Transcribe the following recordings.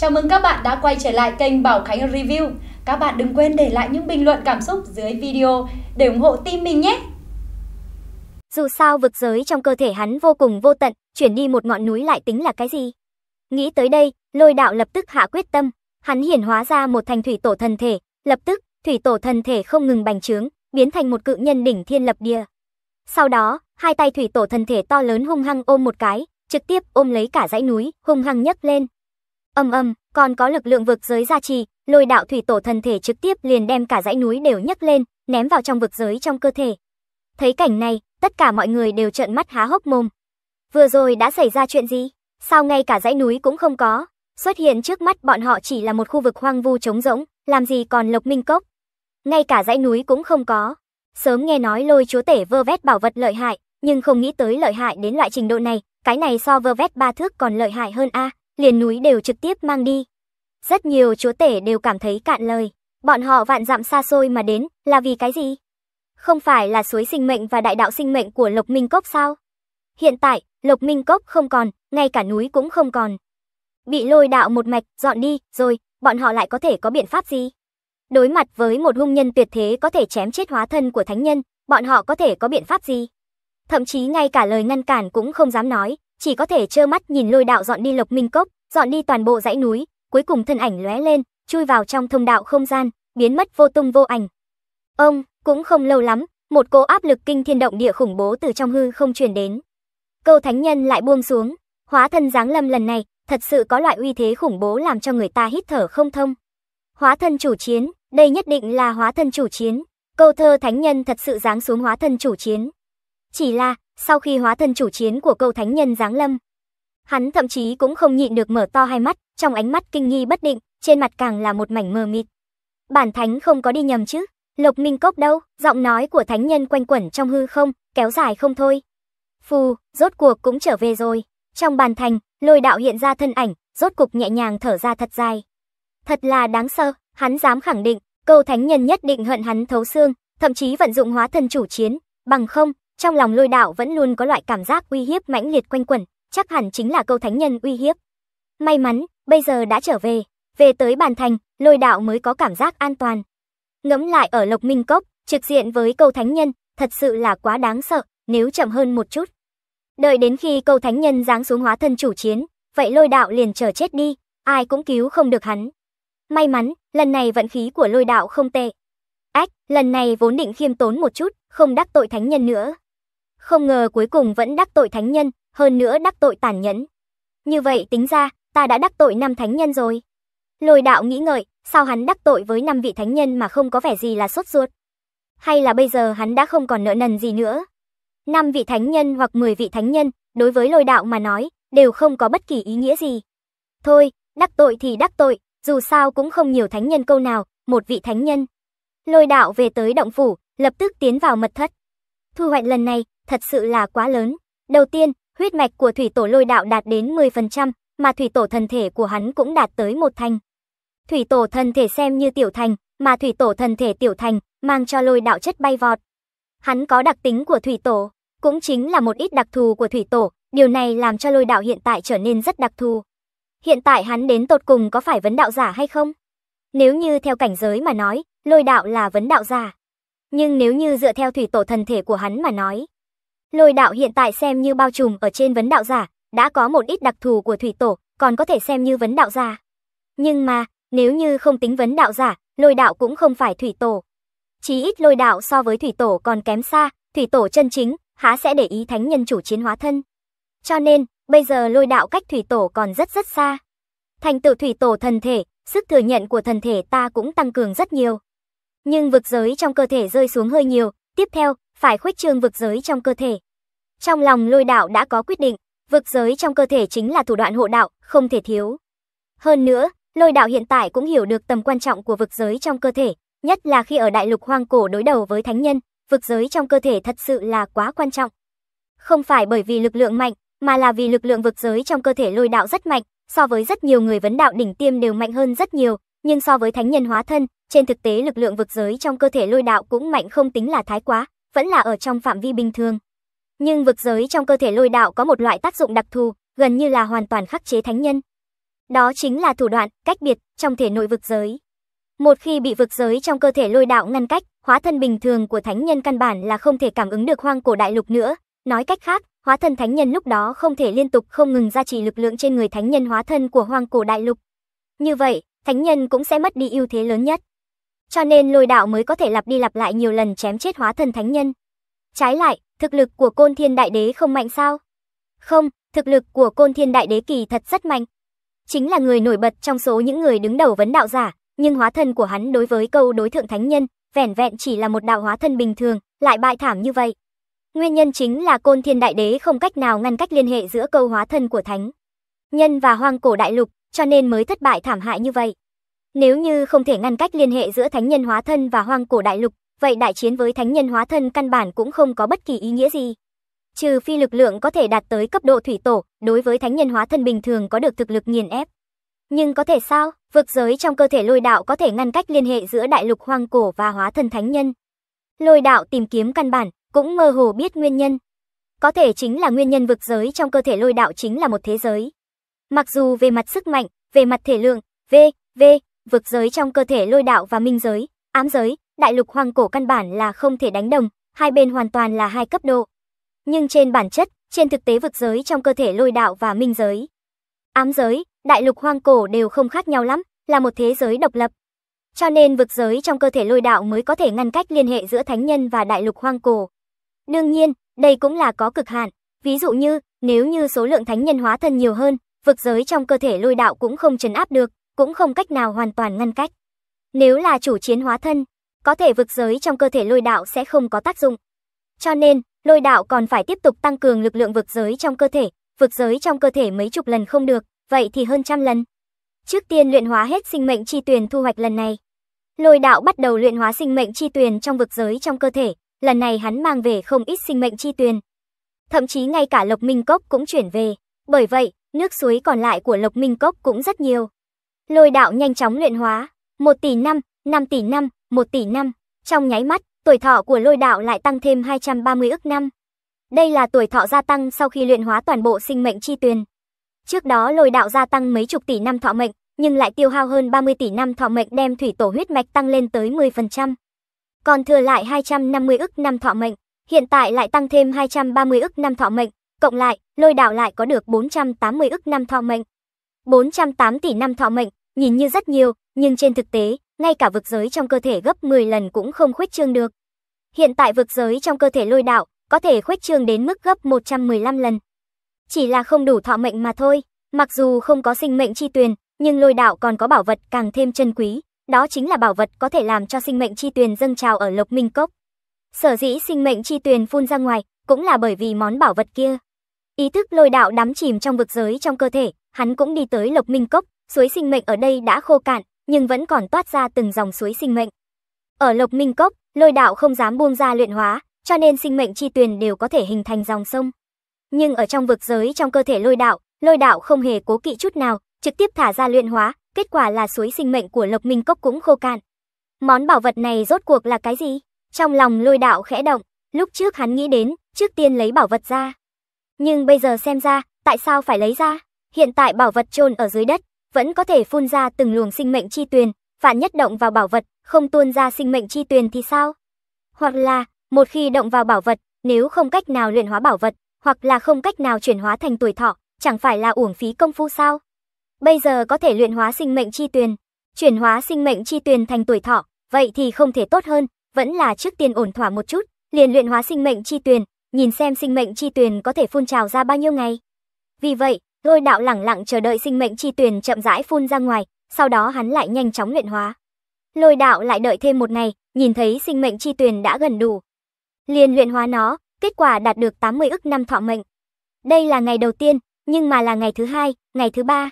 Chào mừng các bạn đã quay trở lại kênh Bảo Khánh Review. Các bạn đừng quên để lại những bình luận cảm xúc dưới video để ủng hộ team mình nhé. Dù sao vực giới trong cơ thể hắn vô cùng vô tận, chuyển đi một ngọn núi lại tính là cái gì? Nghĩ tới đây, lôi đạo lập tức hạ quyết tâm, hắn hiển hóa ra một thành thủy tổ thần thể, lập tức, thủy tổ thần thể không ngừng bành trướng, biến thành một cự nhân đỉnh thiên lập địa. Sau đó, hai tay thủy tổ thần thể to lớn hung hăng ôm một cái, trực tiếp ôm lấy cả dãy núi, hung hăng nhấc lên, Âm âm, còn có lực lượng vực giới gia trì, lôi đạo thủy tổ thần thể trực tiếp liền đem cả dãy núi đều nhấc lên, ném vào trong vực giới trong cơ thể. Thấy cảnh này, tất cả mọi người đều trợn mắt há hốc mồm. Vừa rồi đã xảy ra chuyện gì? Sao ngay cả dãy núi cũng không có? Xuất hiện trước mắt bọn họ chỉ là một khu vực hoang vu trống rỗng, làm gì còn lộc minh cốc? Ngay cả dãy núi cũng không có. Sớm nghe nói lôi chúa tể vơ vét bảo vật lợi hại, nhưng không nghĩ tới lợi hại đến loại trình độ này, cái này so vơ vét ba thước còn lợi hại hơn a. À liền núi đều trực tiếp mang đi. Rất nhiều chúa tể đều cảm thấy cạn lời, bọn họ vạn dặm xa xôi mà đến, là vì cái gì? Không phải là suối sinh mệnh và đại đạo sinh mệnh của Lộc Minh Cốc sao? Hiện tại, Lộc Minh Cốc không còn, ngay cả núi cũng không còn. Bị lôi đạo một mạch, dọn đi, rồi, bọn họ lại có thể có biện pháp gì? Đối mặt với một hung nhân tuyệt thế có thể chém chết hóa thân của thánh nhân, bọn họ có thể có biện pháp gì? Thậm chí ngay cả lời ngăn cản cũng không dám nói, chỉ có thể trơ mắt nhìn lôi đạo dọn đi lộc minh cốc, dọn đi toàn bộ dãy núi, cuối cùng thân ảnh lóe lên, chui vào trong thông đạo không gian, biến mất vô tung vô ảnh. Ông, cũng không lâu lắm, một cỗ áp lực kinh thiên động địa khủng bố từ trong hư không truyền đến. Câu thánh nhân lại buông xuống, hóa thân giáng lâm lần này, thật sự có loại uy thế khủng bố làm cho người ta hít thở không thông. Hóa thân chủ chiến, đây nhất định là hóa thân chủ chiến, câu thơ thánh nhân thật sự giáng xuống hóa thân chủ chiến. Chỉ là, sau khi hóa thân chủ chiến của câu thánh nhân giáng lâm, hắn thậm chí cũng không nhịn được mở to hai mắt, trong ánh mắt kinh nghi bất định, trên mặt càng là một mảnh mờ mịt. Bản thánh không có đi nhầm chứ? Lộc Minh Cốc đâu? Giọng nói của thánh nhân quanh quẩn trong hư không, kéo dài không thôi. Phù, rốt cuộc cũng trở về rồi. Trong bàn thành, lôi đạo hiện ra thân ảnh, rốt cục nhẹ nhàng thở ra thật dài. Thật là đáng sợ, hắn dám khẳng định, câu thánh nhân nhất định hận hắn thấu xương, thậm chí vận dụng hóa thân chủ chiến, bằng không, trong lòng lôi đạo vẫn luôn có loại cảm giác uy hiếp mãnh liệt quanh quẩn, chắc hẳn chính là câu thánh nhân uy hiếp. May mắn, bây giờ đã trở về, về tới bàn thành, lôi đạo mới có cảm giác an toàn. Ngẫm lại ở Lộc Minh Cốc, trực diện với câu thánh nhân, thật sự là quá đáng sợ, nếu chậm hơn một chút. Đợi đến khi câu thánh nhân giáng xuống hóa thân chủ chiến, vậy lôi đạo liền chờ chết đi, ai cũng cứu không được hắn. May mắn, lần này vận khí của lôi đạo không tệ. Ách, lần này vốn định khiêm tốn một chút, không đắc tội thánh nhân nữa. Không ngờ cuối cùng vẫn đắc tội thánh nhân, hơn nữa đắc tội tàn nhẫn. Như vậy tính ra, ta đã đắc tội năm thánh nhân rồi. Lôi đạo nghĩ ngợi, sao hắn đắc tội với năm vị thánh nhân mà không có vẻ gì là sốt ruột? Hay là bây giờ hắn đã không còn nợ nần gì nữa? Năm vị thánh nhân hoặc 10 vị thánh nhân, đối với lôi đạo mà nói, đều không có bất kỳ ý nghĩa gì. Thôi, đắc tội thì đắc tội, dù sao cũng không nhiều thánh nhân câu nào, một vị thánh nhân. Lôi đạo về tới động phủ, lập tức tiến vào mật thất. Thu hoạch lần này, thật sự là quá lớn. Đầu tiên, huyết mạch của thủy tổ lôi đạo đạt đến 10%, mà thủy tổ thần thể của hắn cũng đạt tới một thành. Thủy tổ thần thể xem như tiểu thành, mà thủy tổ thần thể tiểu thành mang cho lôi đạo chất bay vọt. Hắn có đặc tính của thủy tổ, cũng chính là một ít đặc thù của thủy tổ, điều này làm cho lôi đạo hiện tại trở nên rất đặc thù. Hiện tại hắn đến tột cùng có phải vấn đạo giả hay không? Nếu như theo cảnh giới mà nói, lôi đạo là vấn đạo giả. Nhưng nếu như dựa theo thủy tổ thần thể của hắn mà nói, Lôi đạo hiện tại xem như bao trùm ở trên vấn đạo giả, đã có một ít đặc thù của thủy tổ, còn có thể xem như vấn đạo giả. Nhưng mà, nếu như không tính vấn đạo giả, lôi đạo cũng không phải thủy tổ. Chí ít lôi đạo so với thủy tổ còn kém xa, thủy tổ chân chính, há sẽ để ý thánh nhân chủ chiến hóa thân. Cho nên, bây giờ lôi đạo cách thủy tổ còn rất rất xa. Thành tựu thủy tổ thần thể, sức thừa nhận của thần thể ta cũng tăng cường rất nhiều. Nhưng vực giới trong cơ thể rơi xuống hơi nhiều, Tiếp theo, phải khuếch trương vực giới trong cơ thể. Trong lòng lôi đạo đã có quyết định, vực giới trong cơ thể chính là thủ đoạn hộ đạo, không thể thiếu. Hơn nữa, lôi đạo hiện tại cũng hiểu được tầm quan trọng của vực giới trong cơ thể, nhất là khi ở đại lục hoang cổ đối đầu với thánh nhân, vực giới trong cơ thể thật sự là quá quan trọng. Không phải bởi vì lực lượng mạnh, mà là vì lực lượng vực giới trong cơ thể lôi đạo rất mạnh, so với rất nhiều người vấn đạo đỉnh tiêm đều mạnh hơn rất nhiều, nhưng so với thánh nhân hóa thân, trên thực tế lực lượng vực giới trong cơ thể lôi đạo cũng mạnh không tính là thái quá, vẫn là ở trong phạm vi bình thường. Nhưng vực giới trong cơ thể lôi đạo có một loại tác dụng đặc thù, gần như là hoàn toàn khắc chế thánh nhân. Đó chính là thủ đoạn, cách biệt, trong thể nội vực giới. Một khi bị vực giới trong cơ thể lôi đạo ngăn cách, hóa thân bình thường của thánh nhân căn bản là không thể cảm ứng được hoang cổ đại lục nữa. Nói cách khác, hóa thân thánh nhân lúc đó không thể liên tục không ngừng gia trì lực lượng trên người thánh nhân hóa thân của hoang cổ đại lục. Như vậy, thánh nhân cũng sẽ mất đi ưu thế lớn nhất. Cho nên lôi đạo mới có thể lặp đi lặp lại nhiều lần chém chết hóa thần thánh nhân. Trái lại, thực lực của côn thiên đại đế không mạnh sao? Không, thực lực của côn thiên đại đế kỳ thật rất mạnh. Chính là người nổi bật trong số những người đứng đầu vấn đạo giả, nhưng hóa thân của hắn đối với câu đối thượng thánh nhân, vẻn vẹn chỉ là một đạo hóa thân bình thường, lại bại thảm như vậy. Nguyên nhân chính là côn thiên đại đế không cách nào ngăn cách liên hệ giữa câu hóa thân của thánh nhân và hoang cổ đại lục, cho nên mới thất bại thảm hại như vậy. Nếu như không thể ngăn cách liên hệ giữa thánh nhân hóa thân và hoang cổ đại lục, vậy đại chiến với thánh nhân hóa thân căn bản cũng không có bất kỳ ý nghĩa gì. Trừ phi lực lượng có thể đạt tới cấp độ thủy tổ, đối với thánh nhân hóa thân bình thường có được thực lực nghiền ép. Nhưng có thể sao, vực giới trong cơ thể lôi đạo có thể ngăn cách liên hệ giữa đại lục hoang cổ và hóa thân thánh nhân. Lôi đạo tìm kiếm căn bản, cũng mơ hồ biết nguyên nhân. Có thể chính là nguyên nhân vực giới trong cơ thể lôi đạo chính là một thế giới, Mặc dù về mặt sức mạnh, về mặt thể lượng, V, V, vực giới trong cơ thể lôi đạo và minh giới, ám giới, đại lục hoang cổ căn bản là không thể đánh đồng, hai bên hoàn toàn là hai cấp độ. Nhưng trên bản chất, trên thực tế vực giới trong cơ thể lôi đạo và minh giới, ám giới, đại lục hoang cổ đều không khác nhau lắm, là một thế giới độc lập. Cho nên vực giới trong cơ thể lôi đạo mới có thể ngăn cách liên hệ giữa thánh nhân và đại lục hoang cổ. Đương nhiên, đây cũng là có cực hạn, ví dụ như nếu như số lượng thánh nhân hóa thân nhiều hơn, vực giới trong cơ thể lôi đạo cũng không chấn áp được, cũng không cách nào hoàn toàn ngăn cách. Nếu là chủ chiến hóa thân, có thể vực giới trong cơ thể lôi đạo sẽ không có tác dụng. Cho nên, lôi đạo còn phải tiếp tục tăng cường lực lượng vực giới trong cơ thể, vực giới trong cơ thể mấy chục lần không được, vậy thì hơn trăm lần. Trước tiên luyện hóa hết sinh mệnh chi tuyền thu hoạch lần này. Lôi đạo bắt đầu luyện hóa sinh mệnh chi tuyền trong vực giới trong cơ thể, lần này hắn mang về không ít sinh mệnh chi tuyền. Thậm chí ngay cả Lộc Minh Cốc cũng chuyển về, bởi vậy, nước suối còn lại của Lộc Minh Cốc cũng rất nhiều. Lôi đạo nhanh chóng luyện hóa, 1 tỷ năm, 5 tỷ năm, 1 tỷ năm, trong nháy mắt, tuổi thọ của lôi đạo lại tăng thêm 230 ức năm. Đây là tuổi thọ gia tăng sau khi luyện hóa toàn bộ sinh mệnh chi tuyền. Trước đó lôi đạo gia tăng mấy chục tỷ năm thọ mệnh, nhưng lại tiêu hao hơn 30 tỷ năm thọ mệnh đem thủy tổ huyết mạch tăng lên tới 10%. Còn thừa lại 250 ức năm thọ mệnh, hiện tại lại tăng thêm 230 ức năm thọ mệnh, Cộng lại, lôi đạo lại có được 480 ức năm thọ mệnh. 408 tỷ năm thọ mệnh, nhìn như rất nhiều, nhưng trên thực tế, ngay cả vực giới trong cơ thể gấp 10 lần cũng không khuếch trương được. Hiện tại vực giới trong cơ thể lôi đạo có thể khuếch trương đến mức gấp 115 lần. Chỉ là không đủ thọ mệnh mà thôi, mặc dù không có sinh mệnh chi tuyền, nhưng lôi đạo còn có bảo vật càng thêm chân quý, đó chính là bảo vật có thể làm cho sinh mệnh chi tuyền dâng trào ở Lộc Minh Cốc. Sở dĩ sinh mệnh chi tuyền phun ra ngoài cũng là bởi vì món bảo vật kia. Ý thức lôi đạo đắm chìm trong vực giới trong cơ thể, hắn cũng đi tới Lộc Minh Cốc, suối sinh mệnh ở đây đã khô cạn, nhưng vẫn còn toát ra từng dòng suối sinh mệnh. Ở Lộc Minh Cốc, lôi đạo không dám buông ra luyện hóa, cho nên sinh mệnh chi tuyền đều có thể hình thành dòng sông. Nhưng ở trong vực giới trong cơ thể lôi đạo, lôi đạo không hề cố kỵ chút nào, trực tiếp thả ra luyện hóa, kết quả là suối sinh mệnh của Lộc Minh Cốc cũng khô cạn. Món bảo vật này rốt cuộc là cái gì? Trong lòng lôi đạo khẽ động, lúc trước hắn nghĩ đến, trước tiên lấy bảo vật ra, nhưng bây giờ xem ra, tại sao phải lấy ra? Hiện tại bảo vật chôn ở dưới đất, vẫn có thể phun ra từng luồng sinh mệnh chi tuyền, vạn nhất động vào bảo vật, không tuôn ra sinh mệnh chi tuyền thì sao? Hoặc là, một khi động vào bảo vật, nếu không cách nào luyện hóa bảo vật, hoặc là không cách nào chuyển hóa thành tuổi thọ, chẳng phải là uổng phí công phu sao? Bây giờ có thể luyện hóa sinh mệnh chi tuyền, chuyển hóa sinh mệnh chi tuyền thành tuổi thọ, vậy thì không thể tốt hơn, vẫn là trước tiên ổn thỏa một chút, liền luyện hóa sinh mệnh chi tuyền, nhìn xem sinh mệnh chi tuyền có thể phun trào ra bao nhiêu ngày. Vì vậy, lôi đạo lẳng lặng chờ đợi sinh mệnh chi tuyền chậm rãi phun ra ngoài, sau đó hắn lại nhanh chóng luyện hóa. Lôi đạo lại đợi thêm một ngày, nhìn thấy sinh mệnh chi tuyền đã gần đủ. Liền luyện hóa nó, kết quả đạt được 80 ức năm thọ mệnh. Đây là ngày đầu tiên, nhưng mà là ngày thứ hai, ngày thứ ba.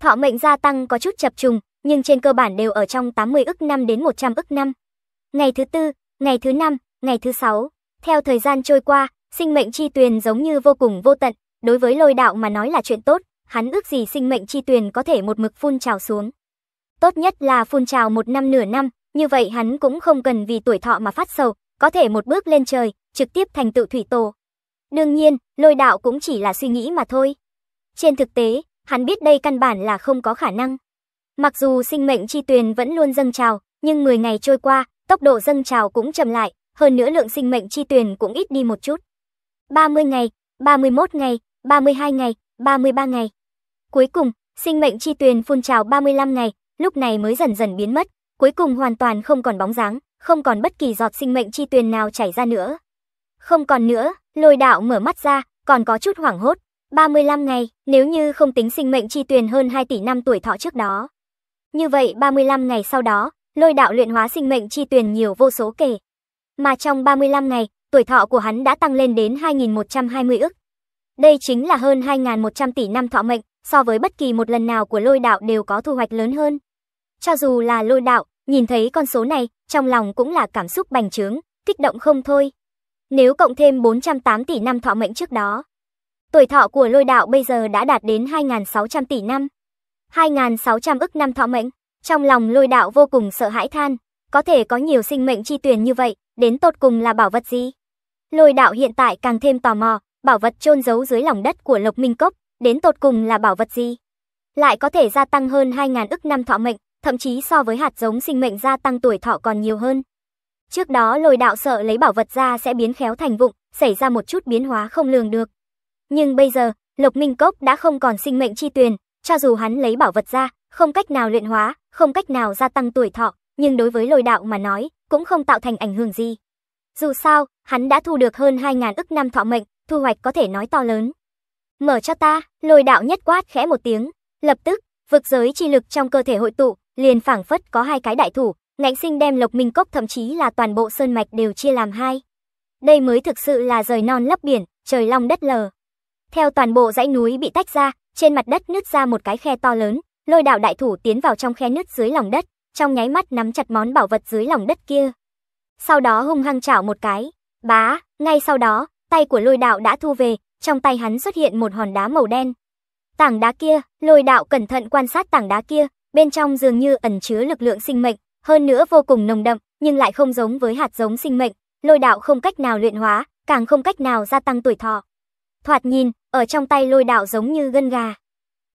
Thọ mệnh gia tăng có chút chập trùng, nhưng trên cơ bản đều ở trong 80 ức năm đến 100 ức năm. Ngày thứ tư, ngày thứ năm, ngày thứ sáu, theo thời gian trôi qua, sinh mệnh chi tuyền giống như vô cùng vô tận, đối với lôi đạo mà nói là chuyện tốt, hắn ước gì sinh mệnh chi tuyền có thể một mực phun trào xuống. Tốt nhất là phun trào một năm nửa năm, như vậy hắn cũng không cần vì tuổi thọ mà phát sầu, có thể một bước lên trời, trực tiếp thành tựu thủy tổ. Đương nhiên, lôi đạo cũng chỉ là suy nghĩ mà thôi. Trên thực tế, hắn biết đây căn bản là không có khả năng. Mặc dù sinh mệnh chi tuyền vẫn luôn dâng trào, nhưng 10 ngày trôi qua, tốc độ dâng trào cũng chậm lại, hơn nữa lượng sinh mệnh chi tuyển cũng ít đi một chút. 30 ngày, 31 ngày, 32 ngày, 33 ngày. Cuối cùng, sinh mệnh chi tuyền phun trào 35 ngày, lúc này mới dần dần biến mất, cuối cùng hoàn toàn không còn bóng dáng, không còn bất kỳ giọt sinh mệnh chi tuyền nào chảy ra nữa. Không còn nữa, lôi đạo mở mắt ra, còn có chút hoảng hốt. 35 ngày, nếu như không tính sinh mệnh chi tuyền hơn 2 tỷ năm tuổi thọ trước đó. Như vậy 35 ngày sau đó, lôi đạo luyện hóa sinh mệnh chi tuyền nhiều vô số kể mà trong 35 ngày, tuổi thọ của hắn đã tăng lên đến 2.120 ức. Đây chính là hơn 2.100 tỷ năm thọ mệnh, so với bất kỳ một lần nào của lôi đạo đều có thu hoạch lớn hơn. Cho dù là lôi đạo, nhìn thấy con số này, trong lòng cũng là cảm xúc bành trướng, kích động không thôi. Nếu cộng thêm 408 tỷ năm thọ mệnh trước đó, tuổi thọ của lôi đạo bây giờ đã đạt đến 2.600 tỷ năm. 2.600 ức năm thọ mệnh, trong lòng lôi đạo vô cùng sợ hãi than, có thể có nhiều sinh mệnh chi tuyển như vậy, đến tột cùng là bảo vật gì? Lôi đạo hiện tại càng thêm tò mò, bảo vật chôn giấu dưới lòng đất của Lộc Minh Cốc, đến tột cùng là bảo vật gì? Lại có thể gia tăng hơn 2.000 ức năm thọ mệnh, thậm chí so với hạt giống sinh mệnh gia tăng tuổi thọ còn nhiều hơn. Trước đó lôi đạo sợ lấy bảo vật ra sẽ biến khéo thành vụng, xảy ra một chút biến hóa không lường được. Nhưng bây giờ, Lộc Minh Cốc đã không còn sinh mệnh chi tuyển cho dù hắn lấy bảo vật ra, không cách nào luyện hóa, không cách nào gia tăng tuổi thọ, nhưng đối với lôi đạo mà nói, cũng không tạo thành ảnh hưởng gì. Dù sao, hắn đã thu được hơn 2.000 ức năm thọ mệnh, thu hoạch có thể nói to lớn. Mở cho ta, lôi đạo nhất quát khẽ một tiếng, lập tức, vực giới chi lực trong cơ thể hội tụ, liền phảng phất có hai cái đại thủ, ngạnh sinh đem lộc minh cốc thậm chí là toàn bộ sơn mạch đều chia làm hai. Đây mới thực sự là rời non lấp biển, trời long đất lờ. Theo toàn bộ dãy núi bị tách ra, trên mặt đất nứt ra một cái khe to lớn, lôi đạo đại thủ tiến vào trong khe nứt dưới lòng đất, trong nháy mắt nắm chặt món bảo vật dưới lòng đất kia. Sau đó hung hăng chảo một cái, bá, ngay sau đó, tay của lôi đạo đã thu về, trong tay hắn xuất hiện một hòn đá màu đen. Tảng đá kia, lôi đạo cẩn thận quan sát tảng đá kia, bên trong dường như ẩn chứa lực lượng sinh mệnh, hơn nữa vô cùng nồng đậm, nhưng lại không giống với hạt giống sinh mệnh, lôi đạo không cách nào luyện hóa, càng không cách nào gia tăng tuổi thọ. Thoạt nhìn, ở trong tay lôi đạo giống như gân gà.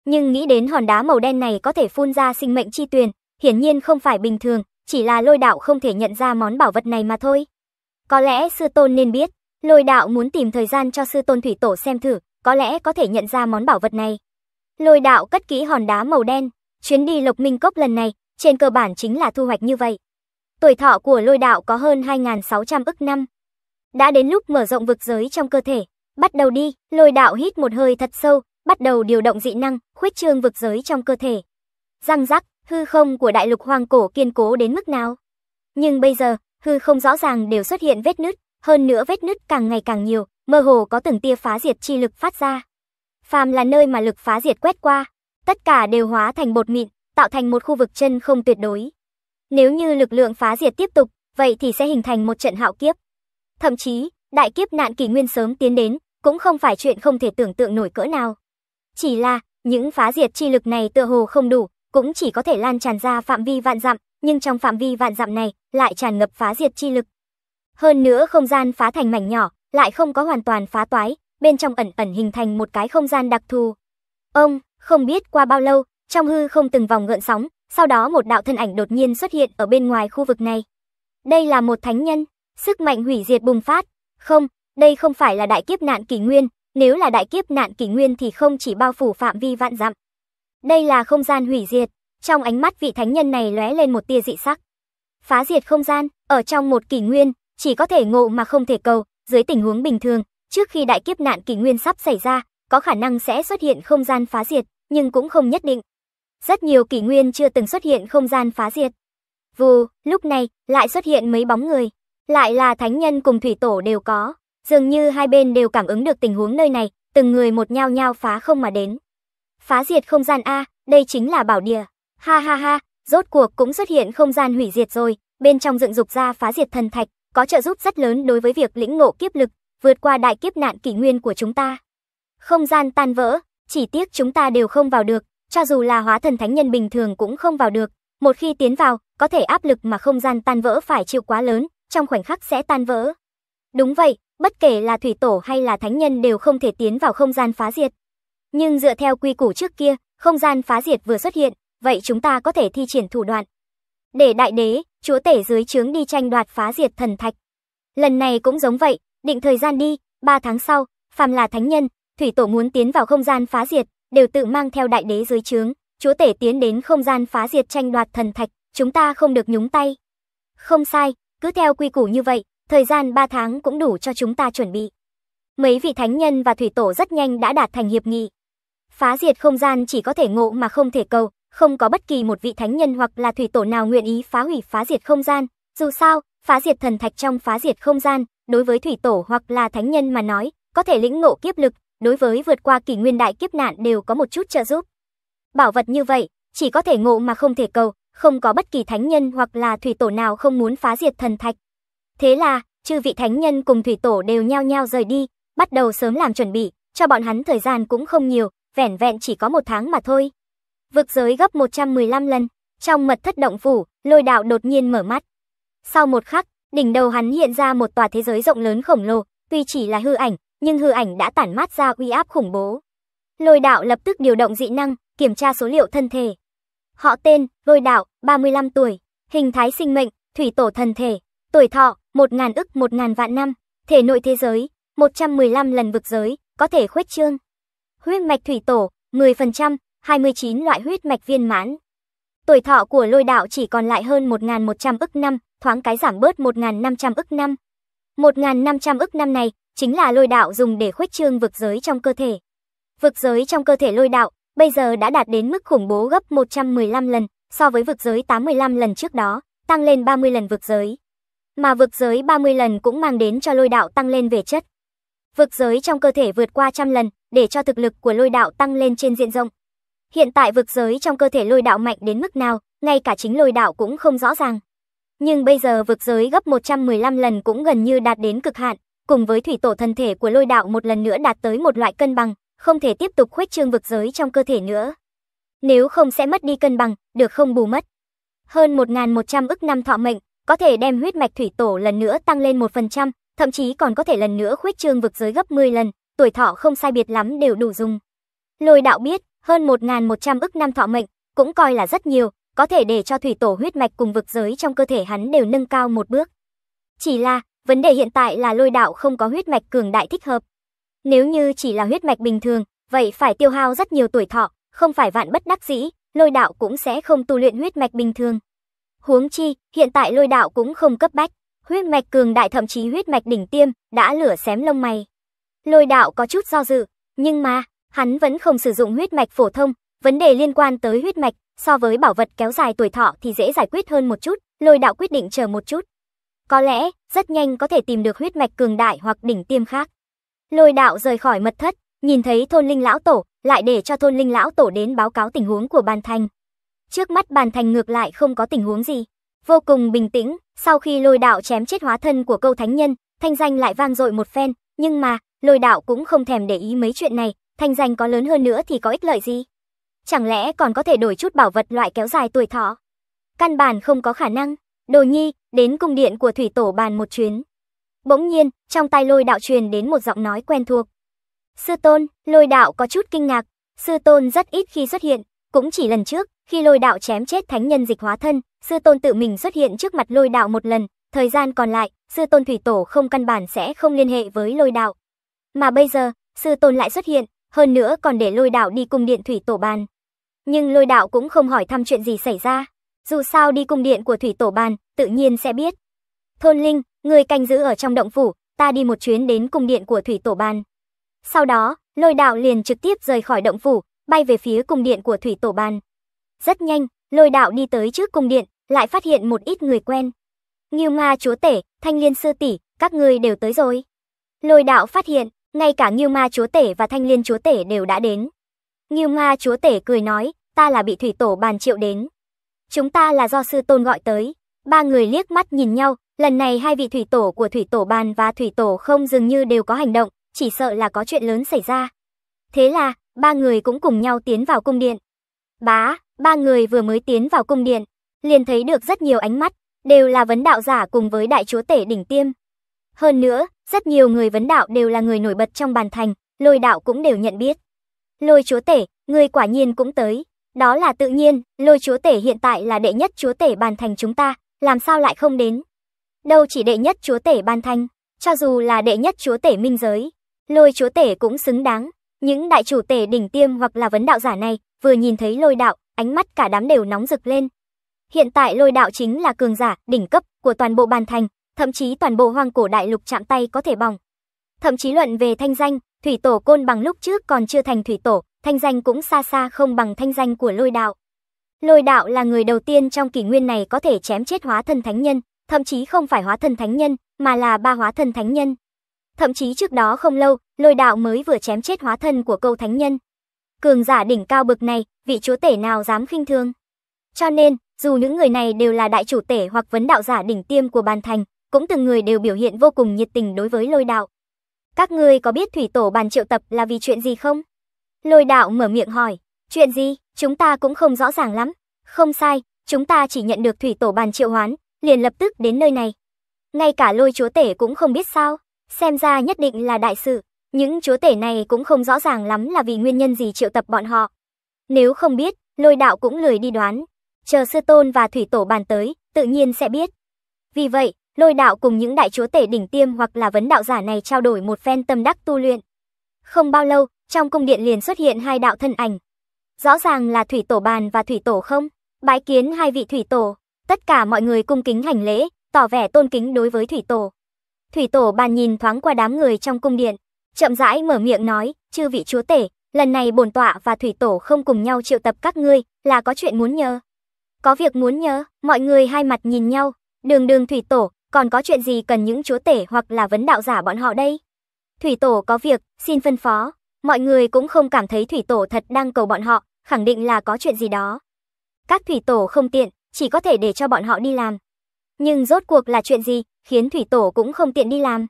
Nhưng nghĩ đến hòn đá màu đen này có thể phun ra sinh mệnh chi tuyền, hiển nhiên không phải bình thường, chỉ là lôi đạo không thể nhận ra món bảo vật này mà thôi. Có lẽ sư tôn nên biết, lôi đạo muốn tìm thời gian cho sư tôn thủy tổ xem thử, có lẽ có thể nhận ra món bảo vật này. Lôi đạo cất kỹ hòn đá màu đen, chuyến đi lộc minh cốc lần này, trên cơ bản chính là thu hoạch như vậy. Tuổi thọ của lôi đạo có hơn 2.600 ức năm. Đã đến lúc mở rộng vực giới trong cơ thể, bắt đầu đi, lôi đạo hít một hơi thật sâu, bắt đầu điều động dị năng, khuyết trương vực giới trong cơ thể. Răng rắc, Hư không của đại lục hoang cổ kiên cố đến mức nào? Nhưng bây giờ, hư không rõ ràng đều xuất hiện vết nứt, hơn nữa vết nứt càng ngày càng nhiều, mơ hồ có từng tia phá diệt chi lực phát ra. Phàm là nơi mà lực phá diệt quét qua, tất cả đều hóa thành bột mịn, tạo thành một khu vực chân không tuyệt đối. Nếu như lực lượng phá diệt tiếp tục, vậy thì sẽ hình thành một trận hạo kiếp. Thậm chí, đại kiếp nạn kỷ nguyên sớm tiến đến, cũng không phải chuyện không thể tưởng tượng nổi cỡ nào. Chỉ là, những phá diệt chi lực này tựa hồ không đủ, cũng chỉ có thể lan tràn ra phạm vi vạn dặm, nhưng trong phạm vi vạn dặm này lại tràn ngập phá diệt chi lực. Hơn nữa không gian phá thành mảnh nhỏ, lại không có hoàn toàn phá toái, bên trong ẩn ẩn hình thành một cái không gian đặc thù. Ông, không biết qua bao lâu, trong hư không từng vòng gợn sóng, sau đó một đạo thân ảnh đột nhiên xuất hiện ở bên ngoài khu vực này. Đây là một thánh nhân, sức mạnh hủy diệt bùng phát. Không, đây không phải là đại kiếp nạn kỷ nguyên, nếu là đại kiếp nạn kỷ nguyên thì không chỉ bao phủ phạm vi vạn dặm, đây là không gian hủy diệt, trong ánh mắt vị thánh nhân này lóe lên một tia dị sắc. Phá diệt không gian, ở trong một kỷ nguyên, chỉ có thể ngộ mà không thể cầu, dưới tình huống bình thường, trước khi đại kiếp nạn kỷ nguyên sắp xảy ra, có khả năng sẽ xuất hiện không gian phá diệt, nhưng cũng không nhất định. Rất nhiều kỷ nguyên chưa từng xuất hiện không gian phá diệt. Vù, lúc này, lại xuất hiện mấy bóng người. Lại là thánh nhân cùng thủy tổ đều có. Dường như hai bên đều cảm ứng được tình huống nơi này, từng người một nhao nhao phá không mà đến phá diệt không gian A, đây chính là bảo địa. Ha ha ha, rốt cuộc cũng xuất hiện không gian hủy diệt rồi, bên trong dựng dục ra phá diệt thần thạch, có trợ giúp rất lớn đối với việc lĩnh ngộ kiếp lực, vượt qua đại kiếp nạn kỷ nguyên của chúng ta. Không gian tan vỡ, chỉ tiếc chúng ta đều không vào được, cho dù là hóa thần thánh nhân bình thường cũng không vào được, một khi tiến vào, có thể áp lực mà không gian tan vỡ phải chịu quá lớn, trong khoảnh khắc sẽ tan vỡ. Đúng vậy, bất kể là thủy tổ hay là thánh nhân đều không thể tiến vào không gian phá diệt. Nhưng dựa theo quy củ trước kia, không gian phá diệt vừa xuất hiện, vậy chúng ta có thể thi triển thủ đoạn. Để đại đế, chúa tể dưới trướng đi tranh đoạt phá diệt thần thạch. Lần này cũng giống vậy, định thời gian đi, 3 tháng sau, phàm là thánh nhân, thủy tổ muốn tiến vào không gian phá diệt, đều tự mang theo đại đế dưới trướng, chúa tể tiến đến không gian phá diệt tranh đoạt thần thạch, chúng ta không được nhúng tay. Không sai, cứ theo quy củ như vậy, thời gian 3 tháng cũng đủ cho chúng ta chuẩn bị. Mấy vị thánh nhân và thủy tổ rất nhanh đã đạt thành hiệp nghị, phá diệt không gian chỉ có thể ngộ mà không thể cầu, không có bất kỳ một vị thánh nhân hoặc là thủy tổ nào nguyện ý phá hủy phá diệt không gian. Dù sao, phá diệt thần thạch trong phá diệt không gian, đối với thủy tổ hoặc là thánh nhân mà nói, có thể lĩnh ngộ kiếp lực, đối với vượt qua kỷ nguyên đại kiếp nạn đều có một chút trợ giúp. Bảo vật như vậy, chỉ có thể ngộ mà không thể cầu, không có bất kỳ thánh nhân hoặc là thủy tổ nào không muốn phá diệt thần thạch. Thế là, chư vị thánh nhân cùng thủy tổ đều nhao nhao rời đi, bắt đầu sớm làm chuẩn bị, cho bọn hắn thời gian cũng không nhiều, vẻn vẹn chỉ có một tháng mà thôi. Vực giới gấp 115 lần, trong mật thất động phủ, lôi đạo đột nhiên mở mắt. Sau một khắc, đỉnh đầu hắn hiện ra một tòa thế giới rộng lớn khổng lồ, tuy chỉ là hư ảnh, nhưng hư ảnh đã tản mát ra uy áp khủng bố. Lôi đạo lập tức điều động dị năng, kiểm tra số liệu thân thể. Họ tên, lôi đạo, 35 tuổi, hình thái sinh mệnh, thủy tổ thần thể, tuổi thọ, 1.000 ức 1.000 vạn năm, thể nội thế giới, 115 lần vực giới, có thể khuếch trương. Huyết mạch thủy tổ, 10%, 29 loại huyết mạch viên mãn. Tuổi thọ của lôi đạo chỉ còn lại hơn 1.100 ức năm, thoáng cái giảm bớt 1.500 ức năm. 1.500 ức năm này chính là lôi đạo dùng để khuếch trương vực giới trong cơ thể. Vực giới trong cơ thể lôi đạo bây giờ đã đạt đến mức khủng bố gấp 115 lần so với vực giới 85 lần trước đó, tăng lên 30 lần vực giới. Mà vực giới 30 lần cũng mang đến cho lôi đạo tăng lên về chất. Vực giới trong cơ thể vượt qua trăm lần, để cho thực lực của lôi đạo tăng lên trên diện rộng. Hiện tại vực giới trong cơ thể lôi đạo mạnh đến mức nào, ngay cả chính lôi đạo cũng không rõ ràng. Nhưng bây giờ vực giới gấp 115 lần cũng gần như đạt đến cực hạn, cùng với thủy tổ thân thể của lôi đạo một lần nữa đạt tới một loại cân bằng, không thể tiếp tục khuếch trương vực giới trong cơ thể nữa. Nếu không sẽ mất đi cân bằng, được không bù mất. Hơn 1.100 ức năm thọ mệnh, có thể đem huyết mạch thủy tổ lần nữa tăng lên 1%, thậm chí còn có thể lần nữa khuếch trương vực giới gấp 10 lần, tuổi thọ không sai biệt lắm đều đủ dùng. Lôi đạo biết, hơn 1.100 ức năm thọ mệnh, cũng coi là rất nhiều, có thể để cho thủy tổ huyết mạch cùng vực giới trong cơ thể hắn đều nâng cao một bước. Chỉ là, vấn đề hiện tại là lôi đạo không có huyết mạch cường đại thích hợp. Nếu như chỉ là huyết mạch bình thường, vậy phải tiêu hao rất nhiều tuổi thọ, không phải vạn bất đắc dĩ, lôi đạo cũng sẽ không tu luyện huyết mạch bình thường. Huống chi, hiện tại lôi đạo cũng không cấp bách, huyết mạch cường đại thậm chí huyết mạch đỉnh tiêm đã lửa xém lông mày. Lôi đạo có chút do dự, nhưng mà, hắn vẫn không sử dụng huyết mạch phổ thông, vấn đề liên quan tới huyết mạch, so với bảo vật kéo dài tuổi thọ thì dễ giải quyết hơn một chút, lôi đạo quyết định chờ một chút. Có lẽ, rất nhanh có thể tìm được huyết mạch cường đại hoặc đỉnh tiêm khác. Lôi đạo rời khỏi mật thất, nhìn thấy thôn linh lão tổ, lại để cho thôn linh lão tổ đến báo cáo tình huống của bàn thành. Trước mắt bàn thành ngược lại không có tình huống gì. Vô cùng bình tĩnh, sau khi lôi đạo chém chết hóa thân của câu thánh nhân, thanh danh lại vang dội một phen, nhưng mà, lôi đạo cũng không thèm để ý mấy chuyện này, thanh danh có lớn hơn nữa thì có ích lợi gì? Chẳng lẽ còn có thể đổi chút bảo vật loại kéo dài tuổi thọ? Căn bản không có khả năng, đồ nhi, đến cung điện của thủy tổ bàn một chuyến. Bỗng nhiên, trong tay lôi đạo truyền đến một giọng nói quen thuộc. Sư tôn, lôi đạo có chút kinh ngạc, sư tôn rất ít khi xuất hiện, cũng chỉ lần trước, khi lôi đạo chém chết thánh nhân dịch hóa thân, sư tôn tự mình xuất hiện trước mặt lôi đạo một lần, Thời gian còn lại, sư tôn thủy tổ không căn bản sẽ không liên hệ với lôi đạo. Mà bây giờ, sư tôn lại xuất hiện, hơn nữa còn để lôi đạo đi cung điện thủy tổ bàn. Nhưng lôi đạo cũng không hỏi thăm chuyện gì xảy ra. Dù sao đi cung điện của thủy tổ bàn, tự nhiên sẽ biết. Thôn Linh, người canh giữ ở trong động phủ, ta đi một chuyến đến cung điện của thủy tổ bàn. Sau đó, lôi đạo liền trực tiếp rời khỏi động phủ, bay về phía cung điện của thủy tổ bàn. Rất nhanh, lôi đạo đi tới trước cung điện, lại phát hiện một ít người quen. Nghiêu Ma chúa tể, Thanh Liên sư tỷ, các ngươi đều tới rồi. Lôi đạo phát hiện, ngay cả Nghiêu Ma chúa tể và Thanh Liên chúa tể đều đã đến. Nghiêu Ma chúa tể cười nói, ta là bị thủy tổ bàn triệu đến. Chúng ta là do sư tôn gọi tới. Ba người liếc mắt nhìn nhau, lần này hai vị thủy tổ của thủy tổ bàn và thủy tổ không dường như đều có hành động, chỉ sợ là có chuyện lớn xảy ra. Thế là, ba người cũng cùng nhau tiến vào cung điện. Bá, ba người vừa mới tiến vào cung điện, liền thấy được rất nhiều ánh mắt, đều là vấn đạo giả cùng với đại chúa tể đỉnh tiêm. Hơn nữa, rất nhiều người vấn đạo đều là người nổi bật trong bàn thành, lôi đạo cũng đều nhận biết. Lôi chúa tể, người quả nhiên cũng tới. Đó là tự nhiên, lôi chúa tể hiện tại là đệ nhất chúa tể bàn thành chúng ta, làm sao lại không đến. Đâu chỉ đệ nhất chúa tể bàn thành cho dù là đệ nhất chúa tể minh giới, lôi chúa tể cũng xứng đáng. Những đại chủ tể đỉnh tiêm hoặc là vấn đạo giả này, vừa nhìn thấy lôi đạo, ánh mắt cả đám đều nóng rực lên, Hiện tại lôi đạo chính là cường giả, đỉnh cấp của toàn bộ bàn thành, thậm chí toàn bộ hoang cổ đại lục chạm tay có thể bỏng. Thậm chí luận về thanh danh, thủy tổ côn bằng lúc trước còn chưa thành thủy tổ, thanh danh cũng xa xa không bằng thanh danh của lôi đạo. Lôi đạo là người đầu tiên trong kỷ nguyên này có thể chém chết hóa thân thánh nhân, thậm chí không phải hóa thân thánh nhân, mà là ba hóa thân thánh nhân. Thậm chí trước đó không lâu, lôi đạo mới vừa chém chết hóa thân của câu thánh nhân. Cường giả đỉnh cao bực này, vị chúa tể nào dám khinh thương Cho nên, dù những người này đều là đại chủ tể hoặc vấn đạo giả đỉnh tiêm của bàn thành, cũng từng người đều biểu hiện vô cùng nhiệt tình đối với lôi đạo. Các ngươi có biết thủy tổ bàn triệu tập là vì chuyện gì không? Lôi đạo mở miệng hỏi, chuyện gì, chúng ta cũng không rõ ràng lắm. Không sai, chúng ta chỉ nhận được thủy tổ bàn triệu hoán, liền lập tức đến nơi này. Ngay cả lôi chúa tể cũng không biết sao, xem ra nhất định là đại sự. Những chúa tể này cũng không rõ ràng lắm là vì nguyên nhân gì triệu tập bọn họ. Nếu không biết, lôi đạo cũng lười đi đoán, chờ sư tôn và thủy tổ bàn tới, tự nhiên sẽ biết. Vì vậy, lôi đạo cùng những đại chúa tể đỉnh tiêm hoặc là vấn đạo giả này trao đổi một phen tâm đắc tu luyện. Không bao lâu, trong cung điện liền xuất hiện hai đạo thân ảnh. Rõ ràng là thủy tổ bàn và thủy tổ không, bái kiến hai vị thủy tổ, tất cả mọi người cung kính hành lễ, tỏ vẻ tôn kính đối với thủy tổ. Thủy tổ bàn nhìn thoáng qua đám người trong cung điện, chậm rãi mở miệng nói, chư vị chúa tể, lần này bổn tọa và thủy tổ không cùng nhau triệu tập các ngươi, là có chuyện muốn nhờ. Có việc muốn nhớ, mọi người hai mặt nhìn nhau, đường đường thủy tổ, còn có chuyện gì cần những chúa tể hoặc là vấn đạo giả bọn họ đây? Thủy tổ có việc, xin phân phó. Mọi người cũng không cảm thấy thủy tổ thật đang cầu bọn họ, khẳng định là có chuyện gì đó. Các thủy tổ không tiện, chỉ có thể để cho bọn họ đi làm. Nhưng rốt cuộc là chuyện gì, khiến thủy tổ cũng không tiện đi làm.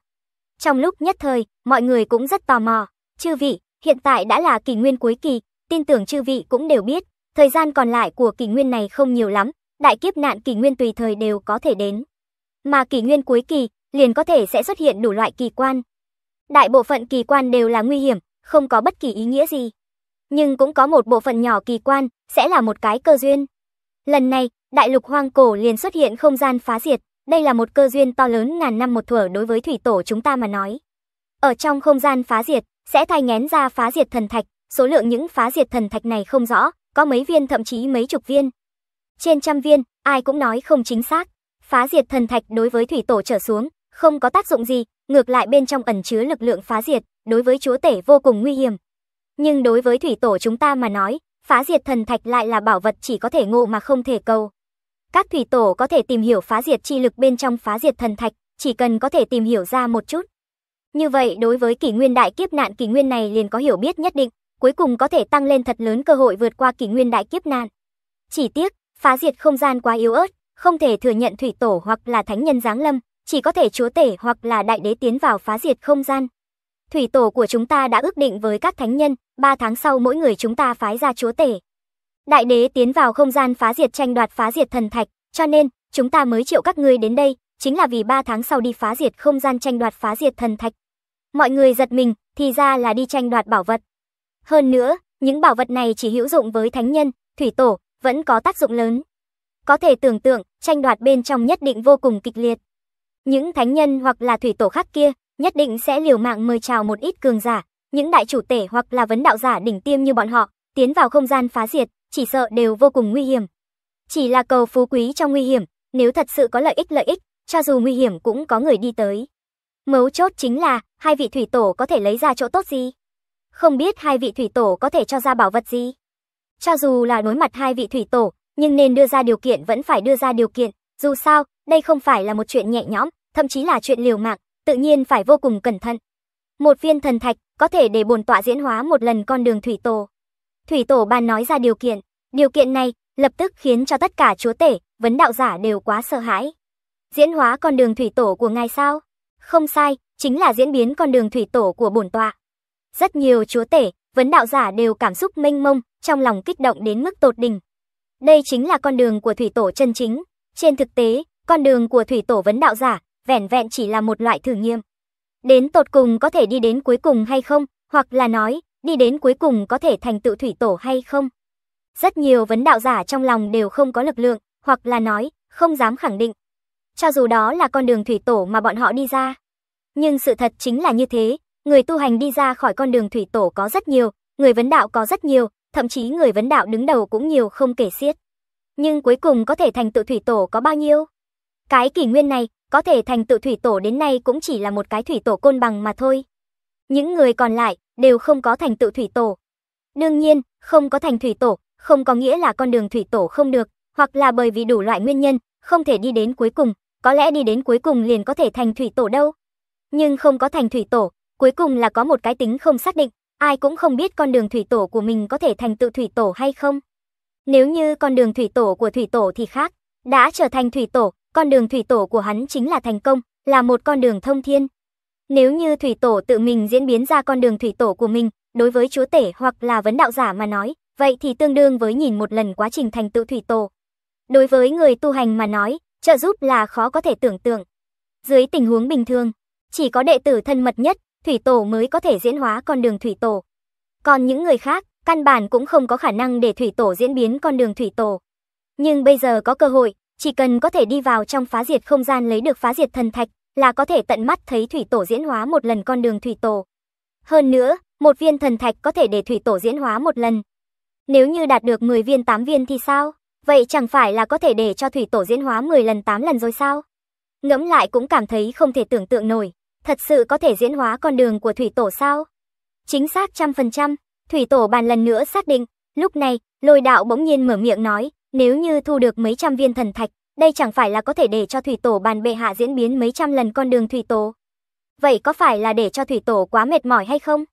Trong lúc nhất thời, mọi người cũng rất tò mò. Chư vị, hiện tại đã là kỷ nguyên cuối kỳ, tin tưởng chư vị cũng đều biết, Thời gian còn lại của kỷ nguyên này không nhiều lắm, đại kiếp nạn kỷ nguyên tùy thời đều có thể đến. Mà kỷ nguyên cuối kỳ, liền có thể sẽ xuất hiện đủ loại kỳ quan. Đại bộ phận kỳ quan đều là nguy hiểm, không có bất kỳ ý nghĩa gì. Nhưng cũng có một bộ phận nhỏ kỳ quan, sẽ là một cái cơ duyên. Lần này, đại lục hoang cổ liền xuất hiện không gian phá diệt, đây là một cơ duyên to lớn ngàn năm một thuở đối với thủy tổ chúng ta mà nói. Ở trong không gian phá diệt, sẽ thay ngén ra phá diệt thần thạch, số lượng những phá diệt thần thạch này không rõ, có mấy viên thậm chí mấy chục viên. Trên trăm viên, ai cũng nói không chính xác. Phá diệt thần thạch đối với thủy tổ trở xuống, không có tác dụng gì, ngược lại bên trong ẩn chứa lực lượng phá diệt, đối với chúa tể vô cùng nguy hiểm. Nhưng đối với thủy tổ chúng ta mà nói, phá diệt thần thạch lại là bảo vật chỉ có thể ngộ mà không thể cầu. Các thủy tổ có thể tìm hiểu phá diệt chi lực bên trong phá diệt thần thạch, chỉ cần có thể tìm hiểu ra một chút. Như vậy đối với kỷ nguyên đại kiếp nạn kỷ nguyên này liền có hiểu biết nhất định cuối cùng có thể tăng lên thật lớn cơ hội vượt qua kỷ nguyên đại kiếp nạn. Chỉ tiếc, phá diệt không gian quá yếu ớt, không thể thừa nhận thủy tổ hoặc là thánh nhân giáng lâm, chỉ có thể chúa tể hoặc là đại đế tiến vào phá diệt không gian. Thủy tổ của chúng ta đã ước định với các thánh nhân, 3 tháng sau mỗi người chúng ta phái ra chúa tể. Đại đế tiến vào không gian phá diệt tranh đoạt phá diệt thần thạch, cho nên, chúng ta mới triệu các ngươi đến đây, chính là vì 3 tháng sau đi phá diệt không gian tranh đoạt phá diệt thần thạch. Mọi người giật mình, thì ra là đi tranh đoạt bảo vật. Hơn nữa, những bảo vật này chỉ hữu dụng với thánh nhân, thủy tổ, vẫn có tác dụng lớn. Có thể tưởng tượng, tranh đoạt bên trong nhất định vô cùng kịch liệt. Những thánh nhân hoặc là thủy tổ khác kia, nhất định sẽ liều mạng mời chào một ít cường giả, những đại chủ tể hoặc là vấn đạo giả đỉnh tiêm như bọn họ, tiến vào không gian phá diệt, chỉ sợ đều vô cùng nguy hiểm. Chỉ là cầu phú quý trong nguy hiểm, nếu thật sự có lợi ích lợi ích, cho dù nguy hiểm cũng có người đi tới. Mấu chốt chính là, hai vị thủy tổ có thể lấy ra chỗ tốt gì? Không biết hai vị thủy tổ có thể cho ra bảo vật gì? Cho dù là đối mặt hai vị thủy tổ, nhưng nên đưa ra điều kiện vẫn phải đưa ra điều kiện, dù sao, đây không phải là một chuyện nhẹ nhõm, thậm chí là chuyện liều mạng, tự nhiên phải vô cùng cẩn thận. Một viên thần thạch có thể để bổn tọa diễn hóa một lần con đường thủy tổ. Thủy tổ bàn nói ra điều kiện, điều kiện này lập tức khiến cho tất cả chúa tể, vấn đạo giả đều quá sợ hãi. Diễn hóa con đường thủy tổ của ngài sao? Không sai, chính là diễn biến con đường thủy tổ của bổn tọa. Rất nhiều chúa tể, vấn đạo giả đều cảm xúc mênh mông, trong lòng kích động đến mức tột đỉnh. Đây chính là con đường của thủy tổ chân chính. Trên thực tế, con đường của thủy tổ vấn đạo giả, vẻn vẹn chỉ là một loại thử nghiệm. Đến tột cùng có thể đi đến cuối cùng hay không, hoặc là nói, đi đến cuối cùng có thể thành tựu thủy tổ hay không. Rất nhiều vấn đạo giả trong lòng đều không có lực lượng, hoặc là nói, không dám khẳng định. Cho dù đó là con đường thủy tổ mà bọn họ đi ra. Nhưng sự thật chính là như thế, người tu hành đi ra khỏi con đường thủy tổ có rất nhiều, người vấn đạo có rất nhiều, thậm chí người vấn đạo đứng đầu cũng nhiều không kể xiết. Nhưng cuối cùng có thể thành tựu thủy tổ có bao nhiêu? Cái kỷ nguyên này, có thể thành tựu thủy tổ đến nay cũng chỉ là một cái thủy tổ côn bằng mà thôi. Những người còn lại đều không có thành tựu thủy tổ. Đương nhiên, không có thành thủy tổ, không có nghĩa là con đường thủy tổ không được, hoặc là bởi vì đủ loại nguyên nhân, không thể đi đến cuối cùng, có lẽ đi đến cuối cùng liền có thể thành thủy tổ đâu. Nhưng không có thành thủy tổ, Cuối cùng là có một cái tính không xác định, ai cũng không biết con đường thủy tổ của mình có thể thành tựu thủy tổ hay không. Nếu như con đường thủy tổ của thủy tổ thì khác, đã trở thành thủy tổ, con đường thủy tổ của hắn chính là thành công, là một con đường thông thiên. Nếu như thủy tổ tự mình diễn biến ra con đường thủy tổ của mình, đối với chúa tể hoặc là vấn đạo giả mà nói, vậy thì tương đương với nhìn một lần quá trình thành tựu thủy tổ. Đối với người tu hành mà nói, trợ giúp là khó có thể tưởng tượng. Dưới tình huống bình thường, chỉ có đệ tử thân mật nhất thủy tổ mới có thể diễn hóa con đường thủy tổ. Còn những người khác, căn bản cũng không có khả năng để thủy tổ diễn biến con đường thủy tổ. Nhưng bây giờ có cơ hội, chỉ cần có thể đi vào trong phá diệt không gian lấy được phá diệt thần thạch, là có thể tận mắt thấy thủy tổ diễn hóa một lần con đường thủy tổ. Hơn nữa, một viên thần thạch có thể để thủy tổ diễn hóa một lần. Nếu như đạt được 10 viên 8 viên thì sao? Vậy chẳng phải là có thể để cho thủy tổ diễn hóa 10 lần 8 lần rồi sao? Ngẫm lại cũng cảm thấy không thể tưởng tượng nổi thật sự có thể diễn hóa con đường của thủy tổ sao? Chính xác trăm phần trăm, thủy tổ bàn lần nữa xác định, lúc này, lôi đạo bỗng nhiên mở miệng nói, nếu như thu được mấy trăm viên thần thạch, đây chẳng phải là có thể để cho thủy tổ bàn bệ hạ diễn biến mấy trăm lần con đường thủy tổ. Vậy có phải là để cho thủy tổ quá mệt mỏi hay không?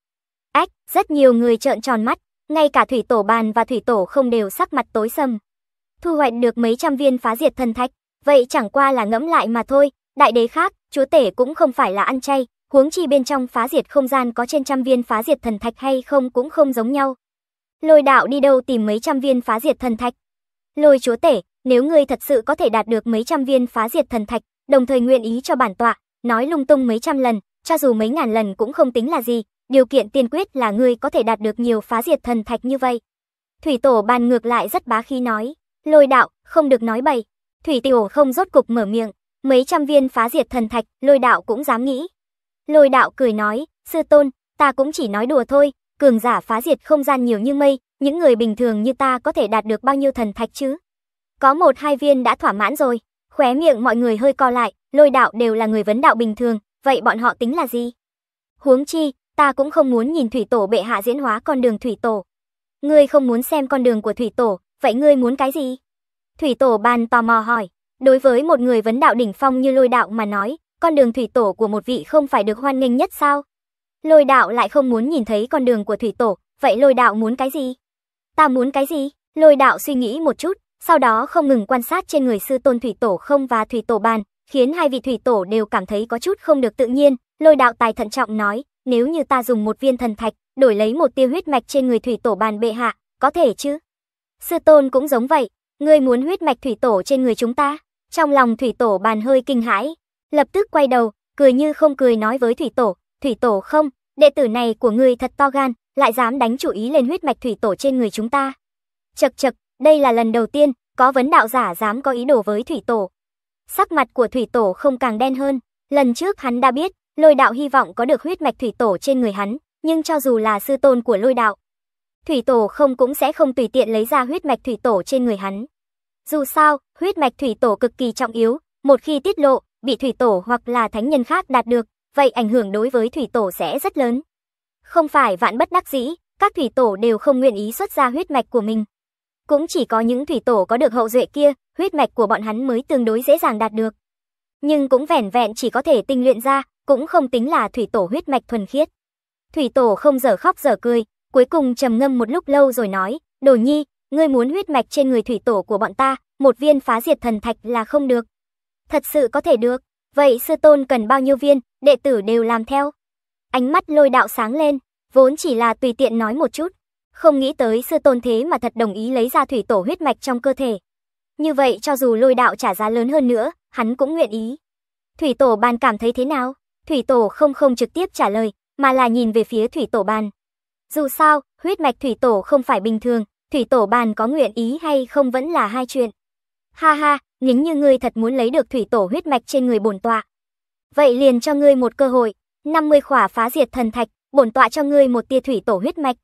Ách, rất nhiều người trợn tròn mắt, ngay cả thủy tổ bàn và thủy tổ không đều sắc mặt tối sầm. Thu hoạch được mấy trăm viên phá diệt thần thạch, vậy chẳng qua là ngẫm lại mà thôi, đại đế khác, chúa tể cũng không phải là ăn chay, huống chi bên trong phá diệt không gian có trên trăm viên phá diệt thần thạch hay không cũng không giống nhau. Lôi đạo đi đâu tìm mấy trăm viên phá diệt thần thạch? Lôi chúa tể, nếu ngươi thật sự có thể đạt được mấy trăm viên phá diệt thần thạch, đồng thời nguyện ý cho bản tọa, nói lung tung mấy trăm lần, cho dù mấy ngàn lần cũng không tính là gì, điều kiện tiên quyết là ngươi có thể đạt được nhiều phá diệt thần thạch như vậy. Thủy tổ bàn ngược lại rất bá khí nói, lôi đạo, không được nói bậy. Thủy tiểu không rốt cục mở miệng, mấy trăm viên phá diệt thần thạch, lôi đạo cũng dám nghĩ. Lôi đạo cười nói, sư tôn, ta cũng chỉ nói đùa thôi, cường giả phá diệt không gian nhiều như mây, những người bình thường như ta có thể đạt được bao nhiêu thần thạch chứ? Có một hai viên đã thỏa mãn rồi, khóe miệng mọi người hơi co lại, lôi đạo đều là người vấn đạo bình thường, vậy bọn họ tính là gì? Huống chi, ta cũng không muốn nhìn thủy tổ bệ hạ diễn hóa con đường thủy tổ. Ngươi không muốn xem con đường của thủy tổ, vậy ngươi muốn cái gì? Thủy tổ bàn tò mò hỏi. Đối với một người vấn đạo đỉnh phong như lôi đạo mà nói, con đường thủy tổ của một vị không phải được hoan nghênh nhất sao? Lôi đạo lại không muốn nhìn thấy con đường của thủy tổ, vậy lôi đạo muốn cái gì? Ta muốn cái gì? Lôi đạo suy nghĩ một chút, sau đó không ngừng quan sát trên người sư tôn thủy tổ không và thủy tổ bàn, khiến hai vị thủy tổ đều cảm thấy có chút không được tự nhiên. Lôi đạo tài thận trọng nói, nếu như ta dùng một viên thần thạch, đổi lấy một tia huyết mạch trên người thủy tổ bàn bệ hạ, có thể chứ? Sư tôn cũng giống vậy, ngươi muốn huyết mạch thủy tổ trên người chúng ta? Trong lòng thủy tổ bàn hơi kinh hãi, lập tức quay đầu, cười như không cười nói với thủy tổ, thủy tổ không, đệ tử này của ngươi thật to gan, lại dám đánh chủ ý lên huyết mạch thủy tổ trên người chúng ta. Chật chật, đây là lần đầu tiên, có vấn đạo giả dám có ý đồ với thủy tổ. Sắc mặt của thủy tổ không càng đen hơn, lần trước hắn đã biết, lôi đạo hy vọng có được huyết mạch thủy tổ trên người hắn, nhưng cho dù là sư tôn của lôi đạo, thủy tổ không cũng sẽ không tùy tiện lấy ra huyết mạch thủy tổ trên người hắn. Dù sao, huyết mạch thủy tổ cực kỳ trọng yếu, một khi tiết lộ, bị thủy tổ hoặc là thánh nhân khác đạt được, vậy ảnh hưởng đối với thủy tổ sẽ rất lớn. Không phải vạn bất đắc dĩ, các thủy tổ đều không nguyện ý xuất ra huyết mạch của mình. Cũng chỉ có những thủy tổ có được hậu duệ kia, huyết mạch của bọn hắn mới tương đối dễ dàng đạt được. Nhưng cũng vẻn vẹn chỉ có thể tinh luyện ra, cũng không tính là thủy tổ huyết mạch thuần khiết. Thủy tổ không giở khóc giở cười, cuối cùng trầm ngâm một lúc lâu rồi nói, "Đồ Nhi, ngươi muốn huyết mạch trên người thủy tổ của bọn ta, một viên phá diệt thần thạch là không được. Thật sự có thể được, vậy sư tôn cần bao nhiêu viên, đệ tử đều làm theo. Ánh mắt lôi đạo sáng lên, vốn chỉ là tùy tiện nói một chút. Không nghĩ tới sư tôn thế mà thật đồng ý lấy ra thủy tổ huyết mạch trong cơ thể. Như vậy cho dù lôi đạo trả giá lớn hơn nữa, hắn cũng nguyện ý. Thủy tổ bàn cảm thấy thế nào? Thủy tổ không không trực tiếp trả lời, mà là nhìn về phía thủy tổ bàn. Dù sao, huyết mạch thủy tổ không phải bình thường, thủy tổ bàn có nguyện ý hay không vẫn là hai chuyện. Ha ha, nếu như ngươi thật muốn lấy được thủy tổ huyết mạch trên người bổn tọa. Vậy liền cho ngươi một cơ hội, 50 khỏa phá diệt thần thạch, bổn tọa cho ngươi một tia thủy tổ huyết mạch.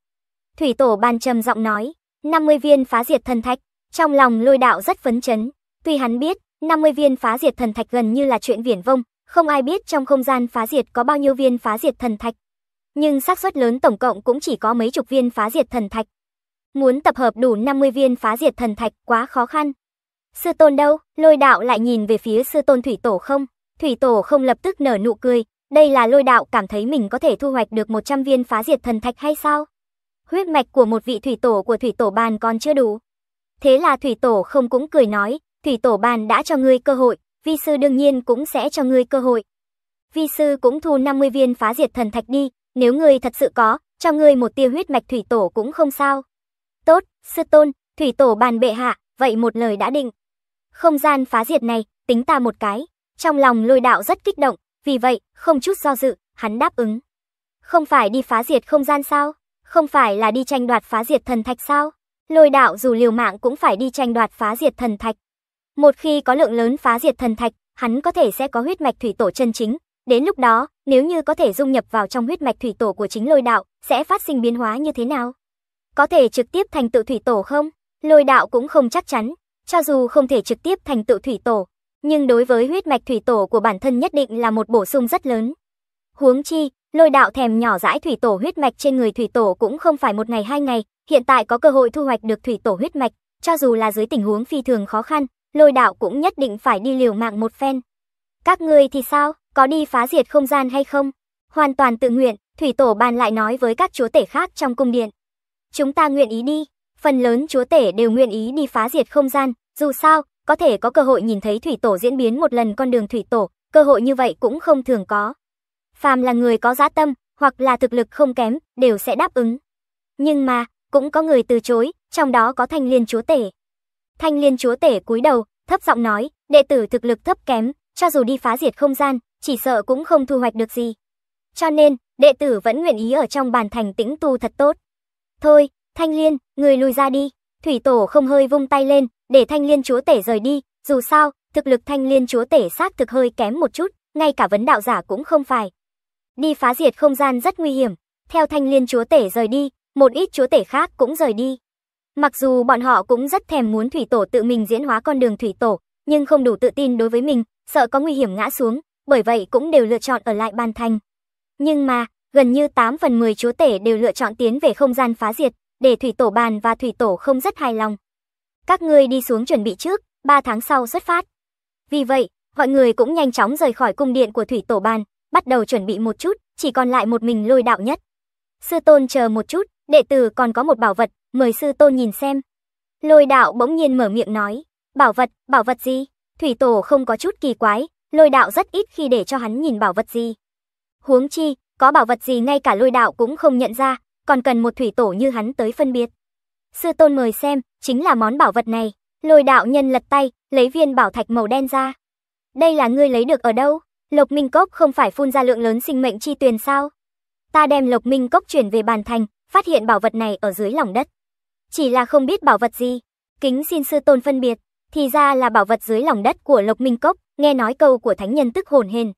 Thủy tổ bàn trầm giọng nói, 50 viên phá diệt thần thạch, trong lòng lôi đạo rất phấn chấn. Tuy hắn biết, 50 viên phá diệt thần thạch gần như là chuyện viển vông, không ai biết trong không gian phá diệt có bao nhiêu viên phá diệt thần thạch. Nhưng xác suất lớn tổng cộng cũng chỉ có mấy chục viên phá diệt thần thạch, Muốn tập hợp đủ 50 viên phá diệt thần thạch quá khó khăn. Sư tôn đâu? Lôi đạo lại nhìn về phía sư tôn thủy tổ không? Thủy tổ không lập tức nở nụ cười. Đây là lôi đạo cảm thấy mình có thể thu hoạch được 100 viên phá diệt thần thạch hay sao? Huyết mạch của một vị thủy tổ của thủy tổ bàn còn chưa đủ. Thế là thủy tổ không cũng cười nói, thủy tổ bàn đã cho ngươi cơ hội, vi sư đương nhiên cũng sẽ cho ngươi cơ hội. Vi sư cũng thu 50 viên phá diệt thần thạch đi, nếu ngươi thật sự có, cho ngươi một tia huyết mạch thủy tổ cũng không sao. Tốt, sư tôn, thủy tổ bàn bệ hạ, vậy một lời đã định. Không gian phá diệt này, tính ta một cái. Trong lòng lôi đạo rất kích động, vì vậy, không chút do dự, hắn đáp ứng. Không phải đi phá diệt không gian sao? Không phải là đi tranh đoạt phá diệt thần thạch sao? Lôi đạo dù liều mạng cũng phải đi tranh đoạt phá diệt thần thạch. Một khi có lượng lớn phá diệt thần thạch, hắn có thể sẽ có huyết mạch thủy tổ chân chính. Đến lúc đó, nếu như có thể dung nhập vào trong huyết mạch thủy tổ của chính lôi đạo, sẽ phát sinh biến hóa như thế nào? Có thể trực tiếp thành tựu thủy tổ không? Lôi đạo cũng không chắc chắn, cho dù không thể trực tiếp thành tựu thủy tổ, nhưng đối với huyết mạch thủy tổ của bản thân nhất định là một bổ sung rất lớn. Huống chi, lôi đạo thèm nhỏ dãi thủy tổ huyết mạch trên người thủy tổ cũng không phải một ngày hai ngày, hiện tại có cơ hội thu hoạch được thủy tổ huyết mạch, cho dù là dưới tình huống phi thường khó khăn, lôi đạo cũng nhất định phải đi liều mạng một phen. Các ngươi thì sao, có đi phá diệt không gian hay không? Hoàn toàn tự nguyện, thủy tổ bàn lại nói với các chúa tể khác trong cung điện chúng ta nguyện ý đi. Phần lớn chúa tể đều nguyện ý đi phá diệt không gian, dù sao, có thể có cơ hội nhìn thấy thủy tổ diễn biến một lần con đường thủy tổ, cơ hội như vậy cũng không thường có. Phàm là người có giá tâm, hoặc là thực lực không kém, đều sẽ đáp ứng. Nhưng mà, cũng có người từ chối, trong đó có thanh liên chúa tể. Thanh liên chúa tể cúi đầu, thấp giọng nói, đệ tử thực lực thấp kém, cho dù đi phá diệt không gian, chỉ sợ cũng không thu hoạch được gì. Cho nên, đệ tử vẫn nguyện ý ở trong bàn thành tĩnh tu thật tốt. Thôi, Thanh Liên, người lùi ra đi. Thủy Tổ không hơi vung tay lên, để Thanh Liên chúa tể rời đi, dù sao, thực lực Thanh Liên chúa tể xác thực hơi kém một chút, ngay cả vấn đạo giả cũng không phải. Đi phá diệt không gian rất nguy hiểm, theo Thanh Liên chúa tể rời đi, một ít chúa tể khác cũng rời đi. Mặc dù bọn họ cũng rất thèm muốn Thủy Tổ tự mình diễn hóa con đường Thủy Tổ, nhưng không đủ tự tin đối với mình, sợ có nguy hiểm ngã xuống, bởi vậy cũng đều lựa chọn ở lại Ban Thành. Nhưng mà, gần như 8 phần 10 chúa tể đều lựa chọn tiến về không gian phá diệt, để thủy tổ bàn và thủy tổ không rất hài lòng. Các ngươi đi xuống chuẩn bị trước, 3 tháng sau xuất phát. Vì vậy, mọi người cũng nhanh chóng rời khỏi cung điện của thủy tổ bàn, bắt đầu chuẩn bị một chút, chỉ còn lại một mình lôi đạo nhất. Sư tôn chờ một chút, đệ tử còn có một bảo vật, mời sư tôn nhìn xem. Lôi đạo bỗng nhiên mở miệng nói, bảo vật, bảo vật gì? Thủy tổ không có chút kỳ quái, lôi đạo rất ít khi để cho hắn nhìn bảo vật gì. Huống chi, có bảo vật gì ngay cả lôi đạo cũng không nhận ra, còn cần một thủy tổ như hắn tới phân biệt. Sư tôn mời xem, chính là món bảo vật này. Lôi đạo nhân lật tay, lấy viên bảo thạch màu đen ra. Đây là ngươi lấy được ở đâu? Lộc Minh Cốc không phải phun ra lượng lớn sinh mệnh chi tuyền sao? Ta đem Lộc Minh Cốc chuyển về bàn thành, phát hiện bảo vật này ở dưới lòng đất. Chỉ là không biết bảo vật gì. Kính xin sư tôn phân biệt, thì ra là bảo vật dưới lòng đất của Lộc Minh Cốc, nghe nói câu của thánh nhân tức hồn hền.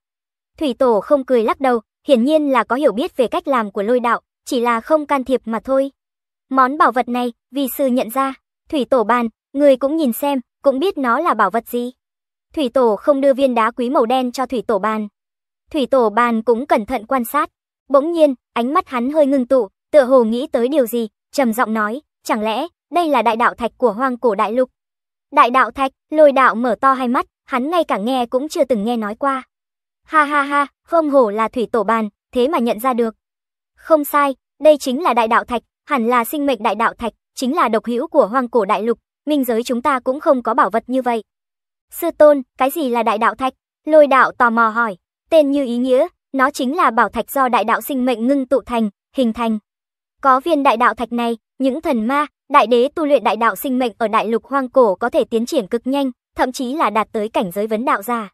Thủy tổ không cười lắc đầu, hiển nhiên là có hiểu biết về cách làm của lôi đạo, chỉ là không can thiệp mà thôi. Món bảo vật này, vì sư nhận ra, thủy tổ bàn, người cũng nhìn xem, cũng biết nó là bảo vật gì. Thủy tổ không đưa viên đá quý màu đen cho thủy tổ bàn. Thủy tổ bàn cũng cẩn thận quan sát. Bỗng nhiên, ánh mắt hắn hơi ngưng tụ, tựa hồ nghĩ tới điều gì, trầm giọng nói, chẳng lẽ đây là đại đạo thạch của hoang cổ đại lục. Đại đạo thạch, lôi đạo mở to hai mắt, hắn ngay cả nghe cũng chưa từng nghe nói qua. Ha ha ha, không hổ là thủy tổ bàn, thế mà nhận ra được. Không sai, đây chính là đại đạo thạch, hẳn là sinh mệnh đại đạo thạch, chính là độc hữu của hoang cổ đại lục, minh giới chúng ta cũng không có bảo vật như vậy. Sư tôn, cái gì là đại đạo thạch? Lôi đạo tò mò hỏi, tên như ý nghĩa, nó chính là bảo thạch do đại đạo sinh mệnh ngưng tụ thành, hình thành. Có viên đại đạo thạch này, những thần ma, đại đế tu luyện đại đạo sinh mệnh ở đại lục hoang cổ có thể tiến triển cực nhanh, thậm chí là đạt tới cảnh giới vấn đạo giả.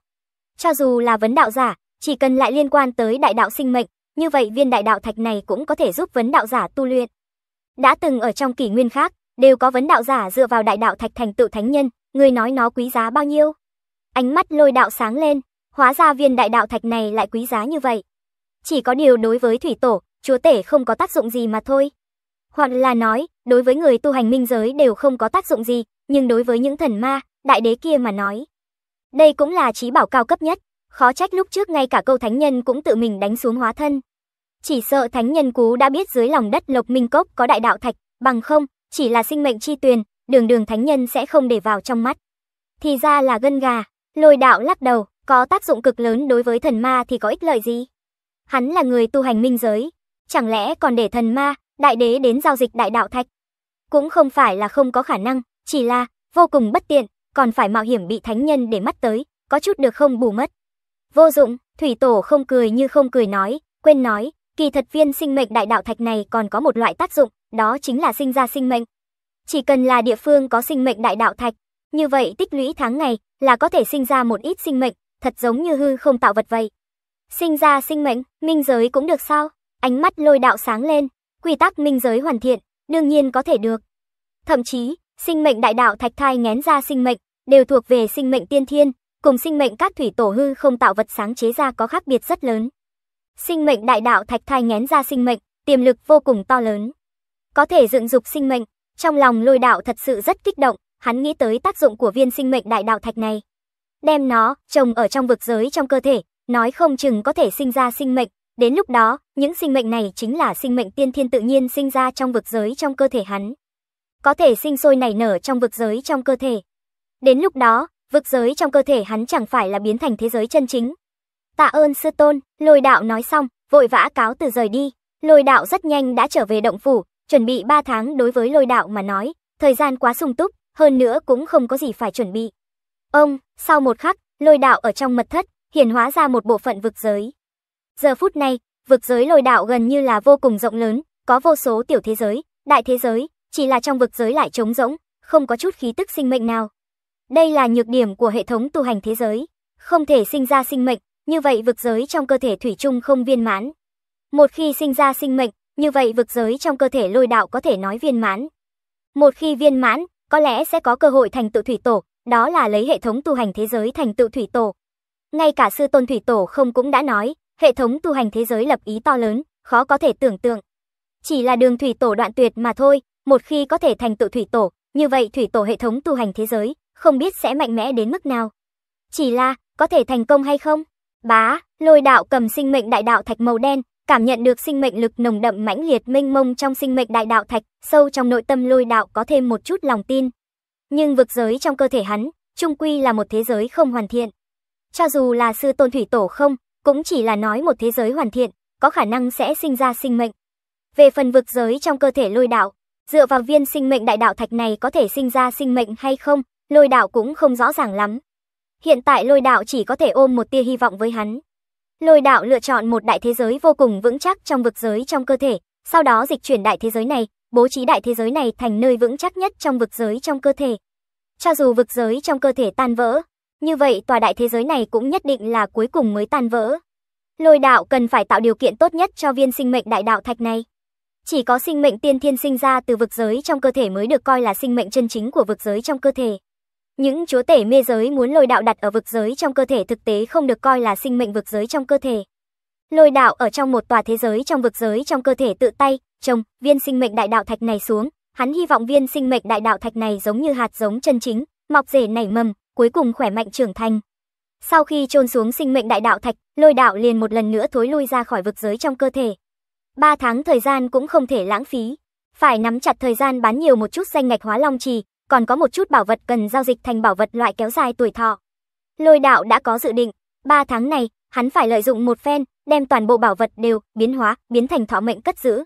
Cho dù là vấn đạo giả, chỉ cần lại liên quan tới đại đạo sinh mệnh, như vậy viên đại đạo thạch này cũng có thể giúp vấn đạo giả tu luyện. Đã từng ở trong kỷ nguyên khác, đều có vấn đạo giả dựa vào đại đạo thạch thành tựu thánh nhân, người nói nó quý giá bao nhiêu. Ánh mắt lôi đạo sáng lên, hóa ra viên đại đạo thạch này lại quý giá như vậy. Chỉ có điều đối với thủy tổ, chúa tể không có tác dụng gì mà thôi. Hoặc là nói, đối với người tu hành minh giới đều không có tác dụng gì, nhưng đối với những thần ma, đại đế kia mà nói, đây cũng là trí bảo cao cấp nhất, khó trách lúc trước ngay cả câu thánh nhân cũng tự mình đánh xuống hóa thân. Chỉ sợ thánh nhân cú đã biết dưới lòng đất Lộc Minh Cốc có đại đạo thạch, bằng không, chỉ là sinh mệnh chi tuyền, đường đường thánh nhân sẽ không để vào trong mắt. Thì ra là gân gà, lôi đạo lắc đầu, có tác dụng cực lớn đối với thần ma thì có ích lợi gì? Hắn là người tu hành minh giới, chẳng lẽ còn để thần ma, đại đế đến giao dịch đại đạo thạch? Cũng không phải là không có khả năng, chỉ là vô cùng bất tiện, còn phải mạo hiểm bị thánh nhân để mắt tới, có chút được không bù mất. Vô dụng, thủy tổ không cười như không cười nói, quên nói, kỳ thật viên sinh mệnh đại đạo thạch này còn có một loại tác dụng, đó chính là sinh ra sinh mệnh. Chỉ cần là địa phương có sinh mệnh đại đạo thạch, như vậy tích lũy tháng ngày là có thể sinh ra một ít sinh mệnh, thật giống như hư không tạo vật vậy. Sinh ra sinh mệnh, minh giới cũng được sao? Ánh mắt lôi đạo sáng lên, quy tắc minh giới hoàn thiện, đương nhiên có thể được. Thậm chí, Sinh mệnh đại đạo thạch thai ngén ra sinh mệnh, đều thuộc về sinh mệnh tiên thiên, cùng sinh mệnh các thủy tổ hư không tạo vật sáng chế ra có khác biệt rất lớn. Sinh mệnh đại đạo thạch thai ngén ra sinh mệnh, tiềm lực vô cùng to lớn. Có thể dựng dục sinh mệnh, trong lòng lôi đạo thật sự rất kích động, hắn nghĩ tới tác dụng của viên sinh mệnh đại đạo thạch này. Đem nó, trồng ở trong vực giới trong cơ thể, nói không chừng có thể sinh ra sinh mệnh, đến lúc đó, những sinh mệnh này chính là sinh mệnh tiên thiên tự nhiên sinh ra trong vực giới trong cơ thể hắn có thể sinh sôi nảy nở trong vực giới trong cơ thể. Đến lúc đó, vực giới trong cơ thể hắn chẳng phải là biến thành thế giới chân chính. Tạ ơn sư tôn, lôi đạo nói xong, vội vã cáo từ rời đi. Lôi đạo rất nhanh đã trở về động phủ, chuẩn bị 3 tháng đối với lôi đạo mà nói, thời gian quá sung túc, hơn nữa cũng không có gì phải chuẩn bị. Ông, sau một khắc, lôi đạo ở trong mật thất, hiển hóa ra một bộ phận vực giới. Giờ phút này, vực giới lôi đạo gần như là vô cùng rộng lớn, có vô số tiểu thế giới, đại thế giới, chỉ là trong vực giới lại trống rỗng, không có chút khí tức sinh mệnh nào. Đây là nhược điểm của hệ thống tu hành thế giới, không thể sinh ra sinh mệnh, như vậy vực giới trong cơ thể thủy chung không viên mãn. Một khi sinh ra sinh mệnh, như vậy vực giới trong cơ thể lôi đạo có thể nói viên mãn. Một khi viên mãn, có lẽ sẽ có cơ hội thành tựu thủy tổ, đó là lấy hệ thống tu hành thế giới thành tựu thủy tổ. Ngay cả sư tôn thủy tổ không cũng đã nói, hệ thống tu hành thế giới lập ý to lớn, khó có thể tưởng tượng. Chỉ là đường thủy tổ đoạn tuyệt mà thôi, một khi có thể thành tựu thủy tổ, như vậy thủy tổ hệ thống tu hành thế giới, không biết sẽ mạnh mẽ đến mức nào. Chỉ là, có thể thành công hay không? Bá, lôi đạo cầm sinh mệnh đại đạo thạch màu đen, cảm nhận được sinh mệnh lực nồng đậm mãnh liệt mênh mông trong sinh mệnh đại đạo thạch, sâu trong nội tâm lôi đạo có thêm một chút lòng tin. Nhưng vực giới trong cơ thể hắn, trung quy là một thế giới không hoàn thiện. Cho dù là sư tôn thủy tổ không, cũng chỉ là nói một thế giới hoàn thiện, có khả năng sẽ sinh ra sinh mệnh. Về phần vực giới trong cơ thể lôi đạo, dựa vào viên sinh mệnh đại đạo thạch này có thể sinh ra sinh mệnh hay không, lôi đạo cũng không rõ ràng lắm. Hiện tại lôi đạo chỉ có thể ôm một tia hy vọng với hắn. Lôi đạo lựa chọn một đại thế giới vô cùng vững chắc trong vực giới trong cơ thể, sau đó dịch chuyển đại thế giới này, bố trí đại thế giới này thành nơi vững chắc nhất trong vực giới trong cơ thể. Cho dù vực giới trong cơ thể tan vỡ, như vậy tòa đại thế giới này cũng nhất định là cuối cùng mới tan vỡ. Lôi đạo cần phải tạo điều kiện tốt nhất cho viên sinh mệnh đại đạo thạch này. Chỉ có sinh mệnh tiên thiên sinh ra từ vực giới trong cơ thể mới được coi là sinh mệnh chân chính của vực giới trong cơ thể. Những chúa tể mê giới muốn lôi đạo đặt ở vực giới trong cơ thể thực tế không được coi là sinh mệnh vực giới trong cơ thể. Lôi đạo ở trong một tòa thế giới trong vực giới trong cơ thể tự tay, trông viên sinh mệnh đại đạo thạch này xuống. Hắn hy vọng viên sinh mệnh đại đạo thạch này giống như hạt giống chân chính, mọc rể nảy mầm, cuối cùng khỏe mạnh trưởng thành. Sau khi chôn xuống sinh mệnh đại đạo thạch, lôi đạo liền một lần nữa thối lui ra khỏi vực giới trong cơ thể, 3 tháng thời gian cũng không thể lãng phí. Phải nắm chặt thời gian bán nhiều một chút danh ngạch hóa long trì, còn có một chút bảo vật cần giao dịch thành bảo vật loại kéo dài tuổi thọ. Lôi đạo đã có dự định, 3 tháng này, hắn phải lợi dụng một phen, đem toàn bộ bảo vật đều biến hóa, biến thành thọ mệnh cất giữ.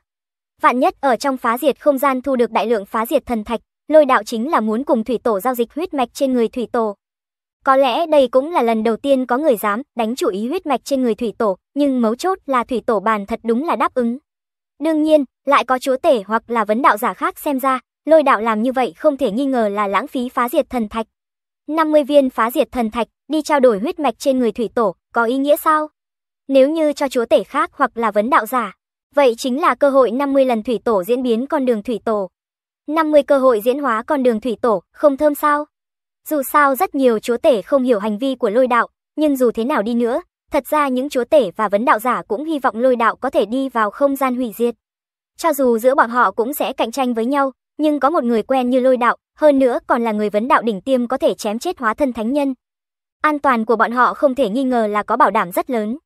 Vạn nhất ở trong phá diệt không gian thu được đại lượng phá diệt thần thạch, lôi đạo chính là muốn cùng thủy tổ giao dịch huyết mạch trên người thủy tổ. Có lẽ đây cũng là lần đầu tiên có người dám đánh chủ ý huyết mạch trên người thủy tổ, nhưng mấu chốt là thủy tổ bàn thật đúng là đáp ứng. Đương nhiên, lại có chúa tể hoặc là vấn đạo giả khác xem ra, lôi đạo làm như vậy không thể nghi ngờ là lãng phí phá diệt thần thạch. 50 viên phá diệt thần thạch đi trao đổi huyết mạch trên người thủy tổ, có ý nghĩa sao? Nếu như cho chúa tể khác hoặc là vấn đạo giả, vậy chính là cơ hội 50 lần thủy tổ diễn biến con đường thủy tổ. 50 cơ hội diễn hóa con đường thủy tổ, không thơm sao? Dù sao rất nhiều chúa tể không hiểu hành vi của lôi đạo, nhưng dù thế nào đi nữa, thật ra những chúa tể và vấn đạo giả cũng hy vọng lôi đạo có thể đi vào không gian hủy diệt. Cho dù giữa bọn họ cũng sẽ cạnh tranh với nhau, nhưng có một người quen như lôi đạo, hơn nữa còn là người vấn đạo đỉnh tiêm có thể chém chết hóa thân thánh nhân. An toàn của bọn họ không thể nghi ngờ là có bảo đảm rất lớn.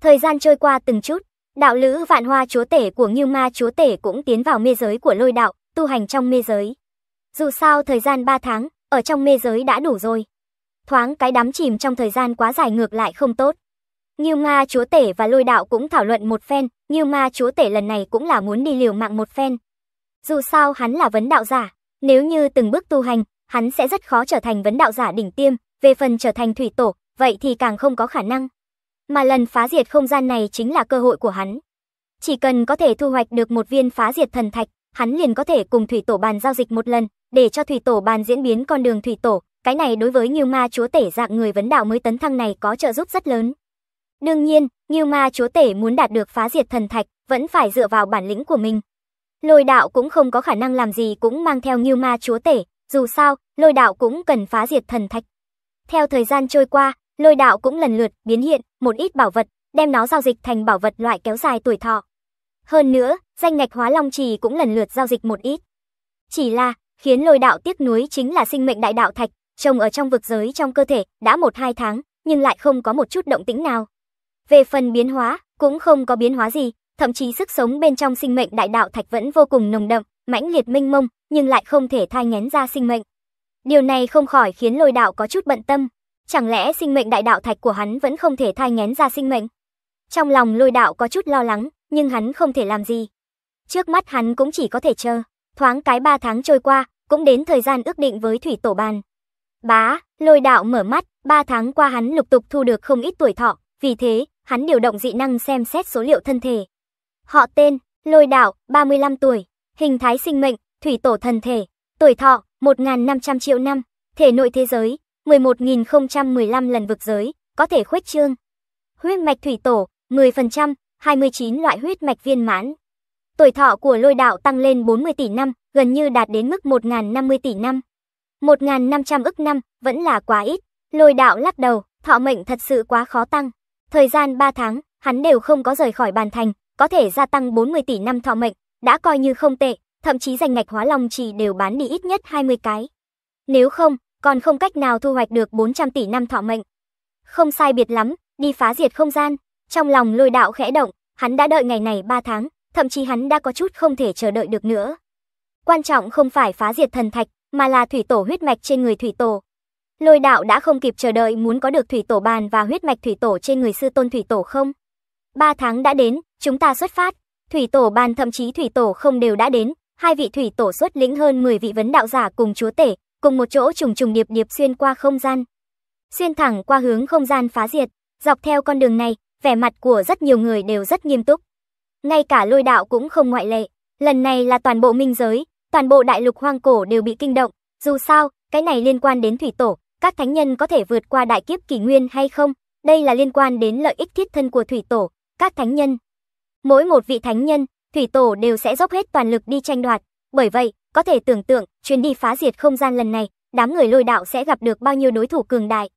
Thời gian trôi qua từng chút, đạo lữ vạn hoa chúa tể của Ngưu Ma chúa tể cũng tiến vào mê giới của lôi đạo, tu hành trong mê giới. Dù sao thời gian 3 tháng, ở trong mê giới đã đủ rồi. Thoáng cái đắm chìm trong thời gian quá dài ngược lại không tốt. Như ma chúa tể và lôi đạo cũng thảo luận một phen, như ma chúa tể lần này cũng là muốn đi liều mạng một phen. Dù sao hắn là vấn đạo giả, nếu như từng bước tu hành, hắn sẽ rất khó trở thành vấn đạo giả đỉnh tiêm, về phần trở thành thủy tổ, vậy thì càng không có khả năng. Mà lần phá diệt không gian này chính là cơ hội của hắn. Chỉ cần có thể thu hoạch được một viên phá diệt thần thạch, hắn liền có thể cùng thủy tổ bàn giao dịch một lần, để cho thủy tổ bàn diễn biến con đường thủy tổ, cái này đối với Nghiêu Ma chúa tể dạng người vấn đạo mới tấn thăng này có trợ giúp rất lớn. Đương nhiên, Nghiêu Ma chúa tể muốn đạt được phá diệt thần thạch, vẫn phải dựa vào bản lĩnh của mình. Lôi đạo cũng không có khả năng làm gì cũng mang theo Nghiêu Ma chúa tể, dù sao, lôi đạo cũng cần phá diệt thần thạch. Theo thời gian trôi qua, lôi đạo cũng lần lượt biến hiện một ít bảo vật, đem nó giao dịch thành bảo vật loại kéo dài tuổi thọ. Hơn nữa, danh ngạch hóa long trì cũng lần lượt giao dịch một ít. Chỉ là, khiến lôi đạo tiếc nuối chính là sinh mệnh đại đạo thạch, trồng ở trong vực giới trong cơ thể, đã một hai tháng, nhưng lại không có một chút động tĩnh nào. Về phần biến hóa, cũng không có biến hóa gì, thậm chí sức sống bên trong sinh mệnh đại đạo thạch vẫn vô cùng nồng đậm, mãnh liệt mênh mông, nhưng lại không thể thai ngén ra sinh mệnh. Điều này không khỏi khiến lôi đạo có chút bận tâm. Chẳng lẽ sinh mệnh đại đạo thạch của hắn vẫn không thể thai ngén ra sinh mệnh? Trong lòng lôi đạo có chút lo lắng, nhưng hắn không thể làm gì. Trước mắt hắn cũng chỉ có thể chờ, thoáng cái ba tháng trôi qua, cũng đến thời gian ước định với thủy tổ bàn. Bá, lôi đạo mở mắt, ba tháng qua hắn lục tục thu được không ít tuổi thọ, vì thế, hắn điều động dị năng xem xét số liệu thân thể. Họ tên, lôi đạo, 35 tuổi, hình thái sinh mệnh, thủy tổ thần thể, tuổi thọ, 1.500 triệu năm, thể nội thế giới, 11.015 lần vực giới, có thể khuếch trương. Huyết mạch thủy tổ, 10%, 29 loại huyết mạch viên mãn. Tuổi thọ của lôi đạo tăng lên 40 tỷ năm, gần như đạt đến mức 1.050 tỷ năm. 1.500 ức năm, vẫn là quá ít. Lôi đạo lắc đầu, thọ mệnh thật sự quá khó tăng. Thời gian 3 tháng, hắn đều không có rời khỏi bàn thành, có thể gia tăng 40 tỷ năm thọ mệnh, đã coi như không tệ, thậm chí danh ngạch hóa long chỉ đều bán đi ít nhất 20 cái. Nếu không, còn không cách nào thu hoạch được 400 tỷ năm thọ mệnh. Không sai biệt lắm, đi phá diệt không gian. Trong lòng lôi đạo khẽ động, hắn đã đợi ngày này 3 tháng, thậm chí hắn đã có chút không thể chờ đợi được nữa. Quan trọng không phải phá diệt thần thạch, mà là thủy tổ huyết mạch trên người thủy tổ. Lôi đạo đã không kịp chờ đợi muốn có được thủy tổ bàn và huyết mạch thủy tổ trên người sư tôn thủy tổ không. 3 tháng đã đến, chúng ta xuất phát. Thủy tổ bàn thậm chí thủy tổ không đều đã đến, hai vị thủy tổ xuất lĩnh hơn 10 vị vấn đạo giả cùng chúa tể, cùng một chỗ trùng trùng điệp điệp xuyên qua không gian. Xuyên thẳng qua hướng không gian phá diệt, dọc theo con đường này, vẻ mặt của rất nhiều người đều rất nghiêm túc. Ngay cả lôi đạo cũng không ngoại lệ. Lần này là toàn bộ minh giới, toàn bộ đại lục hoang cổ đều bị kinh động. Dù sao, cái này liên quan đến thủy tổ, các thánh nhân có thể vượt qua đại kiếp kỳ nguyên hay không? Đây là liên quan đến lợi ích thiết thân của thủy tổ, các thánh nhân. Mỗi một vị thánh nhân, thủy tổ đều sẽ dốc hết toàn lực đi tranh đoạt. Bởi vậy, có thể tưởng tượng, chuyến đi phá diệt không gian lần này, đám người lôi đạo sẽ gặp được bao nhiêu đối thủ cường đại.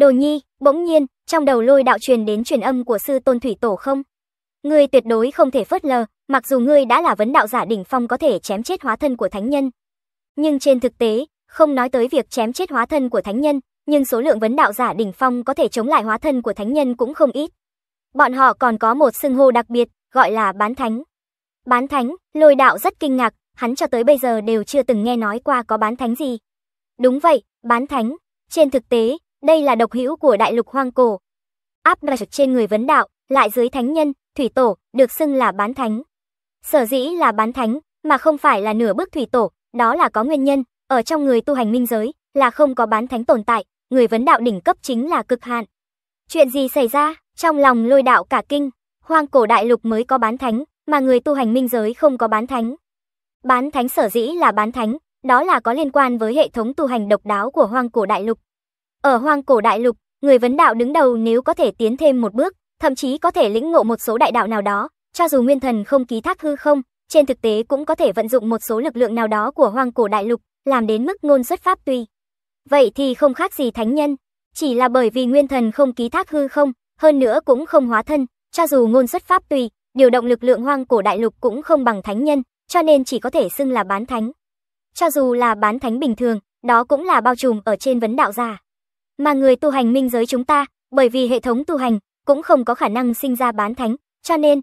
Đồ nhi, bỗng nhiên, trong đầu lôi đạo truyền đến truyền âm của sư tôn thủy tổ không? Ngươi tuyệt đối không thể phớt lờ, mặc dù ngươi đã là vấn đạo giả đỉnh phong có thể chém chết hóa thân của thánh nhân. Nhưng trên thực tế, không nói tới việc chém chết hóa thân của thánh nhân, nhưng số lượng vấn đạo giả đỉnh phong có thể chống lại hóa thân của thánh nhân cũng không ít. Bọn họ còn có một xưng hô đặc biệt, gọi là bán thánh. Bán thánh, lôi đạo rất kinh ngạc, hắn cho tới bây giờ đều chưa từng nghe nói qua có bán thánh gì. Đúng vậy, bán thánh. Trên thực tế, đây là độc hữu của đại lục hoang cổ. Áp đặt trên người vấn đạo, lại dưới thánh nhân, thủy tổ, được xưng là bán thánh. Sở dĩ là bán thánh, mà không phải là nửa bước thủy tổ, đó là có nguyên nhân, ở trong người tu hành minh giới, là không có bán thánh tồn tại, người vấn đạo đỉnh cấp chính là cực hạn. Chuyện gì xảy ra, trong lòng lôi đạo cả kinh, hoang cổ đại lục mới có bán thánh, mà người tu hành minh giới không có bán thánh. Bán thánh sở dĩ là bán thánh, đó là có liên quan với hệ thống tu hành độc đáo của hoang cổ đại lục. Ở hoang cổ đại lục, người vấn đạo đứng đầu nếu có thể tiến thêm một bước, thậm chí có thể lĩnh ngộ một số đại đạo nào đó, cho dù nguyên thần không ký thác hư không, trên thực tế cũng có thể vận dụng một số lực lượng nào đó của hoang cổ đại lục, làm đến mức ngôn xuất pháp tùy. Vậy thì không khác gì thánh nhân, chỉ là bởi vì nguyên thần không ký thác hư không, hơn nữa cũng không hóa thân, cho dù ngôn xuất pháp tùy, điều động lực lượng hoang cổ đại lục cũng không bằng thánh nhân, cho nên chỉ có thể xưng là bán thánh. Cho dù là bán thánh bình thường, đó cũng là bao trùm ở trên vấn đạo già mà người tu hành minh giới chúng ta, bởi vì hệ thống tu hành cũng không có khả năng sinh ra bán thánh, cho nên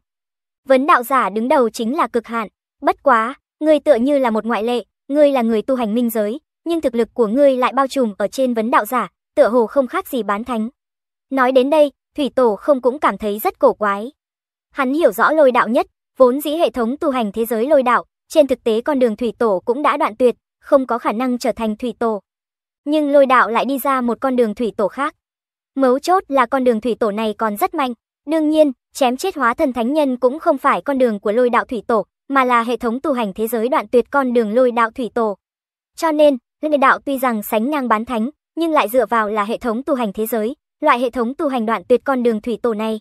vấn đạo giả đứng đầu chính là cực hạn. Bất quá, ngươi tựa như là một ngoại lệ, ngươi là người tu hành minh giới, nhưng thực lực của ngươi lại bao trùm ở trên vấn đạo giả, tựa hồ không khác gì bán thánh. Nói đến đây, Thủy Tổ không cũng cảm thấy rất cổ quái. Hắn hiểu rõ lôi đạo nhất, vốn dĩ hệ thống tu hành thế giới lôi đạo, trên thực tế con đường Thủy Tổ cũng đã đoạn tuyệt, không có khả năng trở thành Thủy Tổ nhưng lôi đạo lại đi ra một con đường thủy tổ khác. Mấu chốt là con đường thủy tổ này còn rất mạnh, đương nhiên, chém chết hóa thần thánh nhân cũng không phải con đường của lôi đạo thủy tổ, mà là hệ thống tu hành thế giới đoạn tuyệt con đường lôi đạo thủy tổ. Cho nên, lôi đạo tuy rằng sánh ngang bán thánh, nhưng lại dựa vào là hệ thống tu hành thế giới, loại hệ thống tu hành đoạn tuyệt con đường thủy tổ này.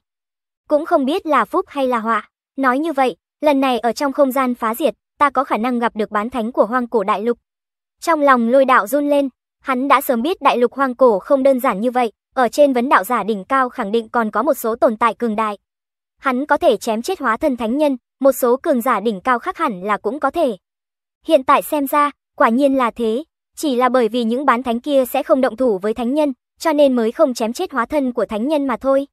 Cũng không biết là phúc hay là họa, nói như vậy, lần này ở trong không gian phá diệt, ta có khả năng gặp được bán thánh của hoang cổ đại lục. Trong lòng lôi đạo run lên, Hắn đã sớm biết đại lục hoang cổ không đơn giản như vậy, ở trên vấn đạo giả đỉnh cao khẳng định còn có một số tồn tại cường đại. Hắn có thể chém chết hóa thân thánh nhân, một số cường giả đỉnh cao khác hẳn là cũng có thể. Hiện tại xem ra, quả nhiên là thế, chỉ là bởi vì những bán thánh kia sẽ không động thủ với thánh nhân, cho nên mới không chém chết hóa thân của thánh nhân mà thôi.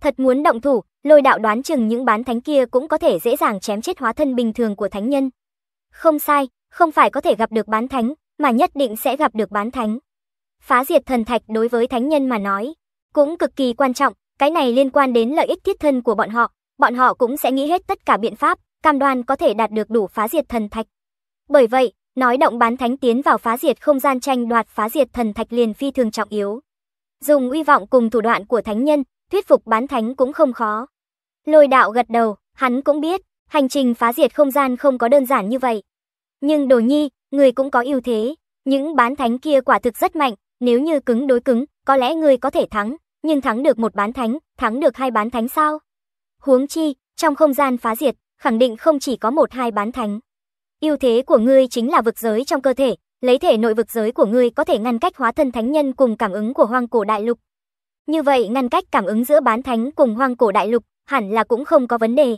Thật muốn động thủ, lôi đạo đoán chừng những bán thánh kia cũng có thể dễ dàng chém chết hóa thân bình thường của thánh nhân. Không sai, không phải có thể gặp được bán thánh, mà nhất định sẽ gặp được bán thánh. Phá diệt thần thạch đối với thánh nhân mà nói, cũng cực kỳ quan trọng, cái này liên quan đến lợi ích thiết thân của bọn họ, bọn họ cũng sẽ nghĩ hết tất cả biện pháp, cam đoan có thể đạt được đủ phá diệt thần thạch. Bởi vậy, nói động bán thánh tiến vào phá diệt không gian tranh đoạt phá diệt thần thạch liền phi thường trọng yếu. Dùng uy vọng cùng thủ đoạn của thánh nhân, thuyết phục bán thánh cũng không khó. Lôi đạo gật đầu, hắn cũng biết, hành trình phá diệt không gian không có đơn giản như vậy. Nhưng đồ nhi, người cũng có ưu thế, những bán thánh kia quả thực rất mạnh, nếu như cứng đối cứng, có lẽ người có thể thắng, nhưng thắng được một bán thánh, thắng được hai bán thánh sao? Huống chi, trong không gian phá diệt, khẳng định không chỉ có một hai bán thánh. Ưu thế của ngươi chính là vực giới trong cơ thể, lấy thể nội vực giới của ngươi có thể ngăn cách hóa thân thánh nhân cùng cảm ứng của hoang cổ đại lục. Như vậy ngăn cách cảm ứng giữa bán thánh cùng hoang cổ đại lục hẳn là cũng không có vấn đề.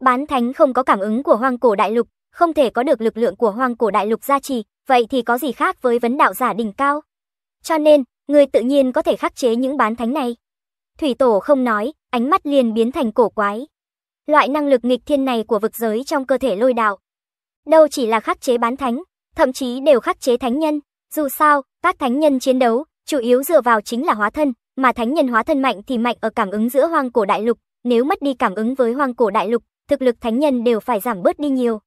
Bán thánh không có cảm ứng của hoang cổ đại lục, không thể có được lực lượng của hoàng cổ đại lục gia trì, vậy thì có gì khác với vấn đạo giả đỉnh cao? Cho nên, người tự nhiên có thể khắc chế những bán thánh này. Thủy tổ không nói, ánh mắt liền biến thành cổ quái. Loại năng lực nghịch thiên này của vực giới trong cơ thể lôi đạo. Đâu chỉ là khắc chế bán thánh, thậm chí đều khắc chế thánh nhân. Dù sao, các thánh nhân chiến đấu, chủ yếu dựa vào chính là hóa thân, mà thánh nhân hóa thân mạnh thì mạnh ở cảm ứng giữa hoang cổ đại lục. Nếu mất đi cảm ứng với hoang cổ đại lục, thực lực thánh nhân đều phải giảm bớt đi nhiều.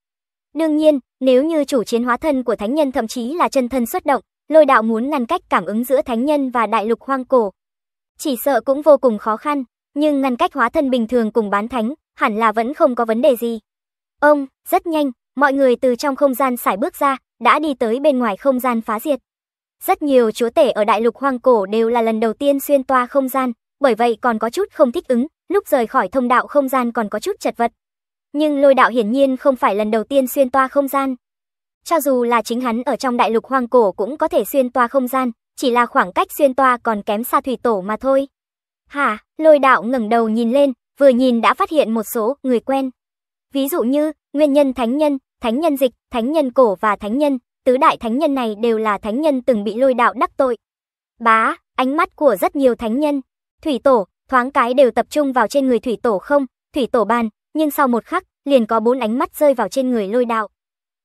Đương nhiên, nếu như chủ chiến hóa thân của thánh nhân thậm chí là chân thân xuất động, lôi đạo muốn ngăn cách cảm ứng giữa thánh nhân và đại lục hoang cổ. Chỉ sợ cũng vô cùng khó khăn, nhưng ngăn cách hóa thân bình thường cùng bán thánh, hẳn là vẫn không có vấn đề gì. Ông, rất nhanh, mọi người từ trong không gian xải bước ra, đã đi tới bên ngoài không gian phá diệt. Rất nhiều chúa tể ở đại lục hoang cổ đều là lần đầu tiên xuyên toa không gian, bởi vậy còn có chút không thích ứng, lúc rời khỏi thông đạo không gian còn có chút chật vật. Nhưng lôi đạo hiển nhiên không phải lần đầu tiên xuyên toa không gian. Cho dù là chính hắn ở trong đại lục hoang cổ cũng có thể xuyên toa không gian, chỉ là khoảng cách xuyên toa còn kém xa thủy tổ mà thôi. Hả, lôi đạo ngẩng đầu nhìn lên, vừa nhìn đã phát hiện một số người quen. Ví dụ như, nguyên nhân thánh nhân, thánh nhân dịch, thánh nhân cổ và thánh nhân, tứ đại thánh nhân này đều là thánh nhân từng bị lôi đạo đắc tội. Bá, ánh mắt của rất nhiều thánh nhân, thủy tổ, thoáng cái đều tập trung vào trên người thủy tổ không, thủy tổ bàn, nhưng sau một khắc, liền có bốn ánh mắt rơi vào trên người lôi đạo.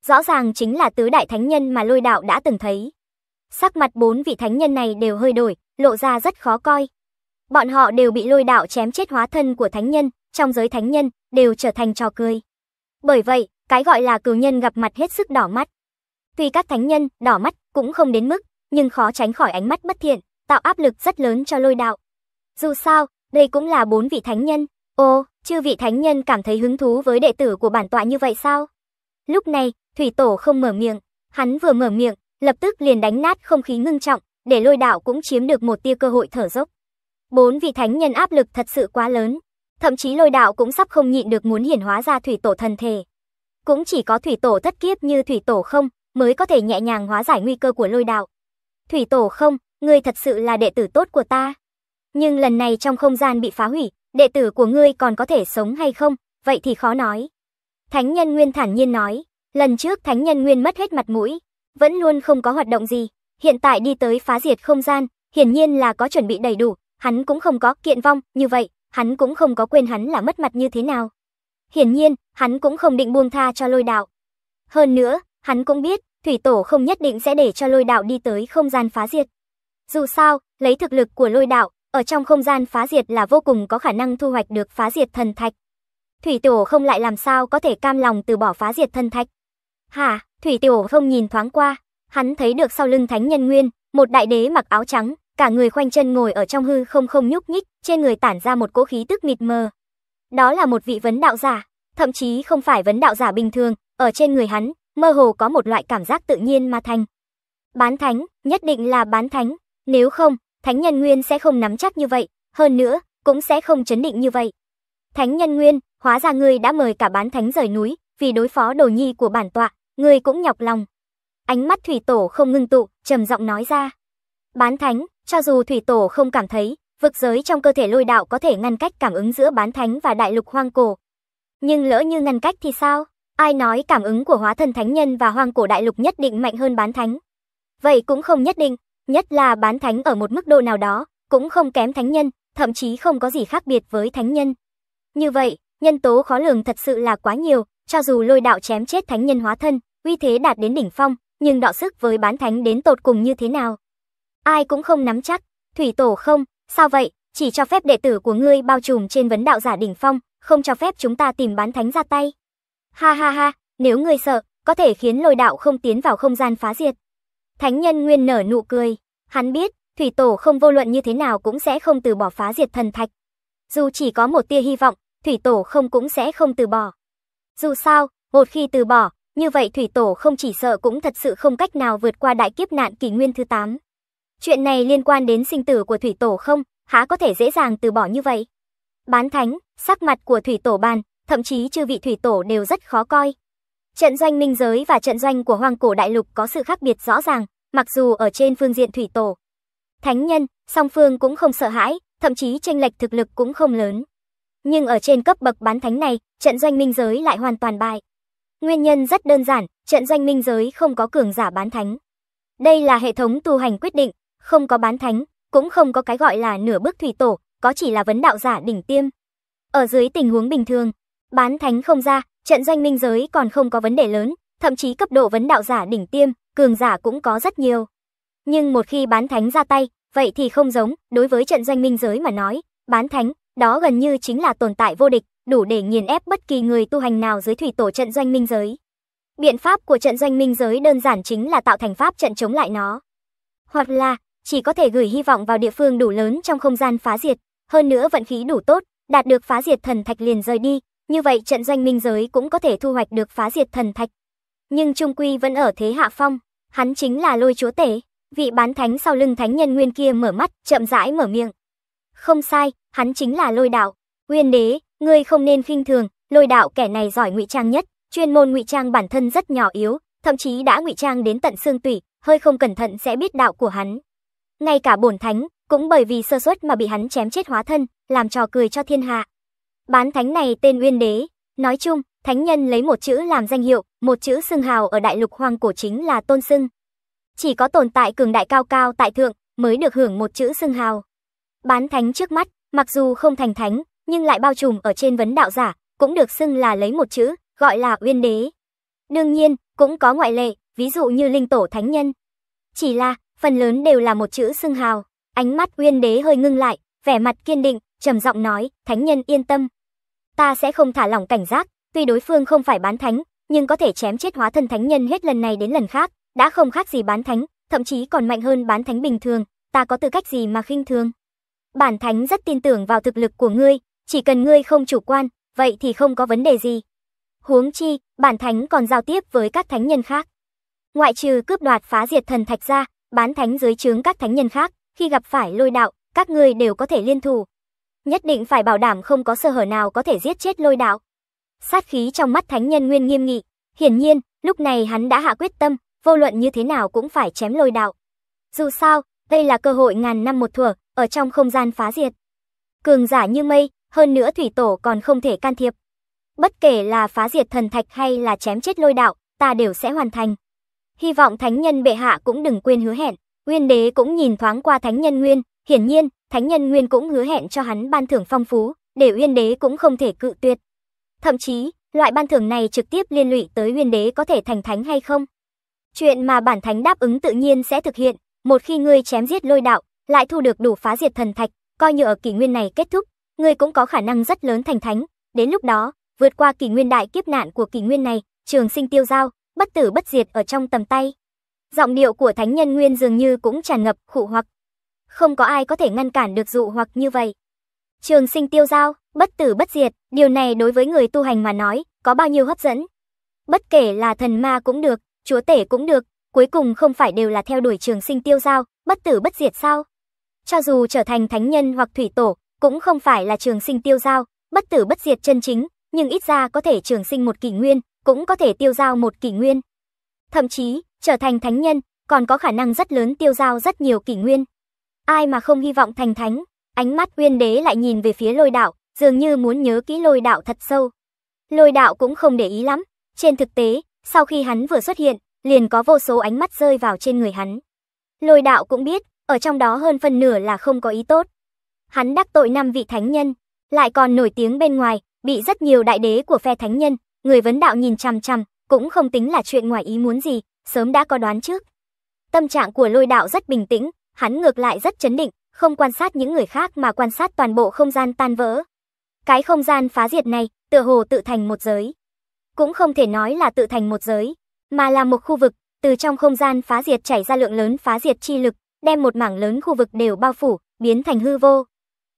Rõ ràng chính là tứ đại thánh nhân mà lôi đạo đã từng thấy. Sắc mặt bốn vị thánh nhân này đều hơi đổi, lộ ra rất khó coi. Bọn họ đều bị lôi đạo chém chết hóa thân của thánh nhân, trong giới thánh nhân, đều trở thành trò cười. Bởi vậy, cái gọi là cừu nhân gặp mặt hết sức đỏ mắt. Tuy các thánh nhân đỏ mắt cũng không đến mức, nhưng khó tránh khỏi ánh mắt bất thiện, tạo áp lực rất lớn cho lôi đạo. Dù sao, đây cũng là bốn vị thánh nhân. Ô, chư vị thánh nhân cảm thấy hứng thú với đệ tử của bản tọa như vậy sao? Lúc này, thủy tổ không mở miệng, hắn vừa mở miệng, lập tức liền đánh nát không khí ngưng trọng, để lôi đạo cũng chiếm được một tia cơ hội thở dốc. Bốn vị thánh nhân áp lực thật sự quá lớn, thậm chí lôi đạo cũng sắp không nhịn được muốn hiển hóa ra thủy tổ thần thể. Cũng chỉ có thủy tổ thất kiếp như thủy tổ không mới có thể nhẹ nhàng hóa giải nguy cơ của lôi đạo. Thủy tổ không, ngươi thật sự là đệ tử tốt của ta. Nhưng lần này trong không gian bị phá hủy, đệ tử của ngươi còn có thể sống hay không, vậy thì khó nói. Thánh nhân Nguyên thản nhiên nói, lần trước Thánh nhân Nguyên mất hết mặt mũi, vẫn luôn không có hoạt động gì, hiện tại đi tới phá diệt không gian, hiển nhiên là có chuẩn bị đầy đủ, hắn cũng không có kiện vong, như vậy, hắn cũng không có quên hắn là mất mặt như thế nào. Hiển nhiên, hắn cũng không định buông tha cho lôi đạo. Hơn nữa, hắn cũng biết, thủy tổ không nhất định sẽ để cho lôi đạo đi tới không gian phá diệt. Dù sao, lấy thực lực của lôi đạo, ở trong không gian phá diệt là vô cùng có khả năng thu hoạch được phá diệt thần thạch. Thủy Tiểu không lại làm sao có thể cam lòng từ bỏ phá diệt thần thạch. hà Thủy Tiểu không nhìn thoáng qua, hắn thấy được sau lưng thánh nhân nguyên, một đại đế mặc áo trắng, cả người khoanh chân ngồi ở trong hư không không nhúc nhích, trên người tản ra một cỗ khí tức mịt mờ. Đó là một vị vấn đạo giả, thậm chí không phải vấn đạo giả bình thường, ở trên người hắn, mơ hồ có một loại cảm giác tự nhiên mà thành. Bán thánh, nhất định là bán thánh, nếu không, Thánh Nhân Nguyên sẽ không nắm chắc như vậy, hơn nữa, cũng sẽ không chấn định như vậy. Thánh Nhân Nguyên, hóa ra ngươi đã mời cả bán thánh rời núi, vì đối phó đồ nhi của bản tọa, ngươi cũng nhọc lòng. Ánh mắt Thủy Tổ không ngưng tụ, trầm giọng nói ra. Bán thánh, cho dù Thủy Tổ không cảm thấy, vực giới trong cơ thể lôi đạo có thể ngăn cách cảm ứng giữa bán thánh và đại lục hoang cổ. Nhưng lỡ như ngăn cách thì sao? Ai nói cảm ứng của hóa thân thánh nhân và hoang cổ đại lục nhất định mạnh hơn bán thánh? Vậy cũng không nhất định, nhất là bán thánh ở một mức độ nào đó, cũng không kém thánh nhân, thậm chí không có gì khác biệt với thánh nhân. Như vậy, nhân tố khó lường thật sự là quá nhiều, cho dù lôi đạo chém chết thánh nhân hóa thân, uy thế đạt đến đỉnh phong, nhưng đạo sức với bán thánh đến tột cùng như thế nào? Ai cũng không nắm chắc, thủy tổ không, sao vậy, chỉ cho phép đệ tử của ngươi bao trùm trên vấn đạo giả đỉnh phong, không cho phép chúng ta tìm bán thánh ra tay. Ha ha ha, nếu ngươi sợ, có thể khiến lôi đạo không tiến vào không gian phá diệt. Thánh nhân Nguyên nở nụ cười, hắn biết, thủy tổ không vô luận như thế nào cũng sẽ không từ bỏ phá diệt thần thạch. Dù chỉ có một tia hy vọng, thủy tổ không cũng sẽ không từ bỏ. Dù sao, một khi từ bỏ, như vậy thủy tổ không chỉ sợ cũng thật sự không cách nào vượt qua đại kiếp nạn kỷ nguyên thứ 8. Chuyện này liên quan đến sinh tử của thủy tổ không, há có thể dễ dàng từ bỏ như vậy. Bán thánh, sắc mặt của thủy tổ bàn, thậm chí chư vị thủy tổ đều rất khó coi, Trận doanh minh giới và trận doanh của Hoàng Cổ Đại Lục có sự khác biệt rõ ràng, mặc dù ở trên phương diện thủy tổ. Thánh nhân, song phương cũng không sợ hãi, thậm chí tranh lệch thực lực cũng không lớn. Nhưng ở trên cấp bậc bán thánh này, trận doanh minh giới lại hoàn toàn bại. Nguyên nhân rất đơn giản, trận doanh minh giới không có cường giả bán thánh. Đây là hệ thống tu hành quyết định, không có bán thánh, cũng không có cái gọi là nửa bước thủy tổ, có chỉ là vấn đạo giả đỉnh tiêm. Ở dưới tình huống bình thường, bán thánh không ra, Trận doanh minh giới còn không có vấn đề lớn, thậm chí cấp độ vấn đạo giả đỉnh tiêm, cường giả cũng có rất nhiều. Nhưng một khi bán thánh ra tay, vậy thì không giống, đối với trận doanh minh giới mà nói, bán thánh, đó gần như chính là tồn tại vô địch, đủ để nghiền ép bất kỳ người tu hành nào dưới thủy tổ trận doanh minh giới. Biện pháp của trận doanh minh giới đơn giản chính là tạo thành pháp trận chống lại nó. Hoặc là, chỉ có thể gửi hy vọng vào địa phương đủ lớn trong không gian phá diệt, hơn nữa vận khí đủ tốt, đạt được phá diệt thần thạch liền rời đi, như vậy trận doanh minh giới cũng có thể thu hoạch được phá diệt thần thạch. Nhưng Trung Quy vẫn ở thế hạ phong, hắn chính là lôi chúa tể, vị bán thánh sau lưng thánh nhân nguyên kia mở mắt, chậm rãi mở miệng. Không sai, hắn chính là lôi đạo. Nguyên đế, ngươi không nên khinh thường, lôi đạo kẻ này giỏi ngụy trang nhất, chuyên môn ngụy trang bản thân rất nhỏ yếu, thậm chí đã ngụy trang đến tận xương tủy, hơi không cẩn thận sẽ biết đạo của hắn. Ngay cả bổn thánh, cũng bởi vì sơ suất mà bị hắn chém chết hóa thân, làm trò cười cho thiên hạ. Bán thánh này tên Uyên Đế, nói chung, thánh nhân lấy một chữ làm danh hiệu, một chữ xưng hào ở đại lục hoang cổ chính là tôn xưng. Chỉ có tồn tại cường đại cao cao tại thượng mới được hưởng một chữ xưng hào. Bán thánh trước mắt, mặc dù không thành thánh, nhưng lại bao trùm ở trên vấn đạo giả, cũng được xưng là lấy một chữ, gọi là Uyên Đế. Đương nhiên, cũng có ngoại lệ, ví dụ như linh tổ thánh nhân. Chỉ là, phần lớn đều là một chữ xưng hào. Ánh mắt Uyên Đế hơi ngưng lại, vẻ mặt kiên định, trầm giọng nói, "Thánh nhân yên tâm, ta sẽ không thả lỏng cảnh giác, tuy đối phương không phải bán thánh, nhưng có thể chém chết hóa thân thánh nhân hết lần này đến lần khác, đã không khác gì bán thánh, thậm chí còn mạnh hơn bán thánh bình thường, ta có tư cách gì mà khinh thường. Bản thánh rất tin tưởng vào thực lực của ngươi, chỉ cần ngươi không chủ quan, vậy thì không có vấn đề gì. Huống chi, bản thánh còn giao tiếp với các thánh nhân khác. Ngoại trừ cướp đoạt phá diệt thần thạch ra, bán thánh dưới trướng các thánh nhân khác, khi gặp phải lôi đạo, các ngươi đều có thể liên thủ, nhất định phải bảo đảm không có sơ hở nào có thể giết chết lôi đạo. Sát khí trong mắt thánh nhân nguyên nghiêm nghị, hiển nhiên, lúc này hắn đã hạ quyết tâm, vô luận như thế nào cũng phải chém lôi đạo. Dù sao, đây là cơ hội ngàn năm một thuở, ở trong không gian phá diệt. Cường giả như mây, hơn nữa thủy tổ còn không thể can thiệp. Bất kể là phá diệt thần thạch hay là chém chết lôi đạo, ta đều sẽ hoàn thành. Hy vọng thánh nhân bệ hạ cũng đừng quên hứa hẹn. Nguyên đế cũng nhìn thoáng qua thánh nhân nguyên, hiển nhiên, Thánh nhân Nguyên cũng hứa hẹn cho hắn ban thưởng phong phú, để Uyên Đế cũng không thể cự tuyệt. Thậm chí, loại ban thưởng này trực tiếp liên lụy tới Uyên Đế có thể thành thánh hay không. Chuyện mà bản thánh đáp ứng tự nhiên sẽ thực hiện, một khi ngươi chém giết lôi đạo, lại thu được đủ phá diệt thần thạch, coi như ở kỷ nguyên này kết thúc, ngươi cũng có khả năng rất lớn thành thánh, đến lúc đó, vượt qua kỷ nguyên đại kiếp nạn của kỷ nguyên này, trường sinh tiêu giao, bất tử bất diệt ở trong tầm tay. Giọng điệu của thánh nhân Nguyên dường như cũng tràn ngập khụ hoặc, không có ai có thể ngăn cản được dụ hoặc như vậy. Trường sinh tiêu giao, bất tử bất diệt, điều này đối với người tu hành mà nói, có bao nhiêu hấp dẫn. Bất kể là thần ma cũng được, chúa tể cũng được, cuối cùng không phải đều là theo đuổi trường sinh tiêu giao, bất tử bất diệt sao? Cho dù trở thành thánh nhân hoặc thủy tổ, cũng không phải là trường sinh tiêu giao, bất tử bất diệt chân chính, nhưng ít ra có thể trường sinh một kỷ nguyên, cũng có thể tiêu giao một kỷ nguyên. Thậm chí, trở thành thánh nhân, còn có khả năng rất lớn tiêu giao rất nhiều kỷ nguyên. Ai mà không hy vọng thành thánh, ánh mắt uyên đế lại nhìn về phía lôi đạo, dường như muốn nhớ kỹ lôi đạo thật sâu. Lôi đạo cũng không để ý lắm, trên thực tế, sau khi hắn vừa xuất hiện, liền có vô số ánh mắt rơi vào trên người hắn. Lôi đạo cũng biết, ở trong đó hơn phần nửa là không có ý tốt. Hắn đắc tội năm vị thánh nhân, lại còn nổi tiếng bên ngoài, bị rất nhiều đại đế của phe thánh nhân, người vấn đạo nhìn chằm chằm, cũng không tính là chuyện ngoài ý muốn gì, sớm đã có đoán trước. Tâm trạng của lôi đạo rất bình tĩnh, hắn ngược lại rất chấn định, không quan sát những người khác mà quan sát toàn bộ không gian tan vỡ. Cái không gian phá diệt này, tựa hồ tự thành một giới. Cũng không thể nói là tự thành một giới, mà là một khu vực, từ trong không gian phá diệt chảy ra lượng lớn phá diệt chi lực, đem một mảng lớn khu vực đều bao phủ, biến thành hư vô.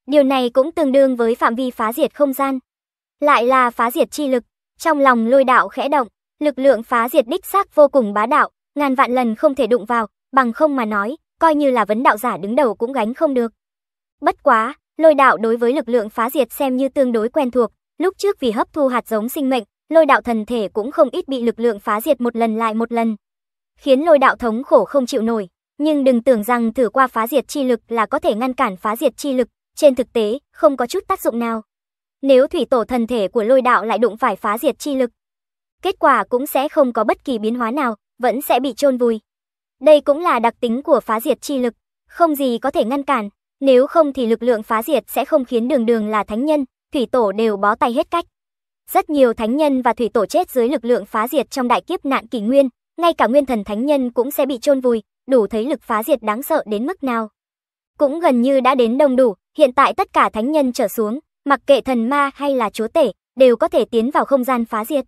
Điều này cũng tương đương với phạm vi phá diệt không gian. Lại là phá diệt chi lực, trong lòng lôi đạo khẽ động, lực lượng phá diệt đích xác vô cùng bá đạo, ngàn vạn lần không thể đụng vào, bằng không mà nói, coi như là vấn đạo giả đứng đầu cũng gánh không được. Bất quá, lôi đạo đối với lực lượng phá diệt xem như tương đối quen thuộc, lúc trước vì hấp thu hạt giống sinh mệnh, lôi đạo thần thể cũng không ít bị lực lượng phá diệt một lần lại một lần. Khiến lôi đạo thống khổ không chịu nổi, nhưng đừng tưởng rằng thử qua phá diệt chi lực là có thể ngăn cản phá diệt chi lực, trên thực tế không có chút tác dụng nào. Nếu thủy tổ thần thể của lôi đạo lại đụng phải phá diệt chi lực, kết quả cũng sẽ không có bất kỳ biến hóa nào, vẫn sẽ bị chôn vùi. Đây cũng là đặc tính của phá diệt chi lực, không gì có thể ngăn cản, nếu không thì lực lượng phá diệt sẽ không khiến đường đường là thánh nhân, thủy tổ đều bó tay hết cách. Rất nhiều thánh nhân và thủy tổ chết dưới lực lượng phá diệt trong đại kiếp nạn kỷ nguyên, ngay cả nguyên thần thánh nhân cũng sẽ bị chôn vùi, đủ thấy lực phá diệt đáng sợ đến mức nào. Cũng gần như đã đến đông đủ, hiện tại tất cả thánh nhân trở xuống, mặc kệ thần ma hay là chúa tể, đều có thể tiến vào không gian phá diệt.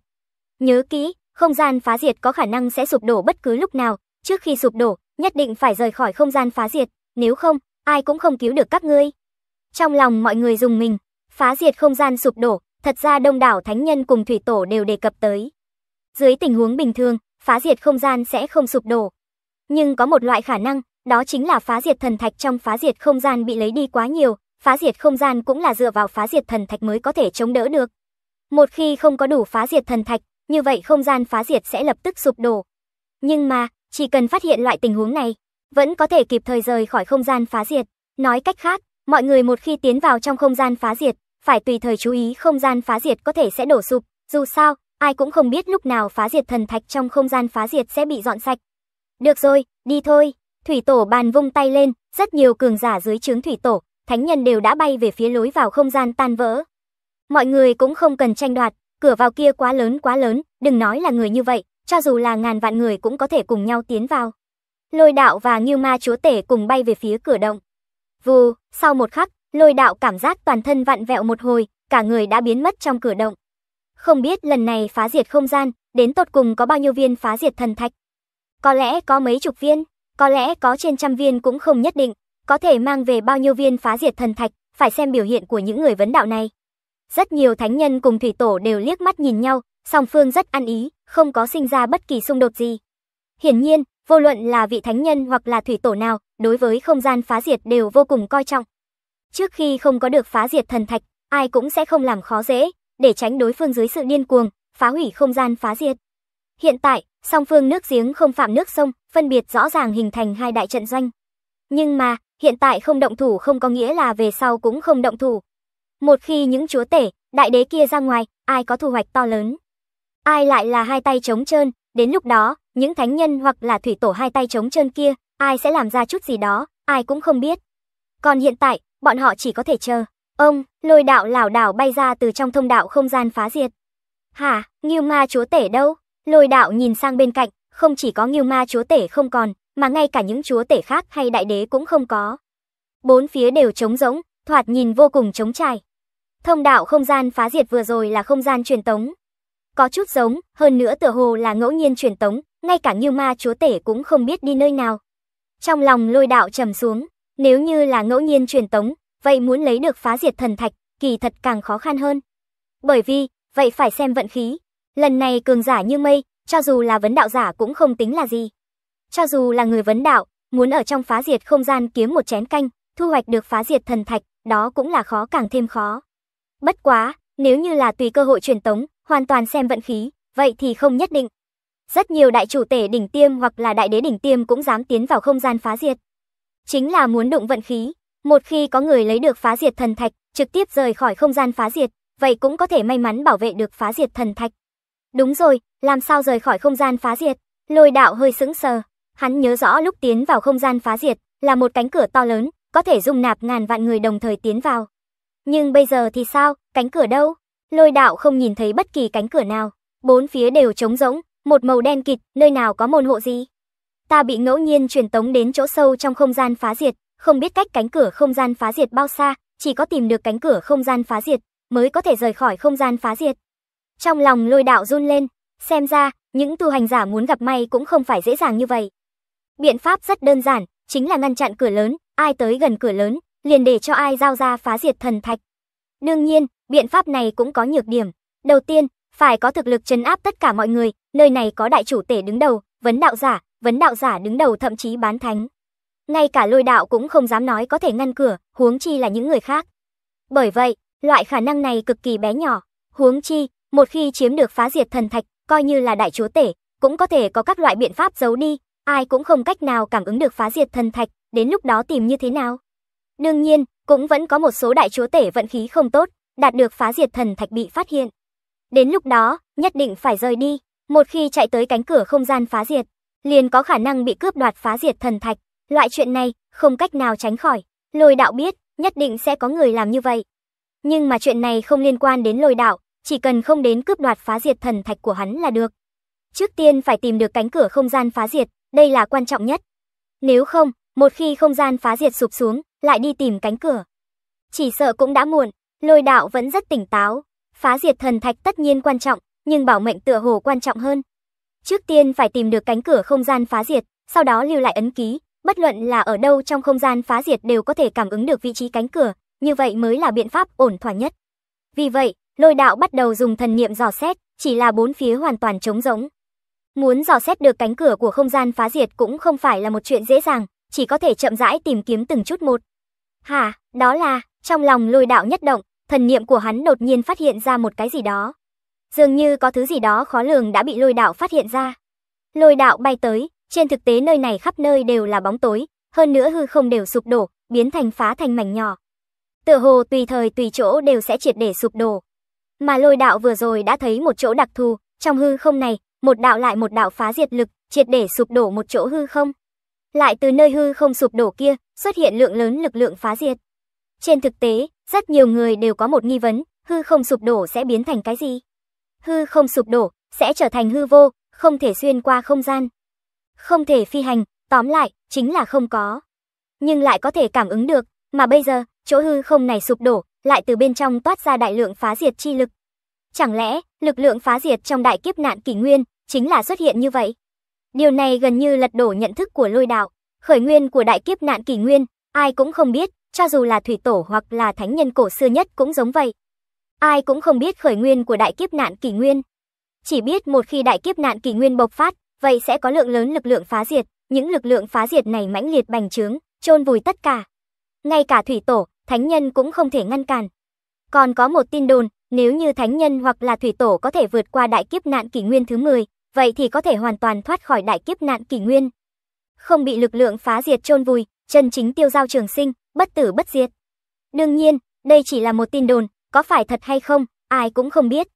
Nhớ kỹ, không gian phá diệt có khả năng sẽ sụp đổ bất cứ lúc nào, Trước khi sụp đổ, nhất định phải rời khỏi không gian phá diệt, nếu không, ai cũng không cứu được các ngươi. Trong lòng mọi người dùng mình, phá diệt không gian sụp đổ, thật ra đông đảo thánh nhân cùng thủy tổ đều đề cập tới. Dưới tình huống bình thường, phá diệt không gian sẽ không sụp đổ. Nhưng có một loại khả năng, đó chính là phá diệt thần thạch trong phá diệt không gian bị lấy đi quá nhiều, phá diệt không gian cũng là dựa vào phá diệt thần thạch mới có thể chống đỡ được. Một khi không có đủ phá diệt thần thạch, như vậy không gian phá diệt sẽ lập tức sụp đổ. Nhưng mà, chỉ cần phát hiện loại tình huống này, vẫn có thể kịp thời rời khỏi không gian phá diệt. Nói cách khác, mọi người một khi tiến vào trong không gian phá diệt, phải tùy thời chú ý không gian phá diệt có thể sẽ đổ sụp, dù sao, ai cũng không biết lúc nào phá diệt thần thạch trong không gian phá diệt sẽ bị dọn sạch. Được rồi, đi thôi. Thủy tổ bàn vung tay lên, rất nhiều cường giả dưới trướng thủy tổ, thánh nhân đều đã bay về phía lối vào không gian tan vỡ. Mọi người cũng không cần tranh đoạt, cửa vào kia quá lớn quá lớn, đừng nói là người như vậy, cho dù là ngàn vạn người cũng có thể cùng nhau tiến vào. Lôi đạo và Ngưu Ma chúa tể cùng bay về phía cửa động. Vù, sau một khắc, lôi đạo cảm giác toàn thân vặn vẹo một hồi, cả người đã biến mất trong cửa động. Không biết lần này phá diệt không gian, đến tột cùng có bao nhiêu viên phá diệt thần thạch. Có lẽ có mấy chục viên, có lẽ có trên trăm viên cũng không nhất định, có thể mang về bao nhiêu viên phá diệt thần thạch, phải xem biểu hiện của những người vấn đạo này. Rất nhiều thánh nhân cùng thủy tổ đều liếc mắt nhìn nhau, song phương rất ăn ý, không có sinh ra bất kỳ xung đột gì. Hiển nhiên, vô luận là vị thánh nhân hoặc là thủy tổ nào, đối với không gian phá diệt đều vô cùng coi trọng. Trước khi không có được phá diệt thần thạch, ai cũng sẽ không làm khó dễ, để tránh đối phương dưới sự điên cuồng, phá hủy không gian phá diệt. Hiện tại, song phương nước giếng không phạm nước sông, phân biệt rõ ràng hình thành hai đại trận doanh. Nhưng mà, hiện tại không động thủ không có nghĩa là về sau cũng không động thủ. Một khi những chúa tể, đại đế kia ra ngoài, ai có thu hoạch to lớn. Ai lại là hai tay trống trơn, đến lúc đó, những thánh nhân hoặc là thủy tổ hai tay trống trơn kia, ai sẽ làm ra chút gì đó, ai cũng không biết. Còn hiện tại, bọn họ chỉ có thể chờ. Ông, lôi đạo lảo đảo bay ra từ trong thông đạo không gian phá diệt. Hả, Nghiêu Ma chúa tể đâu? Lôi đạo nhìn sang bên cạnh, không chỉ có Nghiêu Ma chúa tể không còn, mà ngay cả những chúa tể khác hay đại đế cũng không có. Bốn phía đều trống rỗng, thoạt nhìn vô cùng trống trải. Thông đạo không gian phá diệt vừa rồi là không gian truyền tống, có chút giống, hơn nữa tựa hồ là ngẫu nhiên truyền tống, ngay cả Như Ma chúa tể cũng không biết đi nơi nào. Trong lòng Lôi Đạo trầm xuống, nếu như là ngẫu nhiên truyền tống, vậy muốn lấy được phá diệt thần thạch, kỳ thật càng khó khăn hơn. Bởi vì, vậy phải xem vận khí. Lần này cường giả như mây, cho dù là vấn đạo giả cũng không tính là gì. Cho dù là người vấn đạo, muốn ở trong phá diệt không gian kiếm một chén canh, thu hoạch được phá diệt thần thạch, đó cũng là khó càng thêm khó. Bất quá, nếu như là tùy cơ hội truyền tống, hoàn toàn xem vận khí, vậy thì không nhất định. Rất nhiều đại chủ tể đỉnh tiêm hoặc là đại đế đỉnh tiêm cũng dám tiến vào không gian phá diệt. Chính là muốn đụng vận khí, một khi có người lấy được phá diệt thần thạch, trực tiếp rời khỏi không gian phá diệt, vậy cũng có thể may mắn bảo vệ được phá diệt thần thạch. Đúng rồi, làm sao rời khỏi không gian phá diệt? Lôi đạo hơi sững sờ, hắn nhớ rõ lúc tiến vào không gian phá diệt là một cánh cửa to lớn, có thể dung nạp ngàn vạn người đồng thời tiến vào. Nhưng bây giờ thì sao, cánh cửa đâu? Lôi đạo không nhìn thấy bất kỳ cánh cửa nào, bốn phía đều trống rỗng, một màu đen kịt, nơi nào có môn hộ gì. Ta bị ngẫu nhiên truyền tống đến chỗ sâu trong không gian phá diệt, không biết cách cánh cửa không gian phá diệt bao xa, chỉ có tìm được cánh cửa không gian phá diệt mới có thể rời khỏi không gian phá diệt. Trong lòng lôi đạo run lên, xem ra, những tu hành giả muốn gặp may cũng không phải dễ dàng như vậy. Biện pháp rất đơn giản, chính là ngăn chặn cửa lớn, ai tới gần cửa lớn, liền để cho ai giao ra phá diệt thần thạch. Đương nhiên, biện pháp này cũng có nhược điểm. Đầu tiên, phải có thực lực trấn áp tất cả mọi người, nơi này có đại chủ tể đứng đầu, vấn đạo giả, vấn đạo giả đứng đầu thậm chí bán thánh. Ngay cả lôi đạo cũng không dám nói có thể ngăn cửa, huống chi là những người khác. Bởi vậy, loại khả năng này cực kỳ bé nhỏ, huống chi, một khi chiếm được phá diệt thần thạch, coi như là đại chúa tể, cũng có thể có các loại biện pháp giấu đi, ai cũng không cách nào cảm ứng được phá diệt thần thạch, đến lúc đó tìm như thế nào. Đương nhiên, cũng vẫn có một số đại chúa tể vận khí không tốt, đạt được phá diệt thần thạch bị phát hiện. Đến lúc đó, nhất định phải rời đi, một khi chạy tới cánh cửa không gian phá diệt, liền có khả năng bị cướp đoạt phá diệt thần thạch, loại chuyện này không cách nào tránh khỏi, lôi đạo biết, nhất định sẽ có người làm như vậy. Nhưng mà chuyện này không liên quan đến lôi đạo, chỉ cần không đến cướp đoạt phá diệt thần thạch của hắn là được. Trước tiên phải tìm được cánh cửa không gian phá diệt, đây là quan trọng nhất. Nếu không, một khi không gian phá diệt sụp xuống, lại đi tìm cánh cửa. Chỉ sợ cũng đã muộn, Lôi đạo vẫn rất tỉnh táo, phá diệt thần thạch tất nhiên quan trọng, nhưng bảo mệnh tựa hồ quan trọng hơn. Trước tiên phải tìm được cánh cửa không gian phá diệt, sau đó lưu lại ấn ký, bất luận là ở đâu trong không gian phá diệt đều có thể cảm ứng được vị trí cánh cửa, như vậy mới là biện pháp ổn thỏa nhất. Vì vậy, lôi đạo bắt đầu dùng thần niệm dò xét, chỉ là bốn phía hoàn toàn trống rỗng. Muốn dò xét được cánh cửa của không gian phá diệt cũng không phải là một chuyện dễ dàng, chỉ có thể chậm rãi tìm kiếm từng chút một. Hà, đó là, trong lòng lôi đạo nhất động, thần niệm của hắn đột nhiên phát hiện ra một cái gì đó. Dường như có thứ gì đó khó lường đã bị lôi đạo phát hiện ra. Lôi đạo bay tới, trên thực tế nơi này khắp nơi đều là bóng tối, hơn nữa hư không đều sụp đổ, biến thành phá thành mảnh nhỏ. Tựa hồ tùy thời tùy chỗ đều sẽ triệt để sụp đổ. Mà lôi đạo vừa rồi đã thấy một chỗ đặc thù, trong hư không này, một đạo lại một đạo phá diệt lực, triệt để sụp đổ một chỗ hư không. Lại từ nơi hư không sụp đổ kia, xuất hiện lượng lớn lực lượng phá diệt. Trên thực tế, rất nhiều người đều có một nghi vấn, hư không sụp đổ sẽ biến thành cái gì? Hư không sụp đổ sẽ trở thành hư vô, không thể xuyên qua không gian. Không thể phi hành, tóm lại, chính là không có. Nhưng lại có thể cảm ứng được, mà bây giờ, chỗ hư không này sụp đổ, lại từ bên trong toát ra đại lượng phá diệt chi lực. Chẳng lẽ, lực lượng phá diệt trong đại kiếp nạn kỷ nguyên, chính là xuất hiện như vậy? Điều này gần như lật đổ nhận thức của lôi đạo. Khởi nguyên của đại kiếp nạn kỷ nguyên, ai cũng không biết, cho dù là thủy tổ hoặc là thánh nhân cổ xưa nhất cũng giống vậy. Ai cũng không biết khởi nguyên của đại kiếp nạn kỷ nguyên. Chỉ biết một khi đại kiếp nạn kỷ nguyên bộc phát, vậy sẽ có lượng lớn lực lượng phá diệt, những lực lượng phá diệt này mãnh liệt bành trướng, chôn vùi tất cả. Ngay cả thủy tổ, thánh nhân cũng không thể ngăn cản. Còn có một tin đồn, nếu như thánh nhân hoặc là thủy tổ có thể vượt qua đại kiếp nạn kỷ nguyên thứ 10, vậy thì có thể hoàn toàn thoát khỏi đại kiếp nạn kỷ nguyên. Không bị lực lượng phá diệt chôn vùi, chân chính tiêu giao trường sinh bất tử bất diệt. Đương nhiên, đây chỉ là một tin đồn, có phải thật hay không, ai cũng không biết.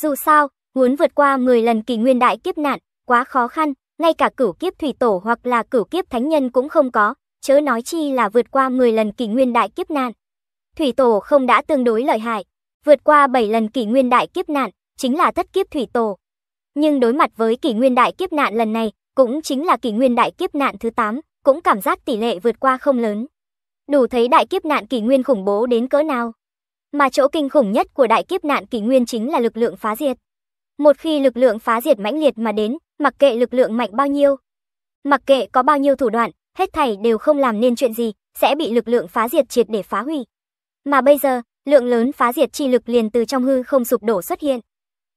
Dù sao, muốn vượt qua 10 lần kỷ nguyên đại kiếp nạn, quá khó khăn, ngay cả cửu kiếp thủy tổ hoặc là cửu kiếp thánh nhân cũng không có, chớ nói chi là vượt qua 10 lần kỷ nguyên đại kiếp nạn. Thủy tổ không đã tương đối lợi hại, vượt qua 7 lần kỷ nguyên đại kiếp nạn, chính là thất kiếp thủy tổ. Nhưng đối mặt với kỷ nguyên đại kiếp nạn lần này, cũng chính là kỷ nguyên đại kiếp nạn thứ 8, cũng cảm giác tỷ lệ vượt qua không lớn đủ thấy đại kiếp nạn kỷ nguyên khủng bố đến cỡ nào. Mà chỗ kinh khủng nhất của đại kiếp nạn kỷ nguyên chính là lực lượng phá diệt. Một khi lực lượng phá diệt mãnh liệt mà đến, mặc kệ lực lượng mạnh bao nhiêu, mặc kệ có bao nhiêu thủ đoạn, hết thảy đều không làm nên chuyện gì, sẽ bị lực lượng phá diệt triệt để phá hủy. Mà bây giờ, lượng lớn phá diệt chi lực liền từ trong hư không sụp đổ xuất hiện.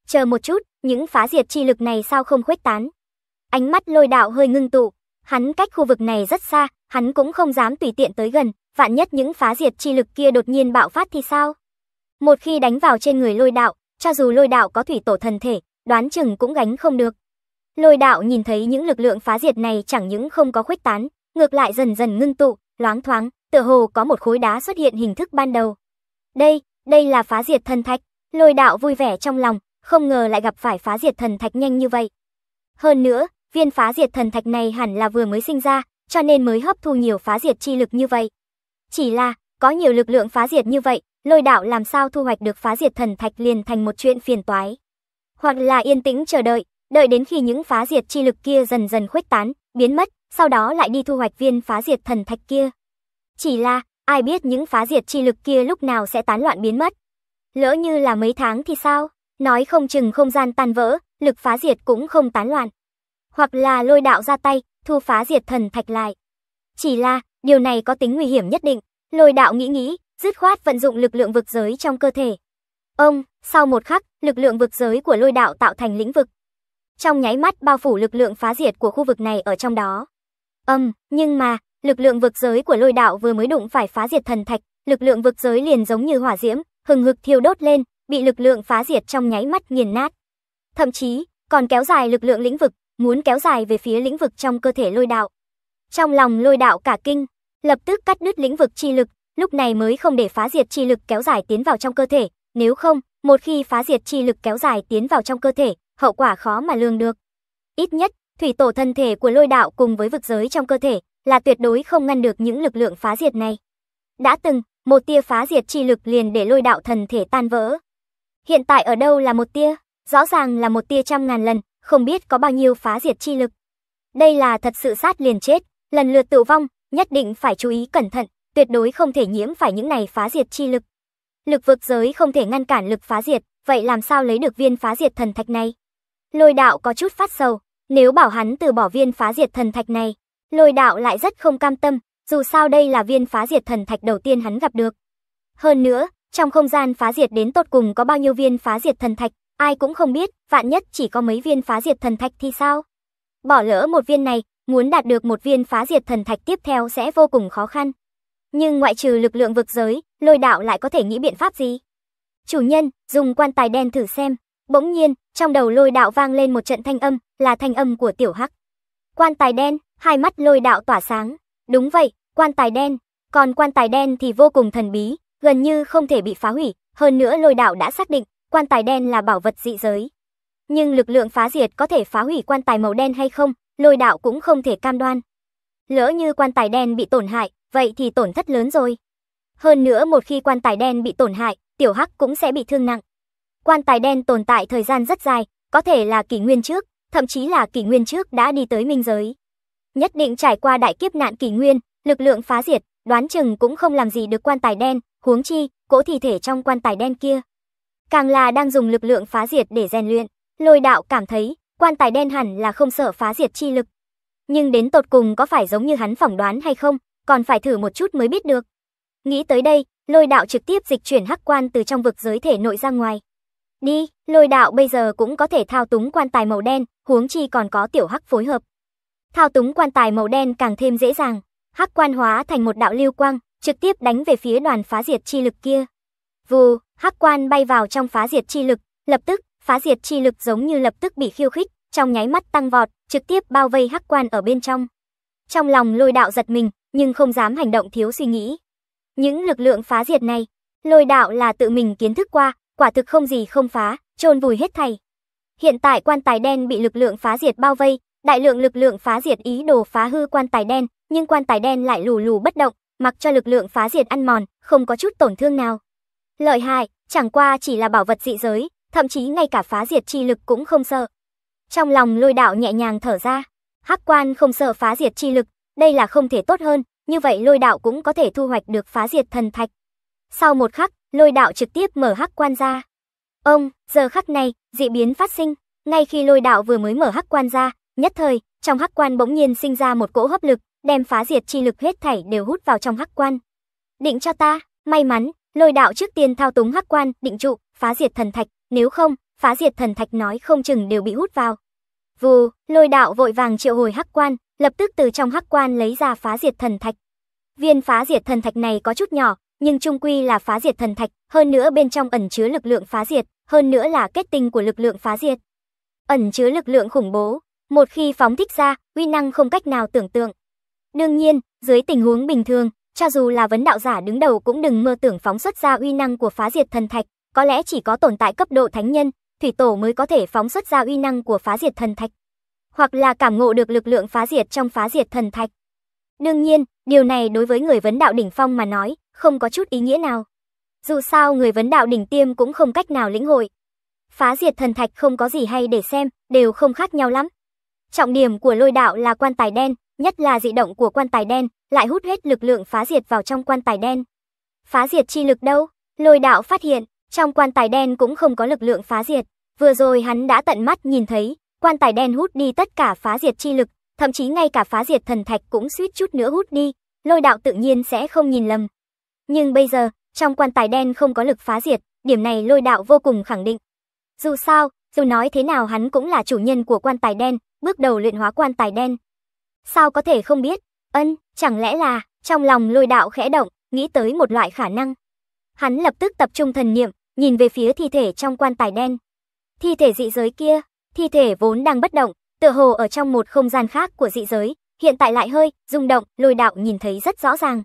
Chờ một chút, những phá diệt chi lực này sao không khuếch tán? Ánh mắt lôi đạo hơi ngưng tụ, hắn cách khu vực này rất xa, hắn cũng không dám tùy tiện tới gần, vạn nhất những phá diệt chi lực kia đột nhiên bạo phát thì sao? Một khi đánh vào trên người lôi đạo, cho dù lôi đạo có thủy tổ thần thể, đoán chừng cũng gánh không được. Lôi đạo nhìn thấy những lực lượng phá diệt này chẳng những không có khuếch tán, ngược lại dần dần ngưng tụ, loáng thoáng, tựa hồ có một khối đá xuất hiện hình thức ban đầu. Đây, đây là phá diệt thần thạch, lôi đạo vui vẻ trong lòng, không ngờ lại gặp phải phá diệt thần thạch nhanh như vậy. Hơn nữa, viên phá diệt thần thạch này hẳn là vừa mới sinh ra, cho nên mới hấp thu nhiều phá diệt chi lực như vậy. Chỉ là, có nhiều lực lượng phá diệt như vậy, lôi đạo làm sao thu hoạch được phá diệt thần thạch liền thành một chuyện phiền toái. Hoặc là yên tĩnh chờ đợi, đợi đến khi những phá diệt chi lực kia dần dần khuếch tán, biến mất, sau đó lại đi thu hoạch viên phá diệt thần thạch kia. Chỉ là, ai biết những phá diệt chi lực kia lúc nào sẽ tán loạn biến mất. Lỡ như là mấy tháng thì sao? Nói không chừng không gian tan vỡ, lực phá diệt cũng không tán loạn. Hoặc là lôi đạo ra tay, thu phá diệt thần thạch lại. Chỉ là, Điều này có tính nguy hiểm nhất định. Lôi đạo nghĩ nghĩ, dứt khoát vận dụng lực lượng vực giới trong cơ thể. Ông, sau một khắc, lực lượng vực giới của lôi đạo tạo thành lĩnh vực. Trong nháy mắt bao phủ lực lượng phá diệt của khu vực này ở trong đó. Âm, nhưng mà, lực lượng vực giới của lôi đạo vừa mới đụng phải phá diệt thần thạch, lực lượng vực giới liền giống như hỏa diễm, hừng hực thiêu đốt lên, bị lực lượng phá diệt trong nháy mắt nghiền nát. Thậm chí, còn kéo dài lực lượng lĩnh vực, muốn kéo dài về phía lĩnh vực trong cơ thể lôi đạo. Trong lòng lôi đạo cả kinh, lập tức cắt đứt lĩnh vực chi lực, lúc này mới không để phá diệt chi lực kéo dài tiến vào trong cơ thể, nếu không, một khi phá diệt chi lực kéo dài tiến vào trong cơ thể, hậu quả khó mà lường được. Ít nhất, thủy tổ thân thể của lôi đạo cùng với vực giới trong cơ thể là tuyệt đối không ngăn được những lực lượng phá diệt này. Đã từng, một tia phá diệt chi lực liền để lôi đạo thần thể tan vỡ. Hiện tại ở đâu là một tia, rõ ràng là một tia trăm ngàn lần, không biết có bao nhiêu phá diệt chi lực. Đây là thật sự sát liền chết, lần lượt tử vong, nhất định phải chú ý cẩn thận, tuyệt đối không thể nhiễm phải những này phá diệt chi lực. Lực vực giới không thể ngăn cản lực phá diệt, vậy làm sao lấy được viên phá diệt thần thạch này? Lôi đạo có chút phát sầu, nếu bảo hắn từ bỏ viên phá diệt thần thạch này, lôi đạo lại rất không cam tâm, dù sao đây là viên phá diệt thần thạch đầu tiên hắn gặp được. Hơn nữa, trong không gian phá diệt đến tột cùng có bao nhiêu viên phá diệt thần thạch, ai cũng không biết, vạn nhất chỉ có mấy viên phá diệt thần thạch thì sao? Bỏ lỡ một viên này, muốn đạt được một viên phá diệt thần thạch tiếp theo sẽ vô cùng khó khăn. Nhưng ngoại trừ lực lượng vực giới, lôi đạo lại có thể nghĩ biện pháp gì? Chủ nhân, dùng quan tài đen thử xem. Bỗng nhiên, trong đầu lôi đạo vang lên một trận thanh âm, là thanh âm của tiểu hắc. Quan tài đen, hai mắt lôi đạo tỏa sáng. Đúng vậy, quan tài đen. Còn quan tài đen thì vô cùng thần bí, gần như không thể bị phá hủy. Hơn nữa lôi đạo đã xác định, quan tài đen là bảo vật dị giới. Nhưng lực lượng phá diệt có thể phá hủy quan tài màu đen hay không lôi đạo cũng không thể cam đoan. Lỡ như quan tài đen bị tổn hại, vậy thì tổn thất lớn rồi. Hơn nữa một khi quan tài đen bị tổn hại, tiểu hắc cũng sẽ bị thương nặng. Quan tài đen tồn tại thời gian rất dài, có thể là kỷ nguyên trước, thậm chí là kỷ nguyên trước đã đi tới minh giới. Nhất định trải qua đại kiếp nạn kỷ nguyên, lực lượng phá diệt, đoán chừng cũng không làm gì được quan tài đen, huống chi, cỗ thi thể trong quan tài đen kia. Càng là đang dùng lực lượng phá diệt để rèn luyện, lôi đạo cảm thấy quan tài đen hẳn là không sợ phá diệt chi lực. Nhưng đến tột cùng có phải giống như hắn phỏng đoán hay không, còn phải thử một chút mới biết được. Nghĩ tới đây, lôi đạo trực tiếp dịch chuyển hắc quan từ trong vực giới thể nội ra ngoài. Đi, lôi đạo bây giờ cũng có thể thao túng quan tài màu đen, huống chi còn có tiểu hắc phối hợp. Thao túng quan tài màu đen càng thêm dễ dàng, hắc quan hóa thành một đạo lưu quang, trực tiếp đánh về phía đoàn phá diệt chi lực kia. Vù, hắc quan bay vào trong phá diệt chi lực, lập tức phá diệt chi lực giống như lập tức bị khiêu khích, trong nháy mắt tăng vọt, trực tiếp bao vây hắc quan ở bên trong. Trong lòng lôi đạo giật mình, nhưng không dám hành động thiếu suy nghĩ. Những lực lượng phá diệt này, lôi đạo là tự mình kiến thức qua, quả thực không gì không phá, trôn vùi hết thảy. Hiện tại quan tài đen bị lực lượng phá diệt bao vây, đại lượng lực lượng phá diệt ý đồ phá hư quan tài đen, nhưng quan tài đen lại lù lù bất động, mặc cho lực lượng phá diệt ăn mòn, không có chút tổn thương nào. Lợi hại, chẳng qua chỉ là bảo vật dị giới, thậm chí ngay cả phá diệt chi lực cũng không sợ. Trong lòng lôi đạo nhẹ nhàng thở ra, hắc quan không sợ phá diệt chi lực, đây là không thể tốt hơn, như vậy lôi đạo cũng có thể thu hoạch được phá diệt thần thạch. Sau một khắc, lôi đạo trực tiếp mở hắc quan ra. Ông, giờ khắc này, dị biến phát sinh, ngay khi lôi đạo vừa mới mở hắc quan ra, nhất thời, trong hắc quan bỗng nhiên sinh ra một cỗ hấp lực, đem phá diệt chi lực hết thảy đều hút vào trong hắc quan. Định cho ta, may mắn, lôi đạo trước tiên thao túng hắc quan, định trụ, phá diệt thần thạch, nếu không, phá diệt thần thạch nói không chừng đều bị hút vào. Vù, lôi đạo vội vàng triệu hồi hắc quan, lập tức từ trong hắc quan lấy ra phá diệt thần thạch. Viên phá diệt thần thạch này có chút nhỏ, nhưng trung quy là phá diệt thần thạch, hơn nữa bên trong ẩn chứa lực lượng phá diệt, hơn nữa là kết tinh của lực lượng phá diệt. Ẩn chứa lực lượng khủng bố, một khi phóng thích ra, uy năng không cách nào tưởng tượng. Đương nhiên, dưới tình huống bình thường, cho dù là vấn đạo giả đứng đầu cũng đừng mơ tưởng phóng xuất ra uy năng của phá diệt thần thạch, có lẽ chỉ có tồn tại cấp độ thánh nhân, thủy tổ mới có thể phóng xuất ra uy năng của phá diệt thần thạch, hoặc là cảm ngộ được lực lượng phá diệt trong phá diệt thần thạch. Đương nhiên, điều này đối với người vấn đạo đỉnh phong mà nói, không có chút ý nghĩa nào. Dù sao người vấn đạo đỉnh tiêm cũng không cách nào lĩnh hội. Phá diệt thần thạch không có gì hay để xem, đều không khác nhau lắm. Trọng điểm của lôi đạo là quan tài đen, nhất là dị động của quan tài đen, lại hút hết lực lượng phá diệt vào trong quan tài đen. Phá diệt chi lực đâu? Lôi đạo phát hiện, trong quan tài đen cũng không có lực lượng phá diệt, vừa rồi hắn đã tận mắt nhìn thấy, quan tài đen hút đi tất cả phá diệt chi lực, thậm chí ngay cả phá diệt thần thạch cũng suýt chút nữa hút đi, lôi đạo tự nhiên sẽ không nhìn lầm. Nhưng bây giờ, trong quan tài đen không có lực phá diệt, điểm này lôi đạo vô cùng khẳng định. Dù sao, dù nói thế nào hắn cũng là chủ nhân của quan tài đen, bước đầu luyện hóa quan tài đen. Sao có thể không biết? Ân, chẳng lẽ là, trong lòng lôi đạo khẽ động, nghĩ tới một loại khả năng. Hắn lập tức tập trung thần niệm, nhìn về phía thi thể trong quan tài đen. Thi thể dị giới kia, thi thể vốn đang bất động, tựa hồ ở trong một không gian khác của dị giới, hiện tại lại hơi rung động, lôi đạo nhìn thấy rất rõ ràng.